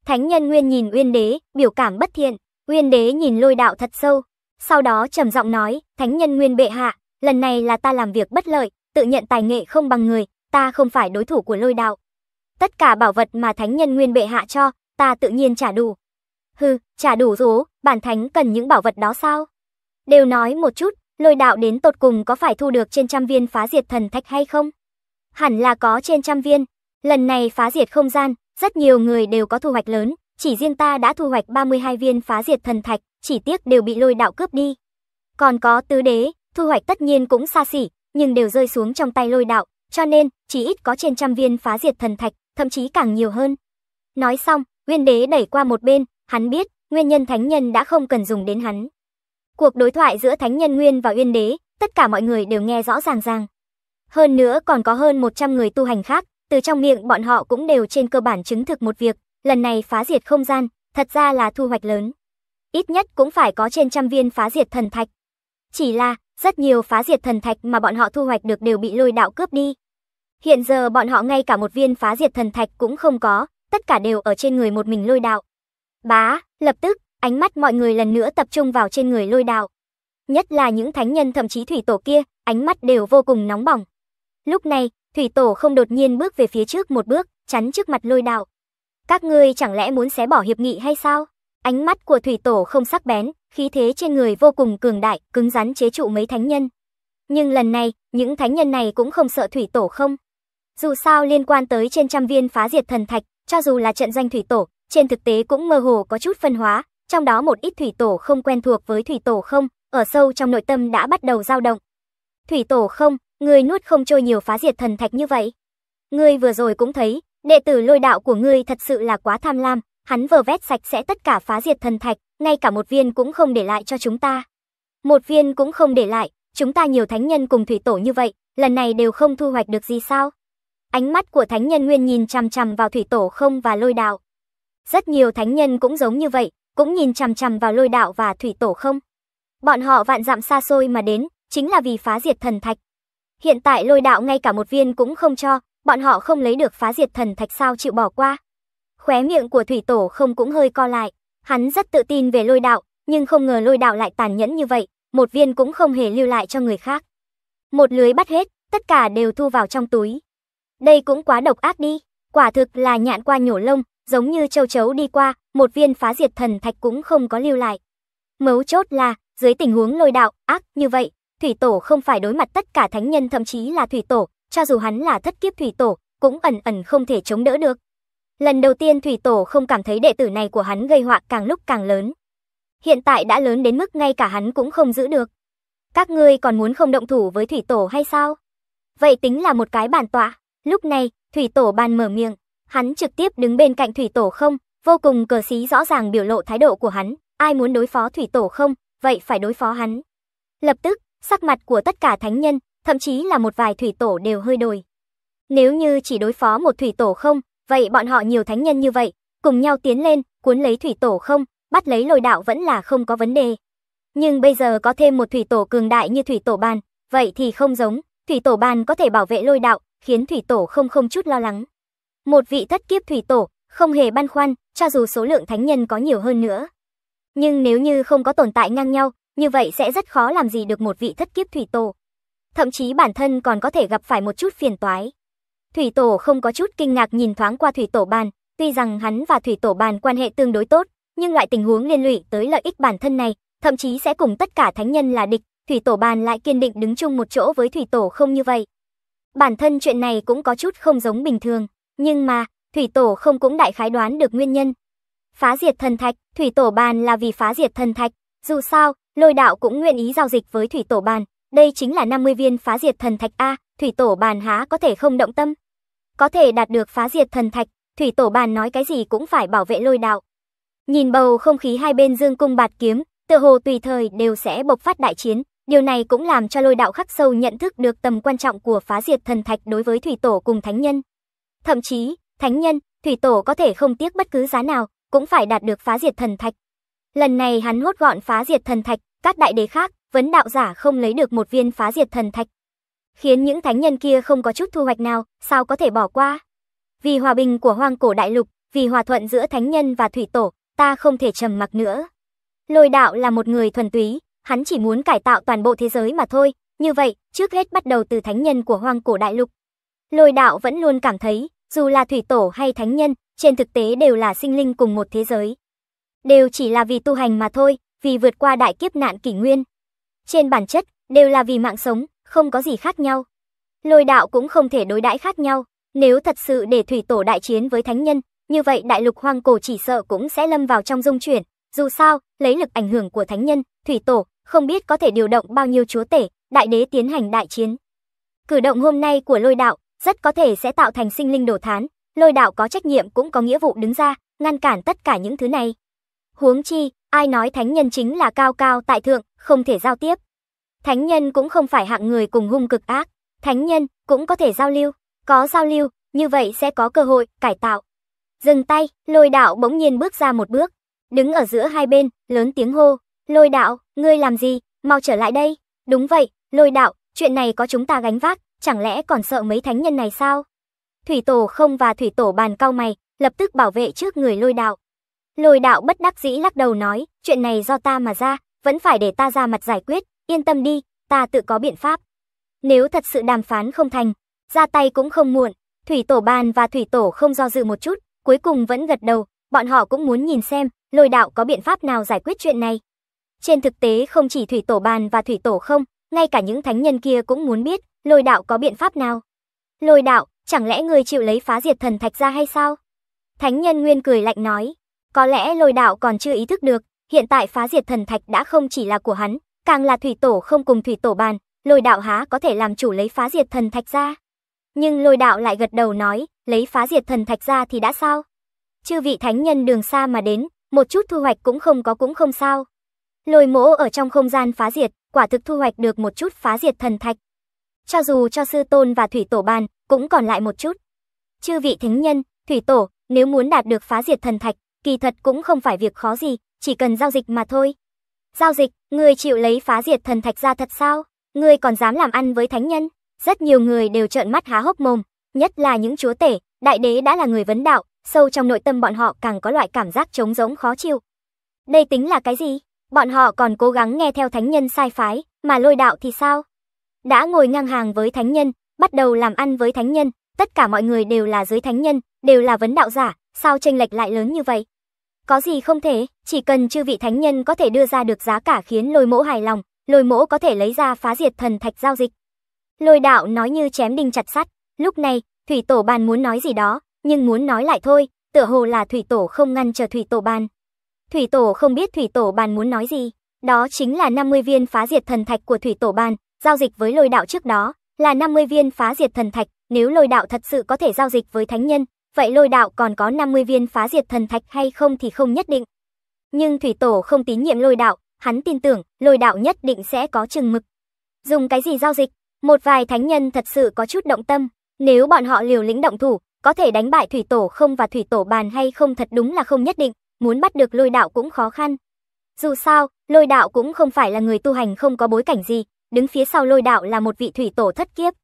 Thánh nhân Nguyên nhìn nguyên đế, biểu cảm bất thiện, nguyên đế nhìn lôi đạo thật sâu, sau đó trầm giọng nói, thánh nhân Nguyên bệ hạ, lần này là ta làm việc bất lợi, tự nhận tài nghệ không bằng người, ta không phải đối thủ của lôi đạo. Tất cả bảo vật mà thánh nhân nguyên bệ hạ cho, ta tự nhiên trả đủ. Hừ, trả đủ rố, bản thánh cần những bảo vật đó sao? Đều nói một chút, lôi đạo đến tột cùng có phải thu được trên trăm viên phá diệt thần thạch hay không? Hẳn là có trên trăm viên. Lần này phá diệt không gian, rất nhiều người đều có thu hoạch lớn, chỉ riêng ta đã thu hoạch 32 viên phá diệt thần thạch, chỉ tiếc đều bị lôi đạo cướp đi. Còn có tứ đế, thu hoạch tất nhiên cũng xa xỉ, nhưng đều rơi xuống trong tay lôi đạo, cho nên, chỉ ít có trên trăm viên phá diệt thần thạch, thậm chí càng nhiều hơn. Nói xong, Nguyên Đế đẩy qua một bên, hắn biết, nguyên nhân thánh nhân đã không cần dùng đến hắn. Cuộc đối thoại giữa thánh nhân Nguyên và Nguyên Đế, tất cả mọi người đều nghe rõ ràng ràng. Hơn nữa còn có hơn 100 người tu hành khác, từ trong miệng bọn họ cũng đều trên cơ bản chứng thực một việc, lần này phá diệt không gian, thật ra là thu hoạch lớn. Ít nhất cũng phải có trên trăm viên phá diệt thần thạch. Chỉ là, rất nhiều phá diệt thần thạch mà bọn họ thu hoạch được đều bị lôi đạo cướp đi. Hiện giờ bọn họ ngay cả một viên phá diệt thần thạch cũng không có, tất cả đều ở trên người một mình lôi đạo. Bá, lập tức, ánh mắt mọi người lần nữa tập trung vào trên người lôi đạo. Nhất là những thánh nhân thậm chí thủy tổ kia, ánh mắt đều vô cùng nóng bỏng. Lúc này, thủy tổ không đột nhiên bước về phía trước một bước, chắn trước mặt lôi đạo. Các ngươi chẳng lẽ muốn xé bỏ hiệp nghị hay sao? Ánh mắt của thủy tổ không sắc bén, khí thế trên người vô cùng cường đại, cứng rắn chế trụ mấy thánh nhân. Nhưng lần này, những thánh nhân này cũng không sợ thủy tổ không. Dù sao liên quan tới trên trăm viên phá diệt thần thạch, cho dù là trận danh thủy tổ, trên thực tế cũng mơ hồ có chút phân hóa, trong đó một ít thủy tổ không quen thuộc với thủy tổ không, ở sâu trong nội tâm đã bắt đầu dao động. Thủy tổ không, người nuốt không trôi nhiều phá diệt thần thạch như vậy. Ngươi vừa rồi cũng thấy, đệ tử lôi đạo của ngươi thật sự là quá tham lam, hắn vờ vét sạch sẽ tất cả phá diệt thần thạch, ngay cả một viên cũng không để lại cho chúng ta. Một viên cũng không để lại, chúng ta nhiều thánh nhân cùng thủy tổ như vậy, lần này đều không thu hoạch được gì sao? Ánh mắt của thánh nhân Nguyên nhìn chằm chằm vào thủy tổ không và lôi đạo. Rất nhiều thánh nhân cũng giống như vậy, cũng nhìn chằm chằm vào lôi đạo và thủy tổ không. Bọn họ vạn dặm xa xôi mà đến, chính là vì phá diệt thần thạch. Hiện tại lôi đạo ngay cả một viên cũng không cho, bọn họ không lấy được phá diệt thần thạch sao chịu bỏ qua. Khóe miệng của thủy tổ không cũng hơi co lại. Hắn rất tự tin về lôi đạo, nhưng không ngờ lôi đạo lại tàn nhẫn như vậy, một viên cũng không hề lưu lại cho người khác. Một lưới bắt hết, tất cả đều thu vào trong túi. Đây cũng quá độc ác đi, quả thực là nhạn qua nhổ lông, giống như châu chấu đi qua, một viên phá diệt thần thạch cũng không có lưu lại. Mấu chốt là, dưới tình huống lôi đạo, ác như vậy, thủy tổ không phải đối mặt tất cả thánh nhân thậm chí là thủy tổ, cho dù hắn là thất kiếp thủy tổ, cũng ẩn ẩn không thể chống đỡ được. Lần đầu tiên Thủy Tổ không cảm thấy đệ tử này của hắn gây họa càng lúc càng lớn. Hiện tại đã lớn đến mức ngay cả hắn cũng không giữ được. Các ngươi còn muốn không động thủ với Thủy Tổ hay sao? Vậy tính là một cái bản tọa. Lúc này, Thủy Tổ bàn mở miệng. Hắn trực tiếp đứng bên cạnh Thủy Tổ không, vô cùng cờ xí rõ ràng biểu lộ thái độ của hắn. Ai muốn đối phó Thủy Tổ không, vậy phải đối phó hắn. Lập tức, sắc mặt của tất cả thánh nhân, thậm chí là một vài Thủy Tổ đều hơi đổi. Nếu như chỉ đối phó một Thủy Tổ không, Vậy bọn họ nhiều thánh nhân như vậy, cùng nhau tiến lên, cuốn lấy thủy tổ không, bắt lấy lôi đạo vẫn là không có vấn đề. Nhưng bây giờ có thêm một thủy tổ cường đại như thủy tổ bàn, vậy thì không giống, thủy tổ bàn có thể bảo vệ lôi đạo, khiến thủy tổ không không chút lo lắng. Một vị thất kiếp thủy tổ, không hề băn khoăn, cho dù số lượng thánh nhân có nhiều hơn nữa. Nhưng nếu như không có tồn tại ngang nhau, như vậy sẽ rất khó làm gì được một vị thất kiếp thủy tổ. Thậm chí bản thân còn có thể gặp phải một chút phiền toái. Thủy Tổ không có chút kinh ngạc nhìn thoáng qua Thủy Tổ Bàn, tuy rằng hắn và Thủy Tổ Bàn quan hệ tương đối tốt, nhưng loại tình huống liên lụy tới lợi ích bản thân này, thậm chí sẽ cùng tất cả thánh nhân là địch, Thủy Tổ Bàn lại kiên định đứng chung một chỗ với Thủy Tổ không như vậy. Bản thân chuyện này cũng có chút không giống bình thường, nhưng mà, Thủy Tổ không cũng đại khái đoán được nguyên nhân. Phá diệt thần thạch, Thủy Tổ Bàn là vì phá diệt thần thạch, dù sao, lôi đạo cũng nguyện ý giao dịch với Thủy Tổ Bàn, đây chính là 50 viên phá diệt thần thạch A, Thủy Tổ Bàn há có thể không động tâm có thể đạt được phá diệt thần thạch, thủy tổ bàn nói cái gì cũng phải bảo vệ lôi đạo. Nhìn bầu không khí hai bên dương cung bạt kiếm, tựa hồ tùy thời đều sẽ bộc phát đại chiến, điều này cũng làm cho lôi đạo khắc sâu nhận thức được tầm quan trọng của phá diệt thần thạch đối với thủy tổ cùng thánh nhân. Thậm chí, thánh nhân, thủy tổ có thể không tiếc bất cứ giá nào, cũng phải đạt được phá diệt thần thạch. Lần này hắn hốt gọn phá diệt thần thạch, các đại đế khác, vấn đạo giả không lấy được một viên phá diệt thần thạch, khiến những thánh nhân kia không có chút thu hoạch nào, sao có thể bỏ qua. Vì hòa bình của hoang cổ đại lục, vì hòa thuận giữa thánh nhân và thủy tổ, ta không thể trầm mặc nữa. Lôi đạo là một người thuần túy, hắn chỉ muốn cải tạo toàn bộ thế giới mà thôi, như vậy, trước hết bắt đầu từ thánh nhân của hoang cổ đại lục. Lôi đạo vẫn luôn cảm thấy, dù là thủy tổ hay thánh nhân, trên thực tế đều là sinh linh cùng một thế giới. Đều chỉ là vì tu hành mà thôi, vì vượt qua đại kiếp nạn kỷ nguyên. Trên bản chất, đều là vì mạng sống, không có gì khác nhau. Lôi đạo cũng không thể đối đãi khác nhau, nếu thật sự để thủy tổ đại chiến với thánh nhân, như vậy đại lục hoang cổ chỉ sợ cũng sẽ lâm vào trong dung chuyển, dù sao, lấy lực ảnh hưởng của thánh nhân, thủy tổ, không biết có thể điều động bao nhiêu chúa tể, đại đế tiến hành đại chiến. Cử động hôm nay của lôi đạo, rất có thể sẽ tạo thành sinh linh đổ thán, lôi đạo có trách nhiệm cũng có nghĩa vụ đứng ra, ngăn cản tất cả những thứ này. Huống chi, ai nói thánh nhân chính là cao cao tại thượng, không thể giao tiếp. Thánh nhân cũng không phải hạng người cùng hung cực ác, thánh nhân cũng có thể giao lưu, có giao lưu, như vậy sẽ có cơ hội cải tạo. Dừng tay, lôi đạo bỗng nhiên bước ra một bước, đứng ở giữa hai bên, lớn tiếng hô, lôi đạo, ngươi làm gì, mau trở lại đây. Đúng vậy, lôi đạo, chuyện này có chúng ta gánh vác, chẳng lẽ còn sợ mấy thánh nhân này sao? Thủy tổ không và thủy tổ bàn cao mày, lập tức bảo vệ trước người lôi đạo. Lôi đạo bất đắc dĩ lắc đầu nói, chuyện này do ta mà ra, vẫn phải để ta ra mặt giải quyết, Yên tâm đi, ta tự có biện pháp. Nếu thật sự đàm phán không thành, ra tay cũng không muộn. Thủy tổ bàn và thủy tổ không do dự một chút, cuối cùng vẫn gật đầu, bọn họ cũng muốn nhìn xem lôi đạo có biện pháp nào giải quyết chuyện này. Trên thực tế không chỉ thủy tổ bàn và thủy tổ không, ngay cả những thánh nhân kia cũng muốn biết lôi đạo có biện pháp nào. Lôi đạo, chẳng lẽ người chịu lấy phá diệt thần thạch ra hay sao? Thánh nhân Nguyên cười lạnh nói, có lẽ lôi đạo còn chưa ý thức được, hiện tại phá diệt thần thạch đã không chỉ là của hắn, Càng là thủy tổ không cùng thủy tổ bàn, lôi đạo há có thể làm chủ lấy phá diệt thần thạch ra. Nhưng lôi đạo lại gật đầu nói, lấy phá diệt thần thạch ra thì đã sao? Chư vị thánh nhân đường xa mà đến, một chút thu hoạch cũng không có cũng không sao. Lôi mỗ ở trong không gian phá diệt, quả thực thu hoạch được một chút phá diệt thần thạch. Cho dù cho sư tôn và thủy tổ bàn, cũng còn lại một chút. Chư vị thánh nhân, thủy tổ, nếu muốn đạt được phá diệt thần thạch, kỳ thật cũng không phải việc khó gì, chỉ cần giao dịch mà thôi. Giao dịch, người chịu lấy phá diệt thần thạch ra thật sao? Người còn dám làm ăn với thánh nhân? Rất nhiều người đều trợn mắt há hốc mồm, nhất là những chúa tể, đại đế đã là người vấn đạo, sâu trong nội tâm bọn họ càng có loại cảm giác trống rỗng khó chịu. Đây tính là cái gì? Bọn họ còn cố gắng nghe theo thánh nhân sai phái, mà lôi đạo thì sao? Đã ngồi ngang hàng với thánh nhân, bắt đầu làm ăn với thánh nhân, tất cả mọi người đều là dưới thánh nhân, đều là vấn đạo giả, sao chênh lệch lại lớn như vậy? Có gì không thể, chỉ cần chư vị thánh nhân có thể đưa ra được giá cả khiến lôi mỗ hài lòng, lôi mỗ có thể lấy ra phá diệt thần thạch giao dịch. Lôi đạo nói như chém đinh chặt sắt, lúc này, thủy tổ bàn muốn nói gì đó, nhưng muốn nói lại thôi, tựa hồ là thủy tổ không ngăn chờ thủy tổ bàn. Thủy tổ không biết thủy tổ bàn muốn nói gì, đó chính là 50 viên phá diệt thần thạch của thủy tổ bàn, giao dịch với lôi đạo trước đó, là 50 viên phá diệt thần thạch, nếu lôi đạo thật sự có thể giao dịch với thánh nhân, vậy lôi đạo còn có 50 viên phá diệt thần thạch hay không thì không nhất định. Nhưng thủy tổ không tín nhiệm lôi đạo, hắn tin tưởng lôi đạo nhất định sẽ có chừng mực. Dùng cái gì giao dịch, một vài thánh nhân thật sự có chút động tâm, nếu bọn họ liều lĩnh động thủ, có thể đánh bại thủy tổ không và thủy tổ bàn hay không thật đúng là không nhất định, muốn bắt được lôi đạo cũng khó khăn. Dù sao, lôi đạo cũng không phải là người tu hành không có bối cảnh gì, đứng phía sau lôi đạo là một vị thủy tổ thất kiếp,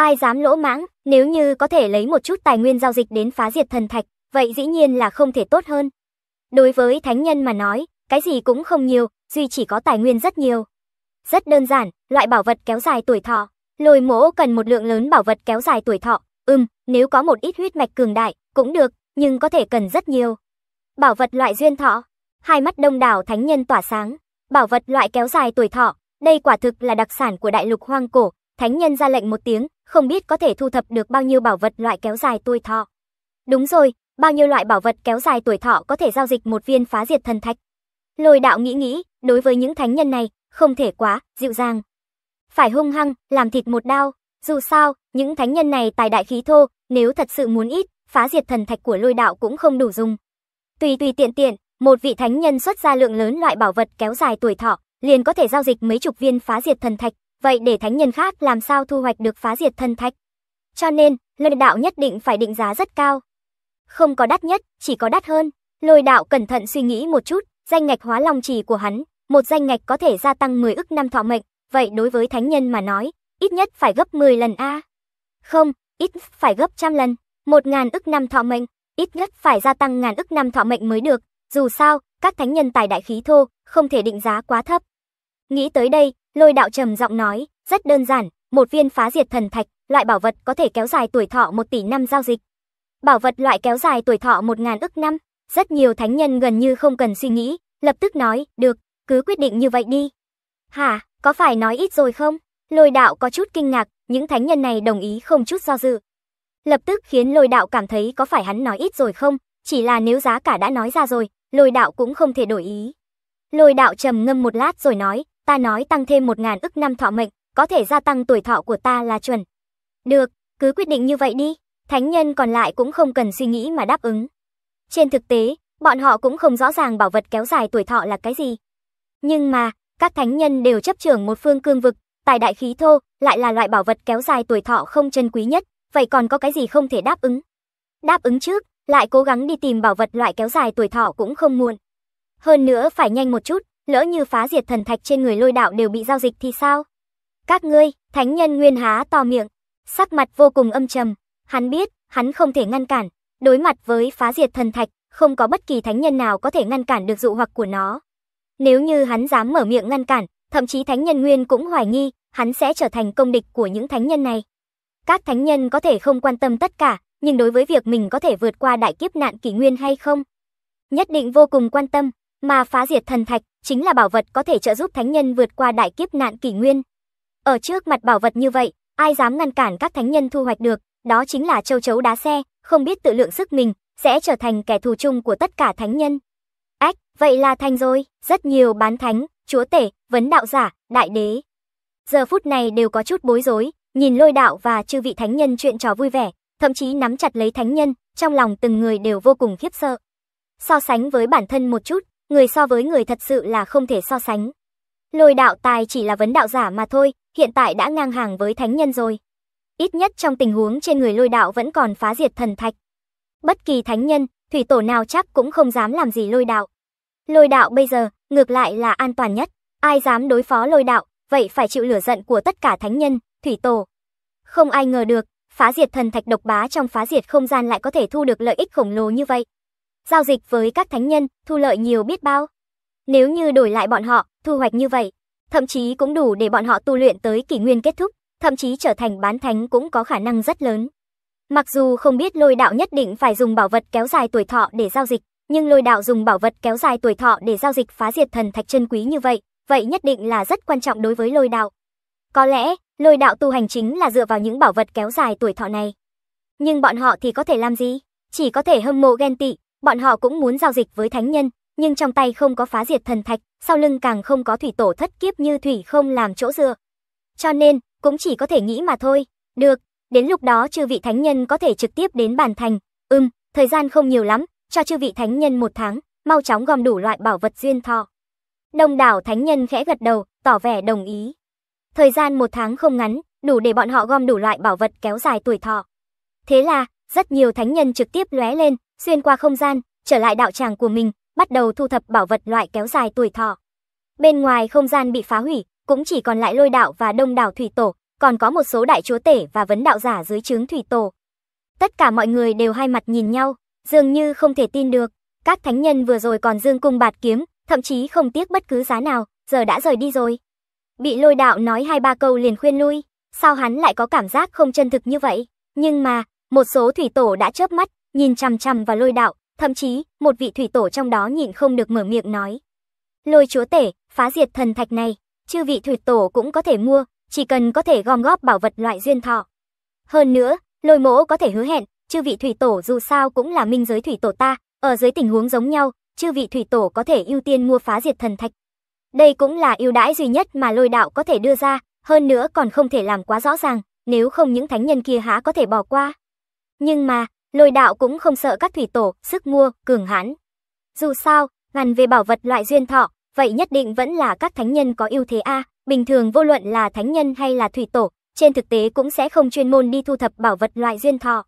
Ai dám lỗ mãng, nếu như có thể lấy một chút tài nguyên giao dịch đến phá diệt thần thạch, vậy dĩ nhiên là không thể tốt hơn. Đối với thánh nhân mà nói, cái gì cũng không nhiều, duy chỉ có tài nguyên rất nhiều. Rất đơn giản, loại bảo vật kéo dài tuổi thọ. Lôi mỗ cần một lượng lớn bảo vật kéo dài tuổi thọ. Ừm, nếu có một ít huyết mạch cường đại, cũng được, nhưng có thể cần rất nhiều. Bảo vật loại duyên thọ. Hai mắt đông đảo thánh nhân tỏa sáng. Bảo vật loại kéo dài tuổi thọ. Đây quả thực là đặc sản của đại lục hoang cổ, thánh nhân ra lệnh một tiếng, không biết có thể thu thập được bao nhiêu bảo vật loại kéo dài tuổi thọ. Đúng rồi, bao nhiêu loại bảo vật kéo dài tuổi thọ có thể giao dịch một viên phá diệt thần thạch. Lôi đạo nghĩ nghĩ, đối với những thánh nhân này, không thể quá, dịu dàng. Phải hung hăng, làm thịt một đao. Dù sao, những thánh nhân này tài đại khí thô, nếu thật sự muốn ít, phá diệt thần thạch của lôi đạo cũng không đủ dùng. Tùy tùy tiện tiện, một vị thánh nhân xuất ra lượng lớn loại bảo vật kéo dài tuổi thọ, liền có thể giao dịch mấy chục viên phá diệt thần thạch, vậy để thánh nhân khác làm sao thu hoạch được phá diệt thần thạch? Cho nên, lôi đạo nhất định phải định giá rất cao. Không có đắt nhất, chỉ có đắt hơn. Lôi đạo cẩn thận suy nghĩ một chút, danh ngạch hóa long trì của hắn, một danh ngạch có thể gia tăng 10 ức năm thọ mệnh, vậy đối với thánh nhân mà nói, ít nhất phải gấp 10 lần a. Không, ít phải gấp trăm lần, một ngàn ức năm thọ mệnh, ít nhất phải gia tăng ngàn ức năm thọ mệnh mới được, dù sao, các thánh nhân tài đại khí thô, không thể định giá quá thấp. Nghĩ tới đây, Lôi đạo trầm giọng nói, rất đơn giản, một viên phá diệt thần thạch, loại bảo vật có thể kéo dài tuổi thọ 1 tỷ năm giao dịch. Bảo vật loại kéo dài tuổi thọ 1000 ức năm, rất nhiều thánh nhân gần như không cần suy nghĩ, lập tức nói, được, cứ quyết định như vậy đi. Hả, có phải nói ít rồi không? Lôi đạo có chút kinh ngạc, những thánh nhân này đồng ý không chút do dự. Lập tức khiến lôi đạo cảm thấy có phải hắn nói ít rồi không, chỉ là nếu giá cả đã nói ra rồi, lôi đạo cũng không thể đổi ý. Lôi đạo trầm ngâm một lát rồi nói, ta nói tăng thêm một ngàn ức năm thọ mệnh, có thể gia tăng tuổi thọ của ta là chuẩn. Được, cứ quyết định như vậy đi, thánh nhân còn lại cũng không cần suy nghĩ mà đáp ứng. Trên thực tế, bọn họ cũng không rõ ràng bảo vật kéo dài tuổi thọ là cái gì. Nhưng mà, các thánh nhân đều chấp trưởng một phương cương vực, tài đại khí thô, lại là loại bảo vật kéo dài tuổi thọ không chân quý nhất, vậy còn có cái gì không thể đáp ứng? Đáp ứng trước, lại cố gắng đi tìm bảo vật loại kéo dài tuổi thọ cũng không muộn. Hơn nữa phải nhanh một chút, lỡ như phá diệt thần thạch trên người lôi đạo đều bị giao dịch thì sao? Các ngươi, thánh nhân nguyên há to miệng, sắc mặt vô cùng âm trầm, hắn biết, hắn không thể ngăn cản, đối mặt với phá diệt thần thạch, không có bất kỳ thánh nhân nào có thể ngăn cản được dụ hoặc của nó. Nếu như hắn dám mở miệng ngăn cản, thậm chí thánh nhân nguyên cũng hoài nghi, hắn sẽ trở thành công địch của những thánh nhân này. Các thánh nhân có thể không quan tâm tất cả, nhưng đối với việc mình có thể vượt qua đại kiếp nạn kỷ nguyên hay không, nhất định vô cùng quan tâm, mà phá diệt thần thạch chính là bảo vật có thể trợ giúp thánh nhân vượt qua đại kiếp nạn kỷ nguyên. Ở trước mặt bảo vật như vậy, ai dám ngăn cản các thánh nhân thu hoạch được, đó chính là châu chấu đá xe, không biết tự lượng sức mình, sẽ trở thành kẻ thù chung của tất cả thánh nhân. Ách, vậy là thành rồi, rất nhiều bán thánh, chúa tể, vấn đạo giả, đại đế. Giờ phút này đều có chút bối rối, nhìn lôi đạo và chư vị thánh nhân chuyện trò vui vẻ, thậm chí nắm chặt lấy thánh nhân, trong lòng từng người đều vô cùng khiếp sợ. So sánh với bản thân một chút, người so với người thật sự là không thể so sánh. Lôi đạo tài chỉ là vấn đạo giả mà thôi, hiện tại đã ngang hàng với thánh nhân rồi. Ít nhất trong tình huống trên người lôi đạo vẫn còn phá diệt thần thạch. Bất kỳ thánh nhân, thủy tổ nào chắc cũng không dám làm gì lôi đạo. Lôi đạo bây giờ, ngược lại là an toàn nhất. Ai dám đối phó lôi đạo, vậy phải chịu lửa giận của tất cả thánh nhân, thủy tổ. Không ai ngờ được, phá diệt thần thạch độc bá trong phá diệt không gian lại có thể thu được lợi ích khổng lồ như vậy giao dịch với các thánh nhân, thu lợi nhiều biết bao. Nếu như đổi lại bọn họ, thu hoạch như vậy, thậm chí cũng đủ để bọn họ tu luyện tới kỷ nguyên kết thúc, thậm chí trở thành bán thánh cũng có khả năng rất lớn. Mặc dù không biết lôi đạo nhất định phải dùng bảo vật kéo dài tuổi thọ để giao dịch, nhưng lôi đạo dùng bảo vật kéo dài tuổi thọ để giao dịch phá diệt thần thạch chân quý như vậy, vậy nhất định là rất quan trọng đối với lôi đạo. Có lẽ, lôi đạo tu hành chính là dựa vào những bảo vật kéo dài tuổi thọ này. Nhưng bọn họ thì có thể làm gì? Chỉ có thể hâm mộ ghen tị, Bọn họ cũng muốn giao dịch với thánh nhân, nhưng trong tay không có phá diệt thần thạch, sau lưng càng không có thủy tổ thất kiếp như thủy không làm chỗ dựa. Cho nên, cũng chỉ có thể nghĩ mà thôi. Được, đến lúc đó chư vị thánh nhân có thể trực tiếp đến bàn thành. Ừm, thời gian không nhiều lắm, cho chư vị thánh nhân một tháng, mau chóng gom đủ loại bảo vật duyên thọ. Đông đảo thánh nhân khẽ gật đầu, tỏ vẻ đồng ý. Thời gian một tháng không ngắn, đủ để bọn họ gom đủ loại bảo vật kéo dài tuổi thọ. Thế là, rất nhiều thánh nhân trực tiếp lóe lên, xuyên qua không gian, trở lại đạo tràng của mình, bắt đầu thu thập bảo vật loại kéo dài tuổi thọ. Bên ngoài không gian bị phá hủy, cũng chỉ còn lại lôi đạo và đông đảo thủy tổ, còn có một số đại chúa tể và vấn đạo giả dưới trướng thủy tổ. Tất cả mọi người đều hai mặt nhìn nhau, dường như không thể tin được, các thánh nhân vừa rồi còn dương cung bạt kiếm, thậm chí không tiếc bất cứ giá nào, giờ đã rời đi rồi. Bị lôi đạo nói hai ba câu liền khuyên lui, sao hắn lại có cảm giác không chân thực như vậy? Nhưng mà, một số thủy tổ đã chớp mắt, nhìn chằm chằm vào lôi đạo, thậm chí một vị thủy tổ trong đó nhịn không được mở miệng nói. Lôi chúa tể, phá diệt thần thạch này, chư vị thủy tổ cũng có thể mua, chỉ cần có thể gom góp bảo vật loại duyên thọ. Hơn nữa, lôi mỗ có thể hứa hẹn, chư vị thủy tổ dù sao cũng là minh giới thủy tổ ta, ở dưới tình huống giống nhau, chư vị thủy tổ có thể ưu tiên mua phá diệt thần thạch. Đây cũng là ưu đãi duy nhất mà lôi đạo có thể đưa ra, hơn nữa còn không thể làm quá rõ ràng, nếu không những thánh nhân kia há có thể bỏ qua. Nhưng mà, Lôi đạo cũng không sợ các thủy tổ, sức mua, cường hãn. Dù sao, ngàn về bảo vật loại duyên thọ, vậy nhất định vẫn là các thánh nhân có ưu thế a, bình thường vô luận là thánh nhân hay là thủy tổ, trên thực tế cũng sẽ không chuyên môn đi thu thập bảo vật loại duyên thọ.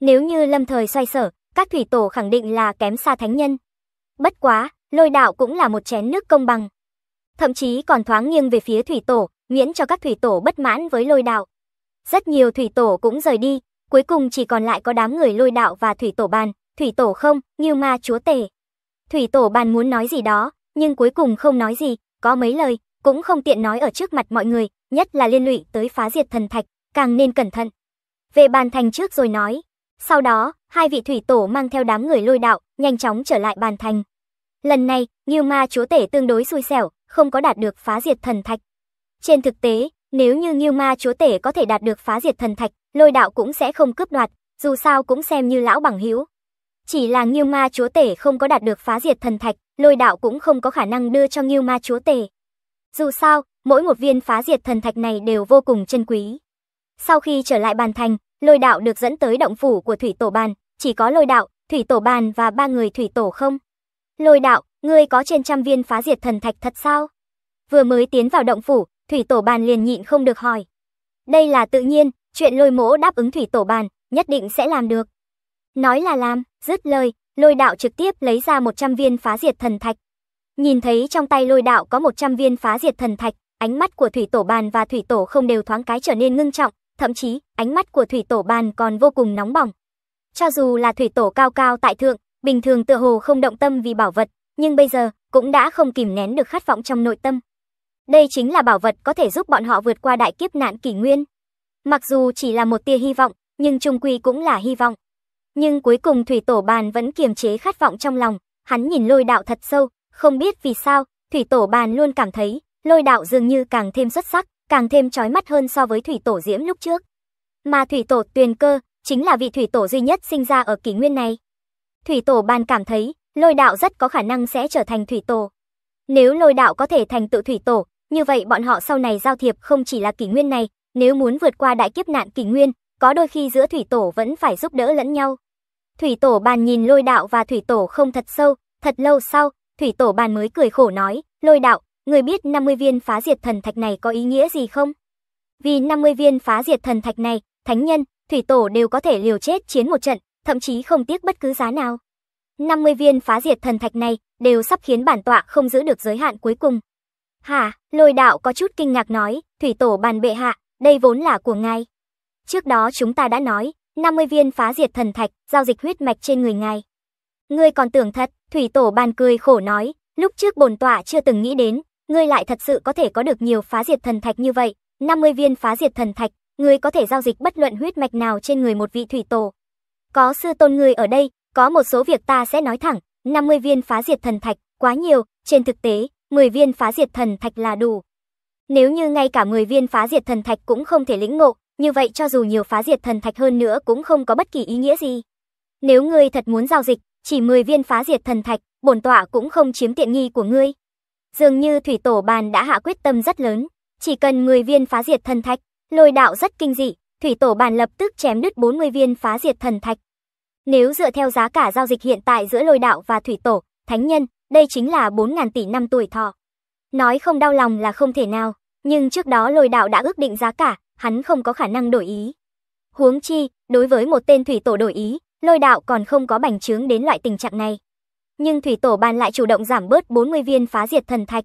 Nếu như lâm thời xoay sở, các thủy tổ khẳng định là kém xa thánh nhân. Bất quá, lôi đạo cũng là một chén nước công bằng. Thậm chí còn thoáng nghiêng về phía thủy tổ, miễn cho các thủy tổ bất mãn với lôi đạo. Rất nhiều thủy tổ cũng rời đi, Cuối cùng chỉ còn lại có đám người lôi đạo và thủy tổ bàn, thủy tổ không, như ma chúa tể. Thủy tổ bàn muốn nói gì đó, nhưng cuối cùng không nói gì, có mấy lời, cũng không tiện nói ở trước mặt mọi người, nhất là liên lụy tới phá diệt thần thạch, càng nên cẩn thận. Về bàn thành trước rồi nói. Sau đó, hai vị thủy tổ mang theo đám người lôi đạo, nhanh chóng trở lại bàn thành. Lần này, Nghiêu Ma chúa tể tương đối xui xẻo, không có đạt được phá diệt thần thạch. Trên thực tế, nếu như Nghiêu Ma chúa tể có thể đạt được phá diệt thần thạch, lôi đạo cũng sẽ không cướp đoạt, dù sao cũng xem như lão bằng hữu. Chỉ là Nghiêu Ma Chúa Tể không có đạt được phá diệt thần thạch, lôi đạo cũng không có khả năng đưa cho Nghiêu Ma Chúa Tể. Dù sao, mỗi một viên phá diệt thần thạch này đều vô cùng chân quý. Sau khi trở lại bàn thành, lôi đạo được dẫn tới động phủ của thủy tổ bàn, chỉ có lôi đạo, thủy tổ bàn và ba người thủy tổ không. Lôi đạo, ngươi có trên trăm viên phá diệt thần thạch thật sao? Vừa mới tiến vào động phủ, thủy tổ bàn liền nhịn không được hỏi. Đây là tự nhiên, chuyện lôi mỗ đáp ứng thủy tổ bàn, nhất định sẽ làm được. Nói là làm, dứt lời, lôi đạo trực tiếp lấy ra 100 viên phá diệt thần thạch. Nhìn thấy trong tay lôi đạo có 100 viên phá diệt thần thạch, ánh mắt của thủy tổ bàn và thủy tổ không đều thoáng cái trở nên ngưng trọng, thậm chí ánh mắt của thủy tổ bàn còn vô cùng nóng bỏng. Cho dù là thủy tổ cao cao tại thượng, bình thường tựa hồ không động tâm vì bảo vật, nhưng bây giờ cũng đã không kìm nén được khát vọng trong nội tâm. Đây chính là bảo vật có thể giúp bọn họ vượt qua đại kiếp nạn kỷ nguyên. Mặc dù chỉ là một tia hy vọng, nhưng trung quy cũng là hy vọng. Nhưng cuối cùng thủy tổ bàn vẫn kiềm chế khát vọng trong lòng, hắn nhìn lôi đạo thật sâu, không biết vì sao, thủy tổ bàn luôn cảm thấy, lôi đạo dường như càng thêm xuất sắc, càng thêm trói mắt hơn so với thủy tổ diễm lúc trước. Mà thủy tổ tuyền cơ, chính là vị thủy tổ duy nhất sinh ra ở kỷ nguyên này. Thủy tổ bàn cảm thấy, lôi đạo rất có khả năng sẽ trở thành thủy tổ. Nếu lôi đạo có thể thành tựu thủy tổ, như vậy bọn họ sau này giao thiệp không chỉ là kỷ nguyên này, nếu muốn vượt qua đại kiếp nạn kỷ nguyên, có đôi khi giữa thủy tổ vẫn phải giúp đỡ lẫn nhau. Thủy tổ bàn nhìn lôi đạo và thủy tổ không thật sâu, thật lâu sau, thủy tổ bàn mới cười khổ nói, lôi đạo, người biết 50 viên phá diệt thần thạch này có ý nghĩa gì không? Vì 50 viên phá diệt thần thạch này, thánh nhân, thủy tổ đều có thể liều chết chiến một trận, thậm chí không tiếc bất cứ giá nào. 50 viên phá diệt thần thạch này đều sắp khiến bản tọa không giữ được giới hạn cuối cùng. hà, lôi đạo có chút kinh ngạc nói, thủy tổ bàn bệ hạ, đây vốn là của ngài. Trước đó chúng ta đã nói, 50 viên phá diệt thần thạch, giao dịch huyết mạch trên người ngài. Ngươi còn tưởng thật, thủy tổ bàn cười khổ nói, lúc trước bồn tọa chưa từng nghĩ đến, ngươi lại thật sự có thể có được nhiều phá diệt thần thạch như vậy, 50 viên phá diệt thần thạch, ngươi có thể giao dịch bất luận huyết mạch nào trên người một vị thủy tổ. Có sư tôn ngươi ở đây, có một số việc ta sẽ nói thẳng, 50 viên phá diệt thần thạch, quá nhiều, trên thực tế, 10 viên phá diệt thần thạch là đủ, nếu như ngay cả 10 viên phá diệt thần thạch cũng không thể lĩnh ngộ, như vậy cho dù nhiều phá diệt thần thạch hơn nữa cũng không có bất kỳ ý nghĩa gì. Nếu ngươi thật muốn giao dịch, chỉ 10 viên phá diệt thần thạch, bổn tọa cũng không chiếm tiện nghi của ngươi. Dường như thủy tổ bàn đã hạ quyết tâm rất lớn, chỉ cần 10 viên phá diệt thần thạch, lôi đạo rất kinh dị, thủy tổ bàn lập tức chém đứt 40 viên phá diệt thần thạch. Nếu dựa theo giá cả giao dịch hiện tại giữa lôi đạo và thủy tổ, thánh nhân, đây chính là 4.000 tỷ năm tuổi thọ. Nói không đau lòng là không thể nào, nhưng trước đó lôi đạo đã ước định giá cả, hắn không có khả năng đổi ý. Huống chi, đối với một tên thủy tổ đổi ý, lôi đạo còn không có bành trướng đến loại tình trạng này. Nhưng thủy tổ bàn lại chủ động giảm bớt 40 viên phá diệt thần thạch.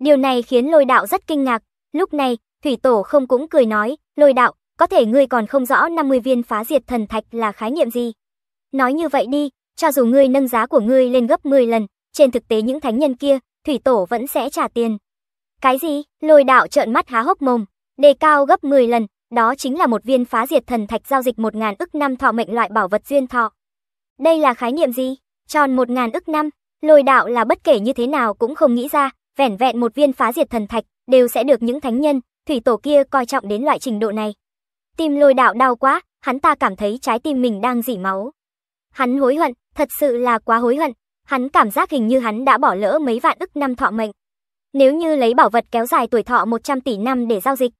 Điều này khiến lôi đạo rất kinh ngạc, lúc này, thủy tổ không cũng cười nói, lôi đạo, có thể ngươi còn không rõ 50 viên phá diệt thần thạch là khái niệm gì. Nói như vậy đi, cho dù ngươi nâng giá của ngươi lên gấp 10 lần, trên thực tế những thánh nhân kia, thủy tổ vẫn sẽ trả tiền. Cái gì? Lôi đạo trợn mắt há hốc mồm, đề cao gấp 10 lần, đó chính là một viên phá diệt thần thạch giao dịch 1000 ức năm thọ mệnh loại bảo vật duyên thọ. Đây là khái niệm gì? Tròn 1000 ức năm, lôi đạo là bất kể như thế nào cũng không nghĩ ra, vẻn vẹn một viên phá diệt thần thạch đều sẽ được những thánh nhân, thủy tổ kia coi trọng đến loại trình độ này. Tim lôi đạo đau quá, hắn ta cảm thấy trái tim mình đang dỉ máu. Hắn hối hận, thật sự là quá hối hận, Hắn cảm giác hình như hắn đã bỏ lỡ mấy vạn ức năm thọ mệnh. Nếu như lấy bảo vật kéo dài tuổi thọ 100 tỷ năm để giao dịch,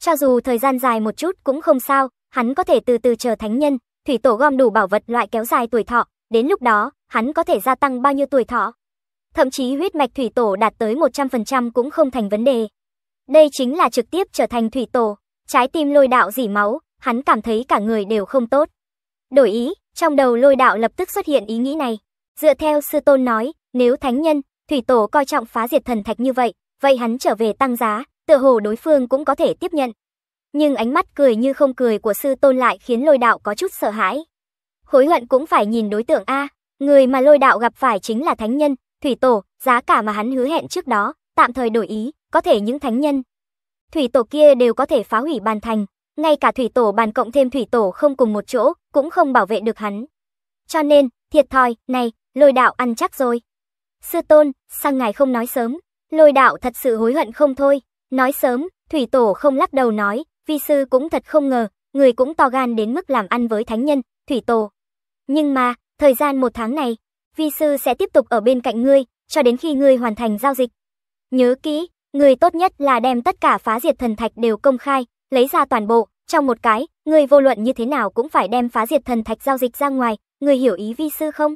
cho dù thời gian dài một chút cũng không sao, hắn có thể từ từ chờ thánh nhân, thủy tổ gom đủ bảo vật loại kéo dài tuổi thọ, đến lúc đó, hắn có thể gia tăng bao nhiêu tuổi thọ. Thậm chí huyết mạch thủy tổ đạt tới 100% cũng không thành vấn đề. Đây chính là trực tiếp trở thành thủy tổ, trái tim lôi đạo dỉ máu, hắn cảm thấy cả người đều không tốt. Đổi ý, trong đầu lôi đạo lập tức xuất hiện ý nghĩ này. Dựa theo sư tôn nói, nếu thánh nhân, thủy tổ coi trọng phá diệt thần thạch như vậy, vậy hắn trở về tăng giá, tựa hồ đối phương cũng có thể tiếp nhận. Nhưng ánh mắt cười như không cười của sư tôn lại khiến lôi đạo có chút sợ hãi. Hối hận cũng phải nhìn đối tượng A, người mà lôi đạo gặp phải chính là thánh nhân, thủy tổ, giá cả mà hắn hứa hẹn trước đó, tạm thời đổi ý, có thể những thánh nhân. Thủy tổ kia đều có thể phá hủy bàn thành, ngay cả thủy tổ bàn cộng thêm thủy tổ không cùng một chỗ, cũng không bảo vệ được hắn. Cho nên, thiệt thòi, này, lôi đạo ăn chắc rồi. Sư tôn, sang ngài không nói sớm, lôi đạo thật sự hối hận không thôi, nói sớm, thủy tổ không lắc đầu nói, vi sư cũng thật không ngờ, người cũng to gan đến mức làm ăn với thánh nhân, thủy tổ. Nhưng mà, thời gian một tháng này, vi sư sẽ tiếp tục ở bên cạnh ngươi, cho đến khi ngươi hoàn thành giao dịch. Nhớ kỹ, người tốt nhất là đem tất cả phá diệt thần thạch đều công khai, lấy ra toàn bộ, trong một cái, người vô luận như thế nào cũng phải đem phá diệt thần thạch giao dịch ra ngoài, Người hiểu ý vi sư không?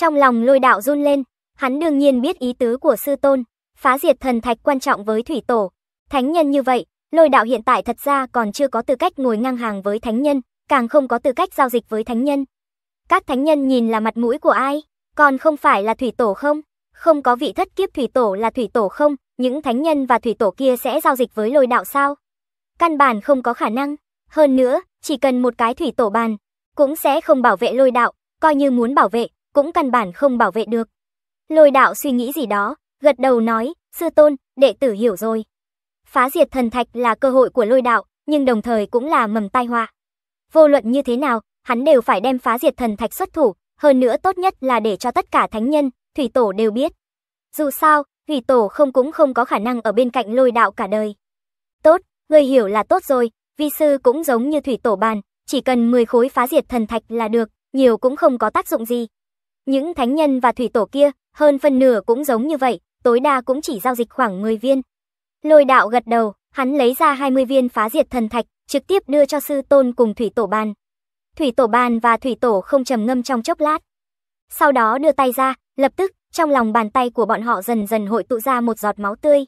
Trong lòng lôi đạo run lên, hắn đương nhiên biết ý tứ của sư tôn, phá diệt thần thạch quan trọng với thủy tổ. Thánh nhân như vậy, lôi đạo hiện tại thật ra còn chưa có tư cách ngồi ngang hàng với thánh nhân, càng không có tư cách giao dịch với thánh nhân. Các thánh nhân nhìn là mặt mũi của ai, còn không phải là thủy tổ không? Không có vị thất kiếp thủy tổ là thủy tổ không, những thánh nhân và thủy tổ kia sẽ giao dịch với lôi đạo sao? Căn bản không có khả năng. Hơn nữa, chỉ cần một cái thủy tổ bàn, cũng sẽ không bảo vệ lôi đạo, coi như muốn bảo vệ, cũng căn bản không bảo vệ được. Lôi đạo suy nghĩ gì đó, gật đầu nói, sư tôn, đệ tử hiểu rồi. Phá diệt thần thạch là cơ hội của lôi đạo, nhưng đồng thời cũng là mầm tai họa. Vô luận như thế nào, hắn đều phải đem phá diệt thần thạch xuất thủ, hơn nữa tốt nhất là để cho tất cả thánh nhân, thủy tổ đều biết. Dù sao, thủy tổ không cũng không có khả năng ở bên cạnh lôi đạo cả đời. Tốt, người hiểu là tốt rồi, vi sư cũng giống như thủy tổ bàn, chỉ cần 10 khối phá diệt thần thạch là được, nhiều cũng không có tác dụng gì, những thánh nhân và thủy tổ kia, hơn phần nửa cũng giống như vậy, tối đa cũng chỉ giao dịch khoảng 10 viên. Lôi đạo gật đầu, hắn lấy ra 20 viên phá diệt thần thạch, trực tiếp đưa cho sư tôn cùng thủy tổ bàn. Thủy tổ bàn và thủy tổ không trầm ngâm trong chốc lát. Sau đó đưa tay ra, lập tức, trong lòng bàn tay của bọn họ dần dần hội tụ ra một giọt máu tươi.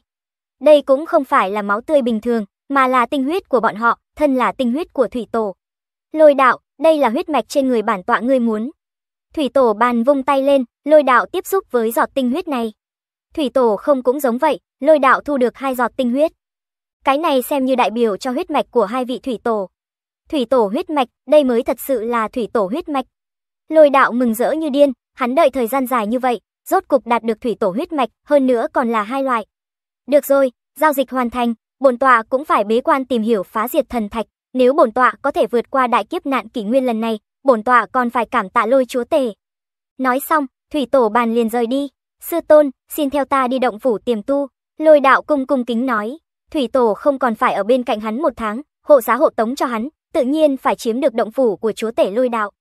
Đây cũng không phải là máu tươi bình thường, mà là tinh huyết của bọn họ, thân là tinh huyết của thủy tổ. Lôi đạo, đây là huyết mạch trên người bản tọa ngươi muốn. Thủy tổ bàn vung tay lên, lôi đạo tiếp xúc với giọt tinh huyết này. Thủy tổ không cũng giống vậy, lôi đạo thu được hai giọt tinh huyết. Cái này xem như đại biểu cho huyết mạch của hai vị thủy tổ. Thủy tổ huyết mạch, đây mới thật sự là thủy tổ huyết mạch. Lôi đạo mừng rỡ như điên, hắn đợi thời gian dài như vậy, rốt cục đạt được thủy tổ huyết mạch, hơn nữa còn là hai loại. Được rồi, giao dịch hoàn thành, bổn tọa cũng phải bế quan tìm hiểu phá diệt thần thạch, nếu bổn tọa có thể vượt qua đại kiếp nạn kỷ nguyên lần này, bổn tọa còn phải cảm tạ lôi chúa tể. Nói xong, thủy tổ bàn liền rời đi. Sư tôn, xin theo ta đi động phủ tiềm tu. Lôi đạo cung cung kính nói, thủy tổ không còn phải ở bên cạnh hắn một tháng, hộ giá hộ tống cho hắn, tự nhiên phải chiếm được động phủ của chúa tể lôi đạo.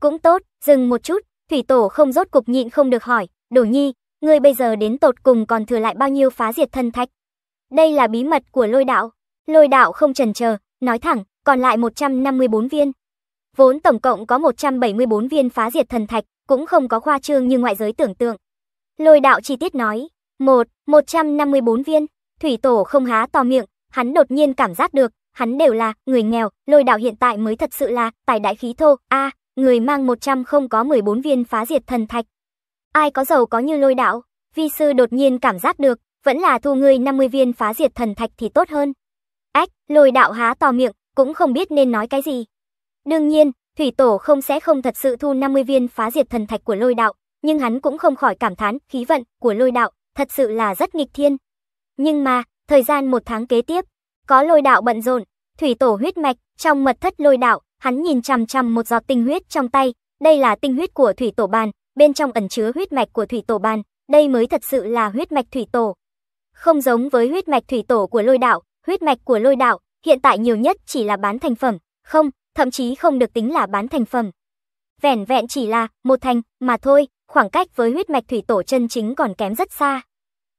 Cũng tốt, dừng một chút, thủy tổ không rốt cục nhịn không được hỏi, đồ nhi, ngươi bây giờ đến tột cùng còn thừa lại bao nhiêu phá diệt thân thạch. Đây là bí mật của lôi đạo. Lôi đạo không trần chờ nói thẳng, còn lại 154 viên. Vốn tổng cộng có 174 viên phá diệt thần thạch, cũng không có khoa trương như ngoại giới tưởng tượng. Lôi đạo chi tiết nói, 1. 154 viên, thủy tổ không há to miệng, hắn đột nhiên cảm giác được, hắn đều là người nghèo, lôi đạo hiện tại mới thật sự là tài đại khí thô, a người mang 100 không có 14 viên phá diệt thần thạch. Ai có giàu có như lôi đạo, vi sư đột nhiên cảm giác được, vẫn là thu ngươi 50 viên phá diệt thần thạch thì tốt hơn. Ách, lôi đạo há to miệng, cũng không biết nên nói cái gì. Đương nhiên, thủy tổ không sẽ không thật sự thu 50 viên phá diệt thần thạch của lôi đạo, nhưng hắn cũng không khỏi cảm thán khí vận của lôi đạo thật sự là rất nghịch thiên. Nhưng mà, thời gian một tháng kế tiếp, có lôi đạo bận rộn, thủy tổ huyết mạch, trong mật thất lôi đạo, hắn nhìn chằm chằm một giọt tinh huyết trong tay, đây là tinh huyết của thủy tổ bàn, bên trong ẩn chứa huyết mạch của thủy tổ bàn, đây mới thật sự là huyết mạch thủy tổ. Không giống với huyết mạch thủy tổ của lôi đạo, huyết mạch của lôi đạo hiện tại nhiều nhất chỉ là bán thành phẩm, không, thậm chí không được tính là bán thành phẩm. Vẻn vẹn chỉ là một thành mà thôi, khoảng cách với huyết mạch thủy tổ chân chính còn kém rất xa.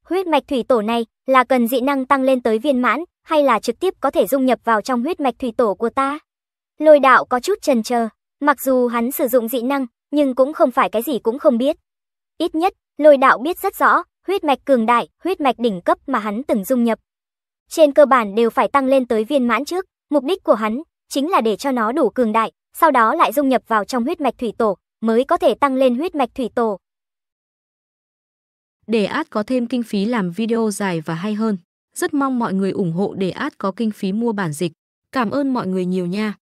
Huyết mạch thủy tổ này là cần dị năng tăng lên tới viên mãn, hay là trực tiếp có thể dung nhập vào trong huyết mạch thủy tổ của ta? Lôi đạo có chút chần chờ, mặc dù hắn sử dụng dị năng, nhưng cũng không phải cái gì cũng không biết. Ít nhất, lôi đạo biết rất rõ, huyết mạch cường đại, huyết mạch đỉnh cấp mà hắn từng dung nhập. Trên cơ bản đều phải tăng lên tới viên mãn trước, mục đích của hắn chính là để cho nó đủ cường đại, sau đó lại dung nhập vào trong huyết mạch thủy tổ, mới có thể tăng lên huyết mạch thủy tổ. Để ad có thêm kinh phí làm video dài và hay hơn, rất mong mọi người ủng hộ để ad có kinh phí mua bản dịch. Cảm ơn mọi người nhiều nha.